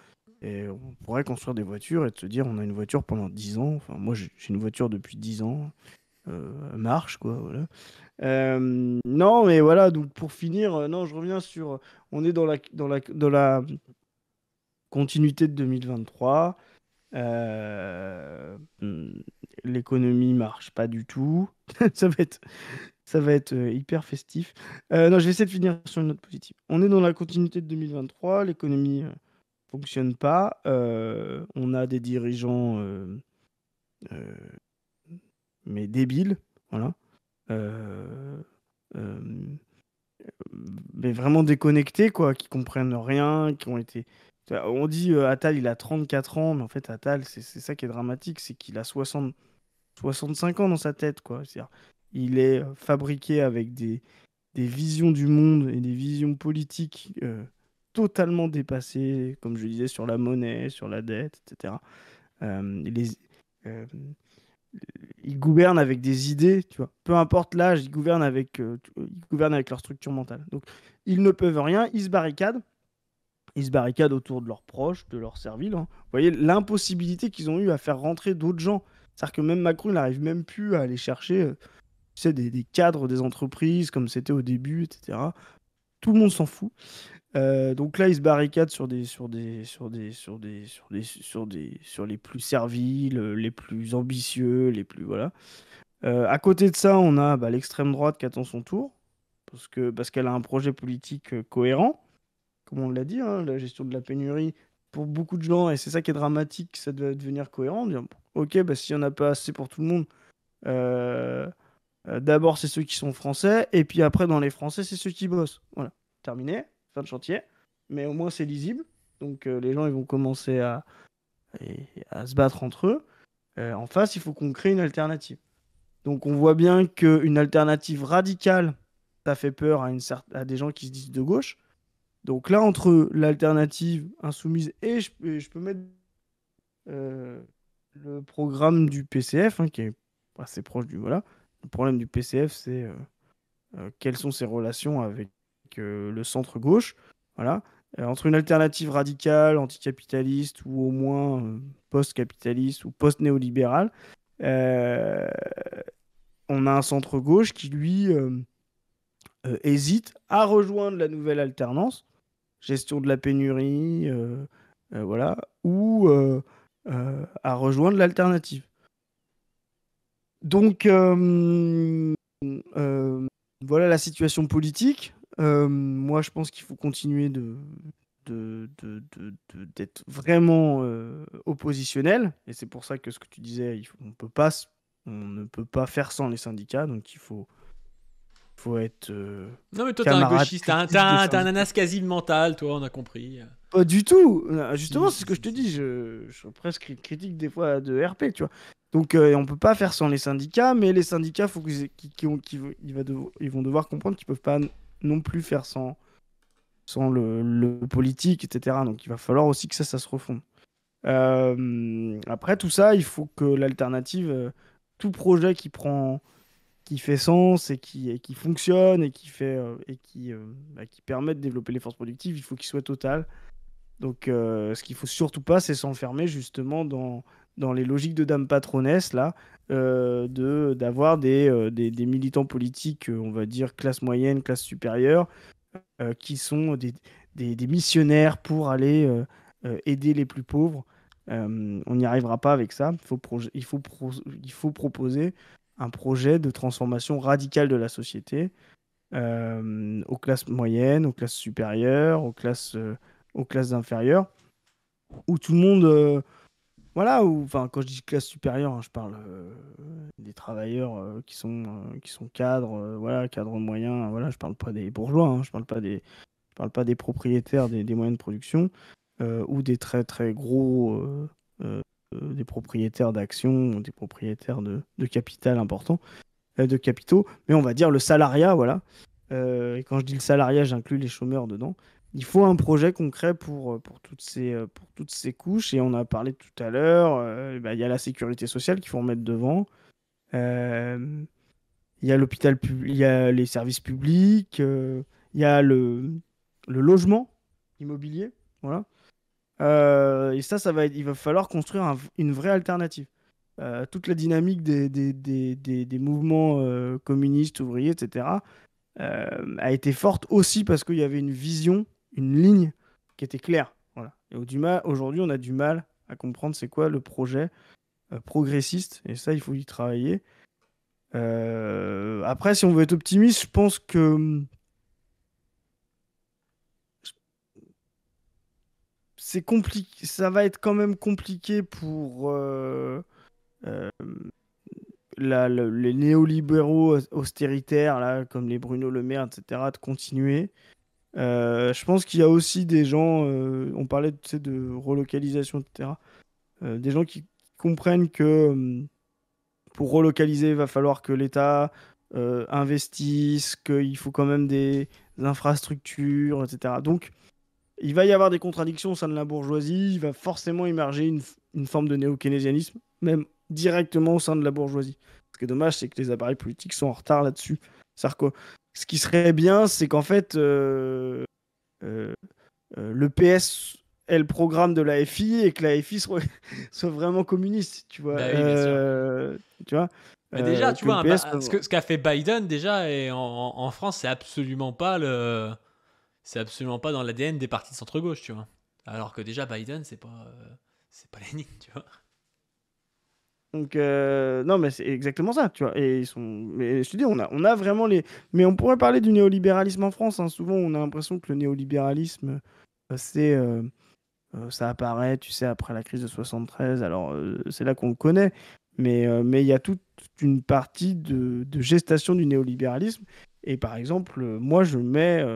et on pourrait construire des voitures et se dire on a une voiture pendant 10 ans. Enfin, moi j'ai une voiture depuis 10 ans. Euh, marche, quoi. Euh, non, mais voilà, donc pour finir, euh, non, je reviens sur. On est dans la, dans la continuité de 2023. Hmm, l'économie marche pas du tout. ça, va être, ça va être hyper festif. non, je vais essayer de finir sur une note positive. On est dans la continuité de 2023. L'économie fonctionne pas. on a des dirigeants mais débile. Voilà. Euh, euh, mais vraiment déconnectés, quoi, qui comprennent rien, qui ont été. On dit euh, Attal, il a 34 ans, mais en fait, Attal, c'est ça qui est dramatique, c'est qu'il a 60, 65 ans dans sa tête, quoi. c'est-à-dire il est fabriqué avec des, visions du monde et des visions politiques totalement dépassées, comme je disais, sur la monnaie, sur la dette, etc. les ils gouvernent avec des idées, tu vois. Peu importe l'âge, ils gouvernent avec, euh, euh, ils gouvernent avec leur structure mentale. Donc, ils ne peuvent rien, ils se barricadent. Ils se barricadent autour de leurs proches, de leurs serviles. Hein. Vous voyez l'impossibilité qu'ils ont eu à faire rentrer d'autres gens. C'est-à-dire que même Macron, n'arrive même plus à aller chercher euh, tu sais, des, cadres des entreprises, comme c'était au début, etc. Tout le monde s'en fout. Euh, donc là, ils se barricadent sur des, sur des, sur des, sur des, sur des, sur les plus serviles, euh, les plus ambitieux, les plus voilà. Euh, à côté de ça, on a bah, l'extrême droite qui attend son tour parce que parce qu'elle a un projet politique cohérent, comme on l'a dit, hein, la gestion de la pénurie pour beaucoup de gens et c'est ça qui est dramatique, ça doit devenir cohérent. ok, bah, s'il n'y en a pas assez pour tout le monde. D'abord, c'est ceux qui sont français, et puis après, dans les français, c'est ceux qui bossent. Voilà, terminé fin de chantier, mais au moins c'est lisible. Donc euh, les gens ils vont commencer à, à se battre entre eux. Euh, en face, il faut qu'on crée une alternative. Donc on voit bien qu'une alternative radicale, ça fait peur à, une à des gens qui se disent de gauche. Donc là, entre l'alternative insoumise et je, peux mettre euh, le programme du PCF, hein, qui est assez proche du voilà. Le problème du PCF, c'est quelles sont ses relations avec euh, le centre gauche. Voilà. Euh, entre une alternative radicale, anticapitaliste ou au moins euh, post-capitaliste ou post-néolibérale, on a un centre gauche qui lui hésite à rejoindre la nouvelle alternance, gestion de la pénurie, voilà, ou à rejoindre l'alternative. Donc, voilà la situation politique. Euh, moi, je pense qu'il faut continuer de, d'être vraiment euh, oppositionnel. Et c'est pour ça que ce que tu disais, on, peut pas, on ne peut pas faire sans les syndicats. Donc il faut, faut être. Euh, non, mais toi, t'es un gauchiste, un, quasi mental, toi, on a compris. Pas du tout. Justement, c'est ce que je te dis. Je, suis presque critique des fois de RP, tu vois. Donc on on peut pas faire sans les syndicats, mais les syndicats, faut qu'ils, ils, ils vont devoir comprendre qu'ils peuvent pas non plus faire sans, sans le, politique, etc. Donc il va falloir aussi que ça, ça se refonde. Euh, après tout ça, il faut que l'alternative, euh, tout projet qui prend, qui fait sens et qui, qui fonctionne et qui fait euh, et bah, qui, permet de développer les forces productives, il faut qu'il soit total. Donc ce qu'il faut surtout pas, c'est s'enfermer justement dans dans les logiques de dame patronesse, là, euh, de d'avoir euh, des, des, militants politiques, euh, on va dire classe moyenne, classe supérieure, qui sont des, des, des, missionnaires pour aller aider les plus pauvres. on n'y arrivera pas avec ça. Il faut, il, faut il faut proposer un projet de transformation radicale de la société aux classes moyennes, aux classes supérieures, aux classes, aux classes inférieures, où tout le monde voilà, ou enfin quand je dis classe supérieure, hein, je parle euh, des travailleurs euh, qui sont euh, qui sont cadres, voilà, cadres moyens, hein, voilà, je parle pas des bourgeois, hein, je parle pas des parle pas des propriétaires des, moyens de production ou des très très gros des propriétaires d'actions, des propriétaires de, de capital important, de capitaux, mais on va dire le salariat, voilà. et quand je dis le salariat, j'inclus les chômeurs dedans il faut un projet concret pour, euh, pour, toutes ces, euh, pour toutes ces couches. Et on a parlé tout à l'heure, euh, bah, il y a la sécurité sociale qu'il faut mettre devant. Il y a a les services publics, il y a le, logement immobilier. Voilà. et ça, ça va il va falloir construire une vraie alternative. toute la dynamique des, des, des mouvements communistes, ouvriers, etc., a été forte aussi parce qu'il y avait une vision une ligne qui était claire. Voilà. Et au aujourd'hui, on a du mal à comprendre c'est quoi le projet euh, progressiste, et ça, il faut y travailler. Euh, après, si on veut être optimiste, je pense que hum, c'est compliqué. Ça va être quand même compliqué pour euh, la, les néolibéraux austéritaires, là, comme les Bruno Le Maire, etc., de continuer. Euh, je pense qu'il y a aussi des gens, euh, on parlait de relocalisation, etc. Euh, des gens qui comprennent que pour relocaliser, il va falloir que l'État investisse, qu'il faut quand même des infrastructures, etc. Donc, il va y avoir des contradictions au sein de la bourgeoisie, il va forcément émerger une, forme de néo-keynésianisme, même directement au sein de la bourgeoisie. Ce qui est dommage, c'est que les appareils politiques sont en retard là-dessus ce qui serait bien, c'est qu'en fait, euh, euh, euh, le PS est le programme de la FI et que la FI soit, vraiment communiste, tu vois. Bah tu vois bah déjà, tu vois, ce qu'a fait Biden déjà et en, France, c'est absolument pas le, c'est absolument pas dans l'ADN des partis de centre gauche, tu vois. Alors que déjà Biden, c'est pas, c'est pas tu vois. Donc, euh, non, mais c'est exactement ça, tu vois. Et ils sont. Mais je te dis, on a, on a vraiment les. Mais on pourrait parler du néolibéralisme en France. Hein. Souvent, on a l'impression que le néolibéralisme, euh, c'est. Euh, ça apparaît, tu sais, après la crise de 73. Alors, c'est là qu'on le connaît. Mais il y a toute une partie de, de, gestation du néolibéralisme. Et par exemple, moi, je mets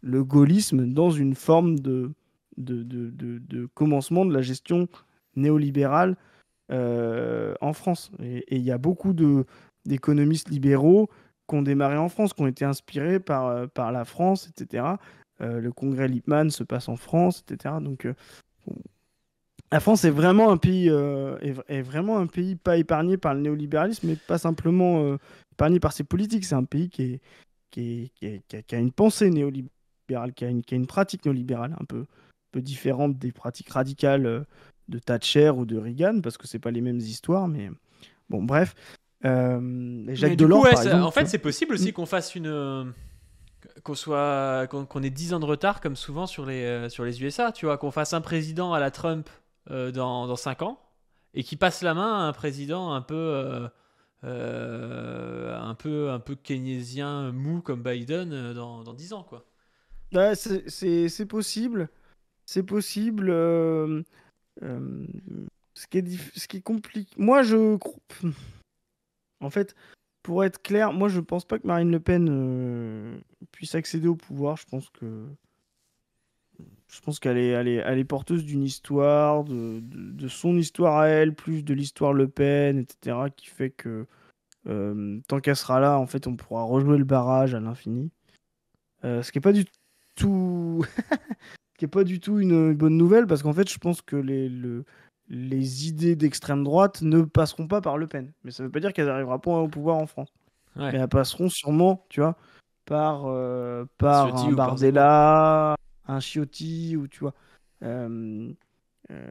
le gaullisme dans une forme de, de, de, de commencement de la gestion néolibérale euh, en France. Et il y a beaucoup d'économistes libéraux qui ont démarré en France, qui ont été inspirés par, euh, par la France, etc. Euh, le congrès Lippmann se passe en France, etc. Donc, la France est vraiment un pays est, vraiment un pays pas épargné par le néolibéralisme, mais pas simplement épargné par ses politiques. C'est un pays qui, est, qui, qui, a, une pensée néolibérale, qui a une, a une pratique néolibérale un peu, un peu différente des pratiques radicales de Thatcher ou de Reagan, parce que c'est pas les mêmes histoires, mais bon, bref. Euh, Jacques Delors, par exemple, en fait, c'est possible aussi mm. qu'on fasse une euh, qu'on soit qu'on ait 10 ans de retard comme souvent sur les euh, sur les USA, tu vois, qu'on fasse un président à la Trump dans, dans 5 ans et qui passe la main à un président un peu un peu un peu keynésien mou comme Biden dans, dans 10 ans quoi. Bah, c'est possible. C'est possible. Euh, ce, qui est compliqué. Moi, je. En fait, pour être clair, moi, je pense pas que Marine Le Pen euh, puisse accéder au pouvoir. Je pense que. Je pense qu'elle est, elle est, porteuse d'une histoire, de, son histoire à elle, plus de l'histoire Le Pen, etc., qui fait que euh, tant qu'elle sera là, en fait, on pourra rejouer le barrage à l'infini. ce qui n'est pas du tout qui est pas du tout une, bonne nouvelle parce qu'en fait, je pense que les, le, les idées d'extrême droite ne passeront pas par Le Pen. Mais ça veut pas dire qu'elles n'arriveront pas au pouvoir en France. Mais elles passeront sûrement, tu vois, par, euh, par un Bardella, un Chiotti, ou tu vois. Euh, euh,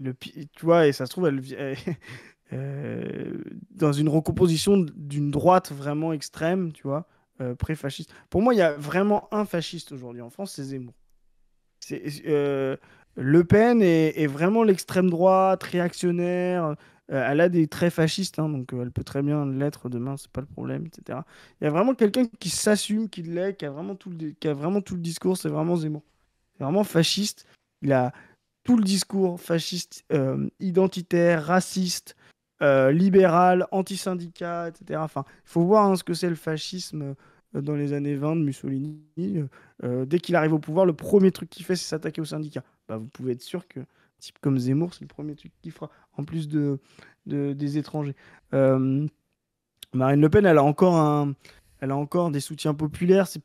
le, tu vois, et ça se trouve, elle, elle dans une recomposition d'une droite vraiment extrême, tu vois, euh, pré-fasciste. Pour moi, il y a vraiment un fasciste aujourd'hui en France, c'est Zemmour. C'est, euh, le Pen est, vraiment l'extrême droite, réactionnaire. Euh, elle a des traits fascistes, hein, donc elle peut très bien l'être demain, c'est pas le problème, etc. Il y a vraiment quelqu'un qui s'assume, qui l'est, qui a vraiment tout le, qui a vraiment tout le discours, c'est vraiment Zemmour. C'est vraiment fasciste. Il a tout le discours fasciste, identitaire, raciste, libéral, anti-syndicat, etc. Enfin, il faut voir hein, ce que c'est le fascisme euh, dans les années 20 de Mussolini. Euh, euh, dès qu'il arrive au pouvoir, le premier truc qu'il fait, c'est s'attaquer aux syndicats. Bah, vous pouvez être sûr que type comme Zemmour, c'est le premier truc qu'il fera, en plus de, des étrangers. Marine Le Pen, elle a encore un, elle a encore des soutiens populaires, c'est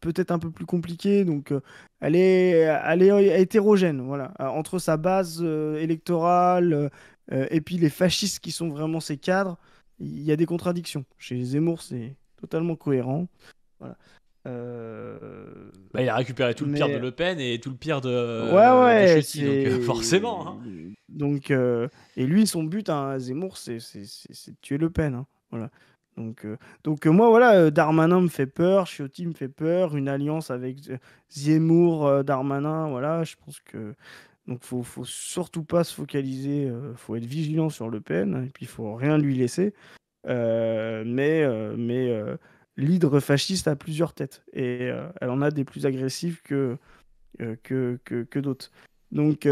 peut-être un peu plus compliqué, donc elle, est, elle est hétérogène, voilà, entre sa base électorale et puis les fascistes qui sont vraiment ses cadres, il y a des contradictions. Chez Zemmour, c'est totalement cohérent. Euh, bah, il a récupéré tout le pire de Le Pen et tout le pire de, ouais, ouais, euh, forcément. Hein. Donc, euh, et lui, son but hein, à Zemmour, c'est de tuer Le Pen. Hein, voilà. Donc, donc moi, voilà, Darmanin me fait peur, Chiotti me fait peur, une alliance avec Zemmour, Darmanin, voilà, je pense que. Donc, faut, faut surtout pas se focaliser, faut être vigilant sur Le Pen, et puis faut rien lui laisser. Euh, mais euh, mais euh, l'hydre fasciste a plusieurs têtes et elle en a des plus agressives que, que, que, d'autres. Donc.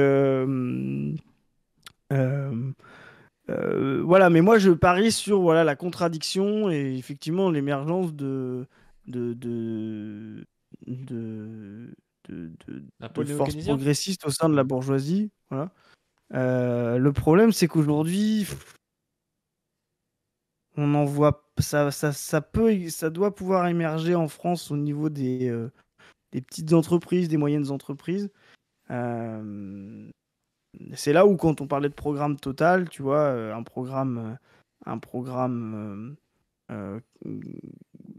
voilà, mais moi je parie sur voilà la contradiction et effectivement l'émergence de de de, de, forces progressistes au sein de la bourgeoisie. Voilà. le problème, c'est qu'aujourd'hui, on en voit ça, ça, peut ça doit pouvoir émerger en France au niveau des, euh, petites entreprises des moyennes entreprises euh, c'est là où quand on parlait de programme total tu vois euh, un programme un programme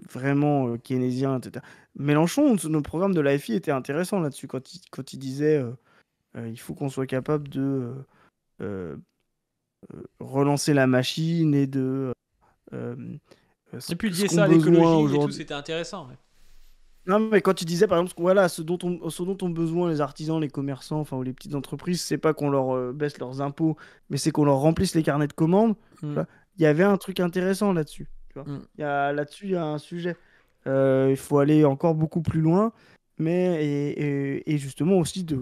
vraiment keynésien etc Mélenchon le programme de l'AFI était intéressant là-dessus quand il, quand disait il faut qu'on soit capable de relancer la machine et de euh, euh, et puis lier ça à l'écologie c'était intéressant. Non, mais quand tu disais par exemple, voilà, ce dont on, ce dont ont besoin les artisans, les commerçants, enfin ou les petites entreprises, c'est pas qu'on leur euh, baisse leurs impôts, mais c'est qu'on leur remplisse les carnets de commandes. Mm. Il y avait un truc intéressant là-dessus. Mm. Là-dessus, il y a un sujet. il faut aller encore beaucoup plus loin, mais et, et, justement aussi de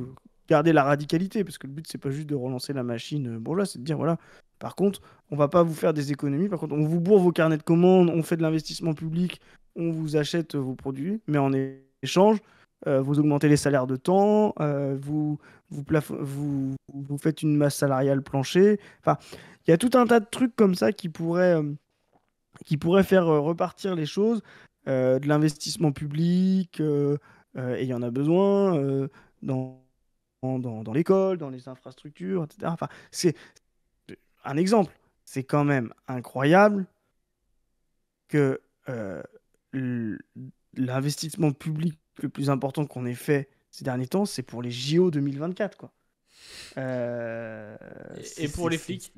garder la radicalité, parce que le but c'est pas juste de relancer la machine. Bon là, c'est de dire voilà, par contre, on va pas vous faire des économies. Par contre, on vous bourre vos carnets de commandes, on fait de l'investissement public, on vous achète euh, vos produits, mais en échange, euh, vous augmentez les salaires de temps, euh, vous, vous, faites une masse salariale planchée. Enfin, il y a tout un tas de trucs comme ça qui pourraient, qui pourraient faire repartir les choses. de l'investissement public, et il y en a besoin dans, dans, l'école, dans les infrastructures, etc. Enfin, c'est un exemple, c'est quand même incroyable que euh, l'investissement public le plus important qu'on ait fait ces derniers temps, c'est pour les JO 2024. Quoi. Euh, et, pour les flics.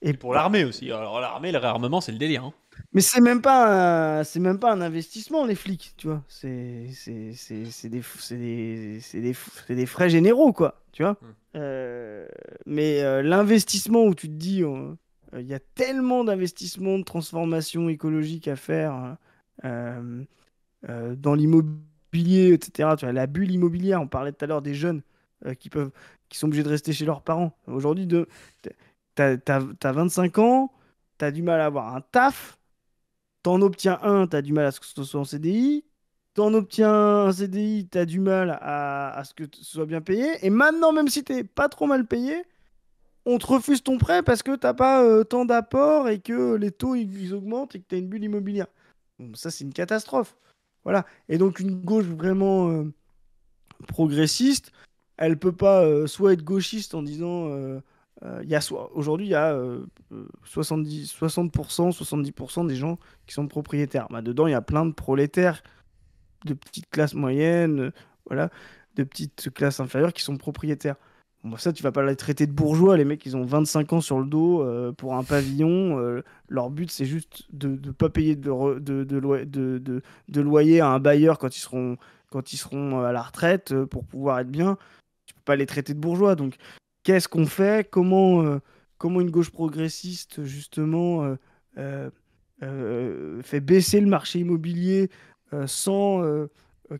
Et, pour l'armée aussi. Alors l'armée, le réarmement, c'est le délire. Hein. Mais c'est même pas, c'est même pas un investissement les flics, tu vois. C'est, des, des, des, frais généraux quoi, tu vois. Hum. Euh, mais euh, l'investissement où tu te dis, oh, euh, il y a tellement d'investissements de transformation écologique à faire dans l'immobilier, etc. Tu as la bulle immobilière, on parlait tout à l'heure des jeunes qui, peuvent, qui sont obligés de rester chez leurs parents. Aujourd'hui, de... as t'as 25 ans, tu as du mal à avoir un taf, t'en obtiens un, t'as du mal à ce que ce soit en CDI, t'en obtiens un CDI, as du mal à, ce que tu soit bien payé. Et maintenant, même si t'es pas trop mal payé, on te refuse ton prêt parce que t'as pas euh, tant d'apports et que les taux ils, augmentent et que t'as une bulle immobilière. ça, c'est une catastrophe. Voilà. Et donc, une gauche vraiment euh, progressiste, elle peut pas euh, soit être gauchiste en disant. Aujourd'hui, il y a, y a 70, 60%, 70% des gens qui sont propriétaires. Bah, dedans, il y a plein de prolétaires de petites classes moyennes, euh, voilà, de petites classes inférieures qui sont propriétaires. Moi bah, ça, tu vas pas les traiter de bourgeois, les mecs, ils ont 25 ans sur le dos euh, pour un pavillon. Euh, leur but, c'est juste de ne pas payer de, loyer à un bailleur quand ils seront, quand ils seront à la retraite pour pouvoir être bien. Tu peux pas les traiter de bourgeois. Donc, qu'est-ce qu'on fait comment, comment une gauche progressiste, justement, fait baisser le marché immobilier euh, sans euh,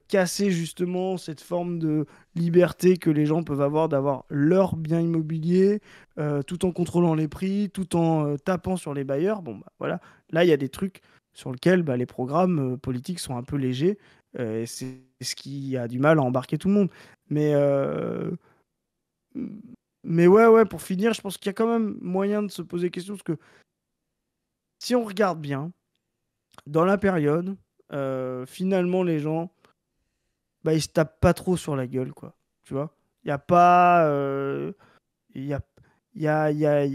casser justement cette forme de liberté que les gens peuvent avoir d'avoir leur bien immobilier euh, tout en contrôlant les prix, tout en tapant sur les bailleurs. Bon, bah, voilà, là il y a des trucs sur lesquels bah, les programmes politiques sont un peu légers et c'est ce qui a du mal à embarquer tout le monde. Mais, mais ouais, ouais, pour finir, je pense qu'il y a quand même moyen de se poser question parce que si on regarde bien, dans la période, euh, finalement, les gens, bah, ils se tapent pas trop sur la gueule, quoi. Tu vois Il n'y a pas. Euh, y a, y y a,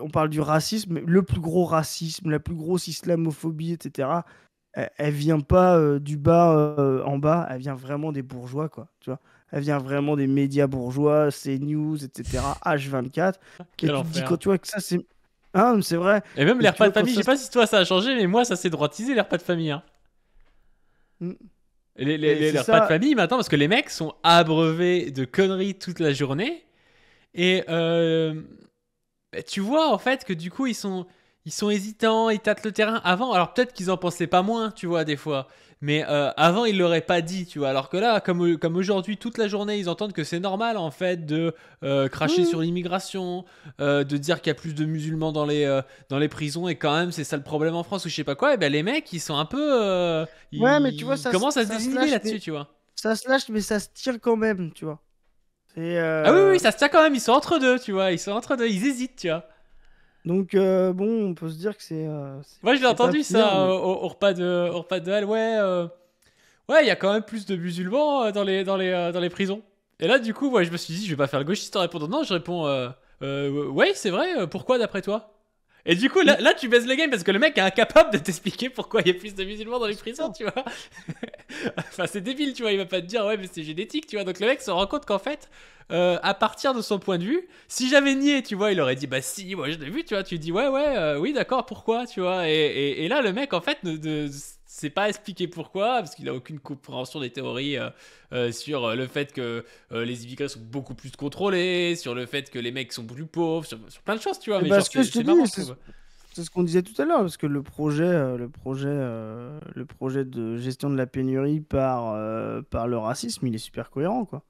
on parle du racisme, le plus gros racisme, la plus grosse islamophobie, etc. Elle, vient pas euh, du bas euh, en bas, elle vient vraiment des bourgeois, quoi. Tu vois elle vient vraiment des médias bourgeois, CNews, etc., H24. et tu vois que ça, c'est ah, c'est vrai. Et même les repas de famille, je sais pas si toi ça a changé, mais moi ça s'est droitisé les repas de famille. Hein. Mm. Les, les, les, repas de famille maintenant, parce que les mecs sont abreuvés de conneries toute la journée. Et euh, tu vois en fait que du coup ils sont, ils sont hésitants, ils tâtent le terrain avant. Alors peut-être qu'ils en pensaient pas moins, tu vois, des fois. Mais euh, avant, ils l'auraient pas dit, tu vois. Alors que là, comme, euh, comme aujourd'hui, toute la journée, ils entendent que c'est normal, en fait, de euh, cracher mm. sur l'immigration, de dire qu'il y a plus de musulmans dans les, dans les prisons, et quand même, c'est ça le problème en France, ou je sais pas quoi. Et eh ben, les mecs, ils sont un peu. ouais, mais tu vois, ça commence à se désigner là-dessus, tu vois. Ça se lâche, mais ça se tire quand même, tu vois. Ah oui, oui, ça se tire quand même, ils sont entre deux, tu vois. Ils sont entre deux, ils hésitent, tu vois. Donc, euh, bon, on peut se dire que c'est. Euh, Moi, je l'ai entendu ça au, repas de, au repas de Ouais, euh, ouais, il y a quand même plus de musulmans euh, dans, les, dans, les, dans les prisons. Et là, du coup, je me suis dit, je vais pas faire le gauchiste en répondant non. Je réponds, ouais, c'est vrai, pourquoi d'après toi et du coup, là, là, tu baises le game parce que le mec est incapable de t'expliquer pourquoi il y a plus de musulmans dans les prisons, tu vois. enfin, c'est débile, tu vois. Il va pas te dire, ouais, mais c'est génétique, tu vois. Donc, le mec se rend compte qu'en fait, euh, à partir de son point de vue. Si j'avais nié, tu vois, il aurait dit bah si, moi je l'ai vu, tu vois, tu dis ouais, ouais, euh, oui, d'accord, pourquoi, tu vois. Et, là, le mec, en fait, ne, sait pas expliquer pourquoi, parce qu'il a aucune compréhension des théories euh, sur le fait que les immigrés sont beaucoup plus contrôlés, sur le fait que les mecs sont plus pauvres, sur, plein de choses, tu vois. Mais c'est ce qu'on disait tout à l'heure, parce que le projet, le projet, le projet de gestion de la pénurie par par le racisme, il est super cohérent, quoi.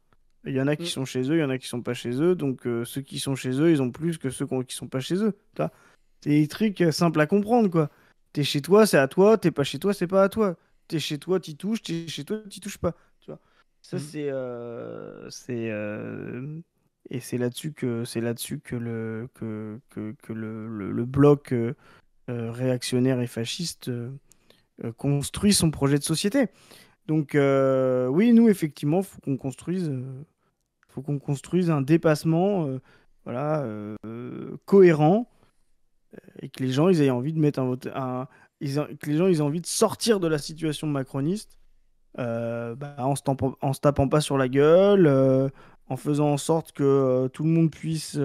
Il y en a qui mm. sont chez eux, il y en a qui sont pas chez eux. Donc euh, ceux qui sont chez eux, ils ont plus que ceux qui sont pas chez eux. C'est des trucs euh, simples à comprendre, quoi. T'es chez toi, c'est à toi. T'es pas chez toi, c'est pas à toi. T'es chez toi, tu touches. T'es chez toi, t'y touches pas. Tu vois. Ça, mm. c'est. Euh, c'est et c'est là-dessus que, c'est là-dessus que, le, que, que, le, le, bloc réactionnaire et fasciste construit son projet de société. Donc, oui, nous, effectivement, faut qu'on construise faut qu'on construise un dépassement euh, voilà, euh, cohérent euh, et que les gens ils aient envie de mettre un vote. les gens envie de sortir de la situation macroniste bah, en, se se tapant pas sur la gueule, en faisant en sorte que tout le monde puisse.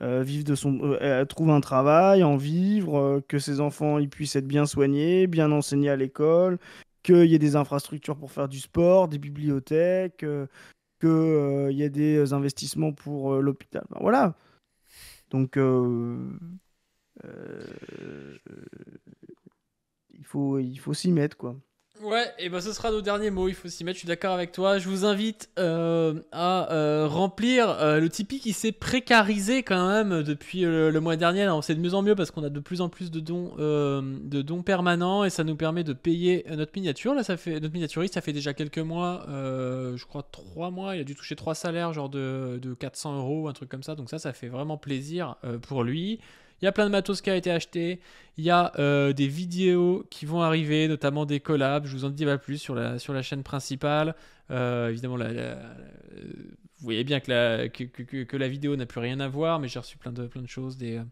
vivre de son trouve un travail, en vivre, que ses enfants ils puissent être bien soignés, bien enseignés à l'école, qu'il y ait des infrastructures pour faire du sport, des bibliothèques, qu'il euh, y a des euh, investissements pour euh, l'hôpital. voilà. Donc, il faut, il faut s'y mettre, quoi. Ouais, et ben ce sera nos derniers mots, il faut s'y mettre, je suis d'accord avec toi. Je vous invite euh, à euh, remplir euh, le Tipeee qui s'est précarisé quand même depuis le, mois dernier. Alors c'est de mieux en mieux parce qu'on a de plus en plus de dons, de dons permanents et ça nous permet de payer notre miniature. Là, ça fait, notre miniaturiste, ça fait déjà quelques mois, je crois trois mois, il a dû toucher trois salaires genre de, de 400 euros, un truc comme ça. Donc ça, ça fait vraiment plaisir pour lui. Il y a plein de matos qui a été acheté. Il y a euh, des vidéos qui vont arriver, notamment des collabs. Je vous en dis pas plus sur la, sur la chaîne principale. Euh, évidemment, vous voyez bien que la, que, la vidéo n'a plus rien à voir, mais j'ai reçu plein de, plein de choses, euh,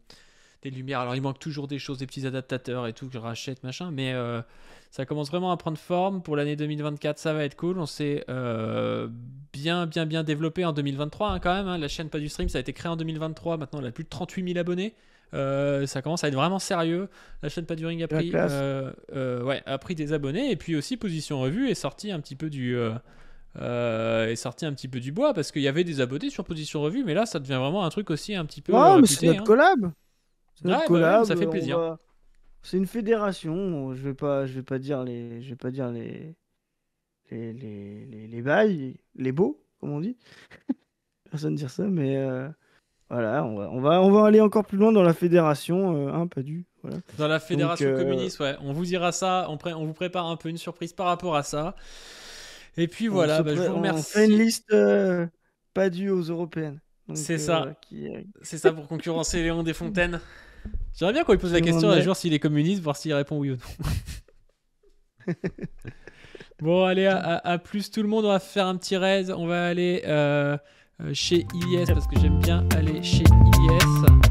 des, lumières. Alors, il manque toujours des choses, des petits adaptateurs et tout que je rachète, machin. Mais ça commence vraiment à prendre forme. Pour l'année 2024, ça va être cool. On s'est bien, bien, bien développé en 2023 hein, quand même. Hein. La chaîne Pas du Stream, ça a été créé en 2023. Maintenant, elle a plus de 38 000 abonnés. Euh, ça commence à être vraiment sérieux. La chaîne Paduring a pris, euh, euh, ouais, a pris des abonnés et puis aussi Position Revue est sorti un petit peu du est sorti un petit peu du bois parce qu'il y avait des abonnés sur Position Revue, mais là ça devient vraiment un truc aussi un petit peu. c'est notre hein. collab. collab. Notre collab ça fait plaisir. C'est une fédération. Je vais pas, je vais pas dire les, je vais pas dire les les les, les, bails, les beaux comme on dit. Personne dire ça, mais voilà, on va, on va, on, va, aller encore plus loin dans la fédération, hein, euh, pas du. Voilà. Dans la fédération euh, communiste, ouais. On vous ira ça, on, on vous prépare un peu une surprise par rapport à ça. Et puis voilà, bah, je vous remercie. On fait une liste euh, pas due aux européennes. C'est ça. C'est ça pour concurrencer Léon Desfontaines. J'aimerais bien qu'on lui pose la question un jour s'il est communiste, voir s'il répond oui ou non. bon, allez, à, plus tout le monde. On va faire un petit raid. On va aller euh, chez I.S. parce que j'aime bien aller chez I.S.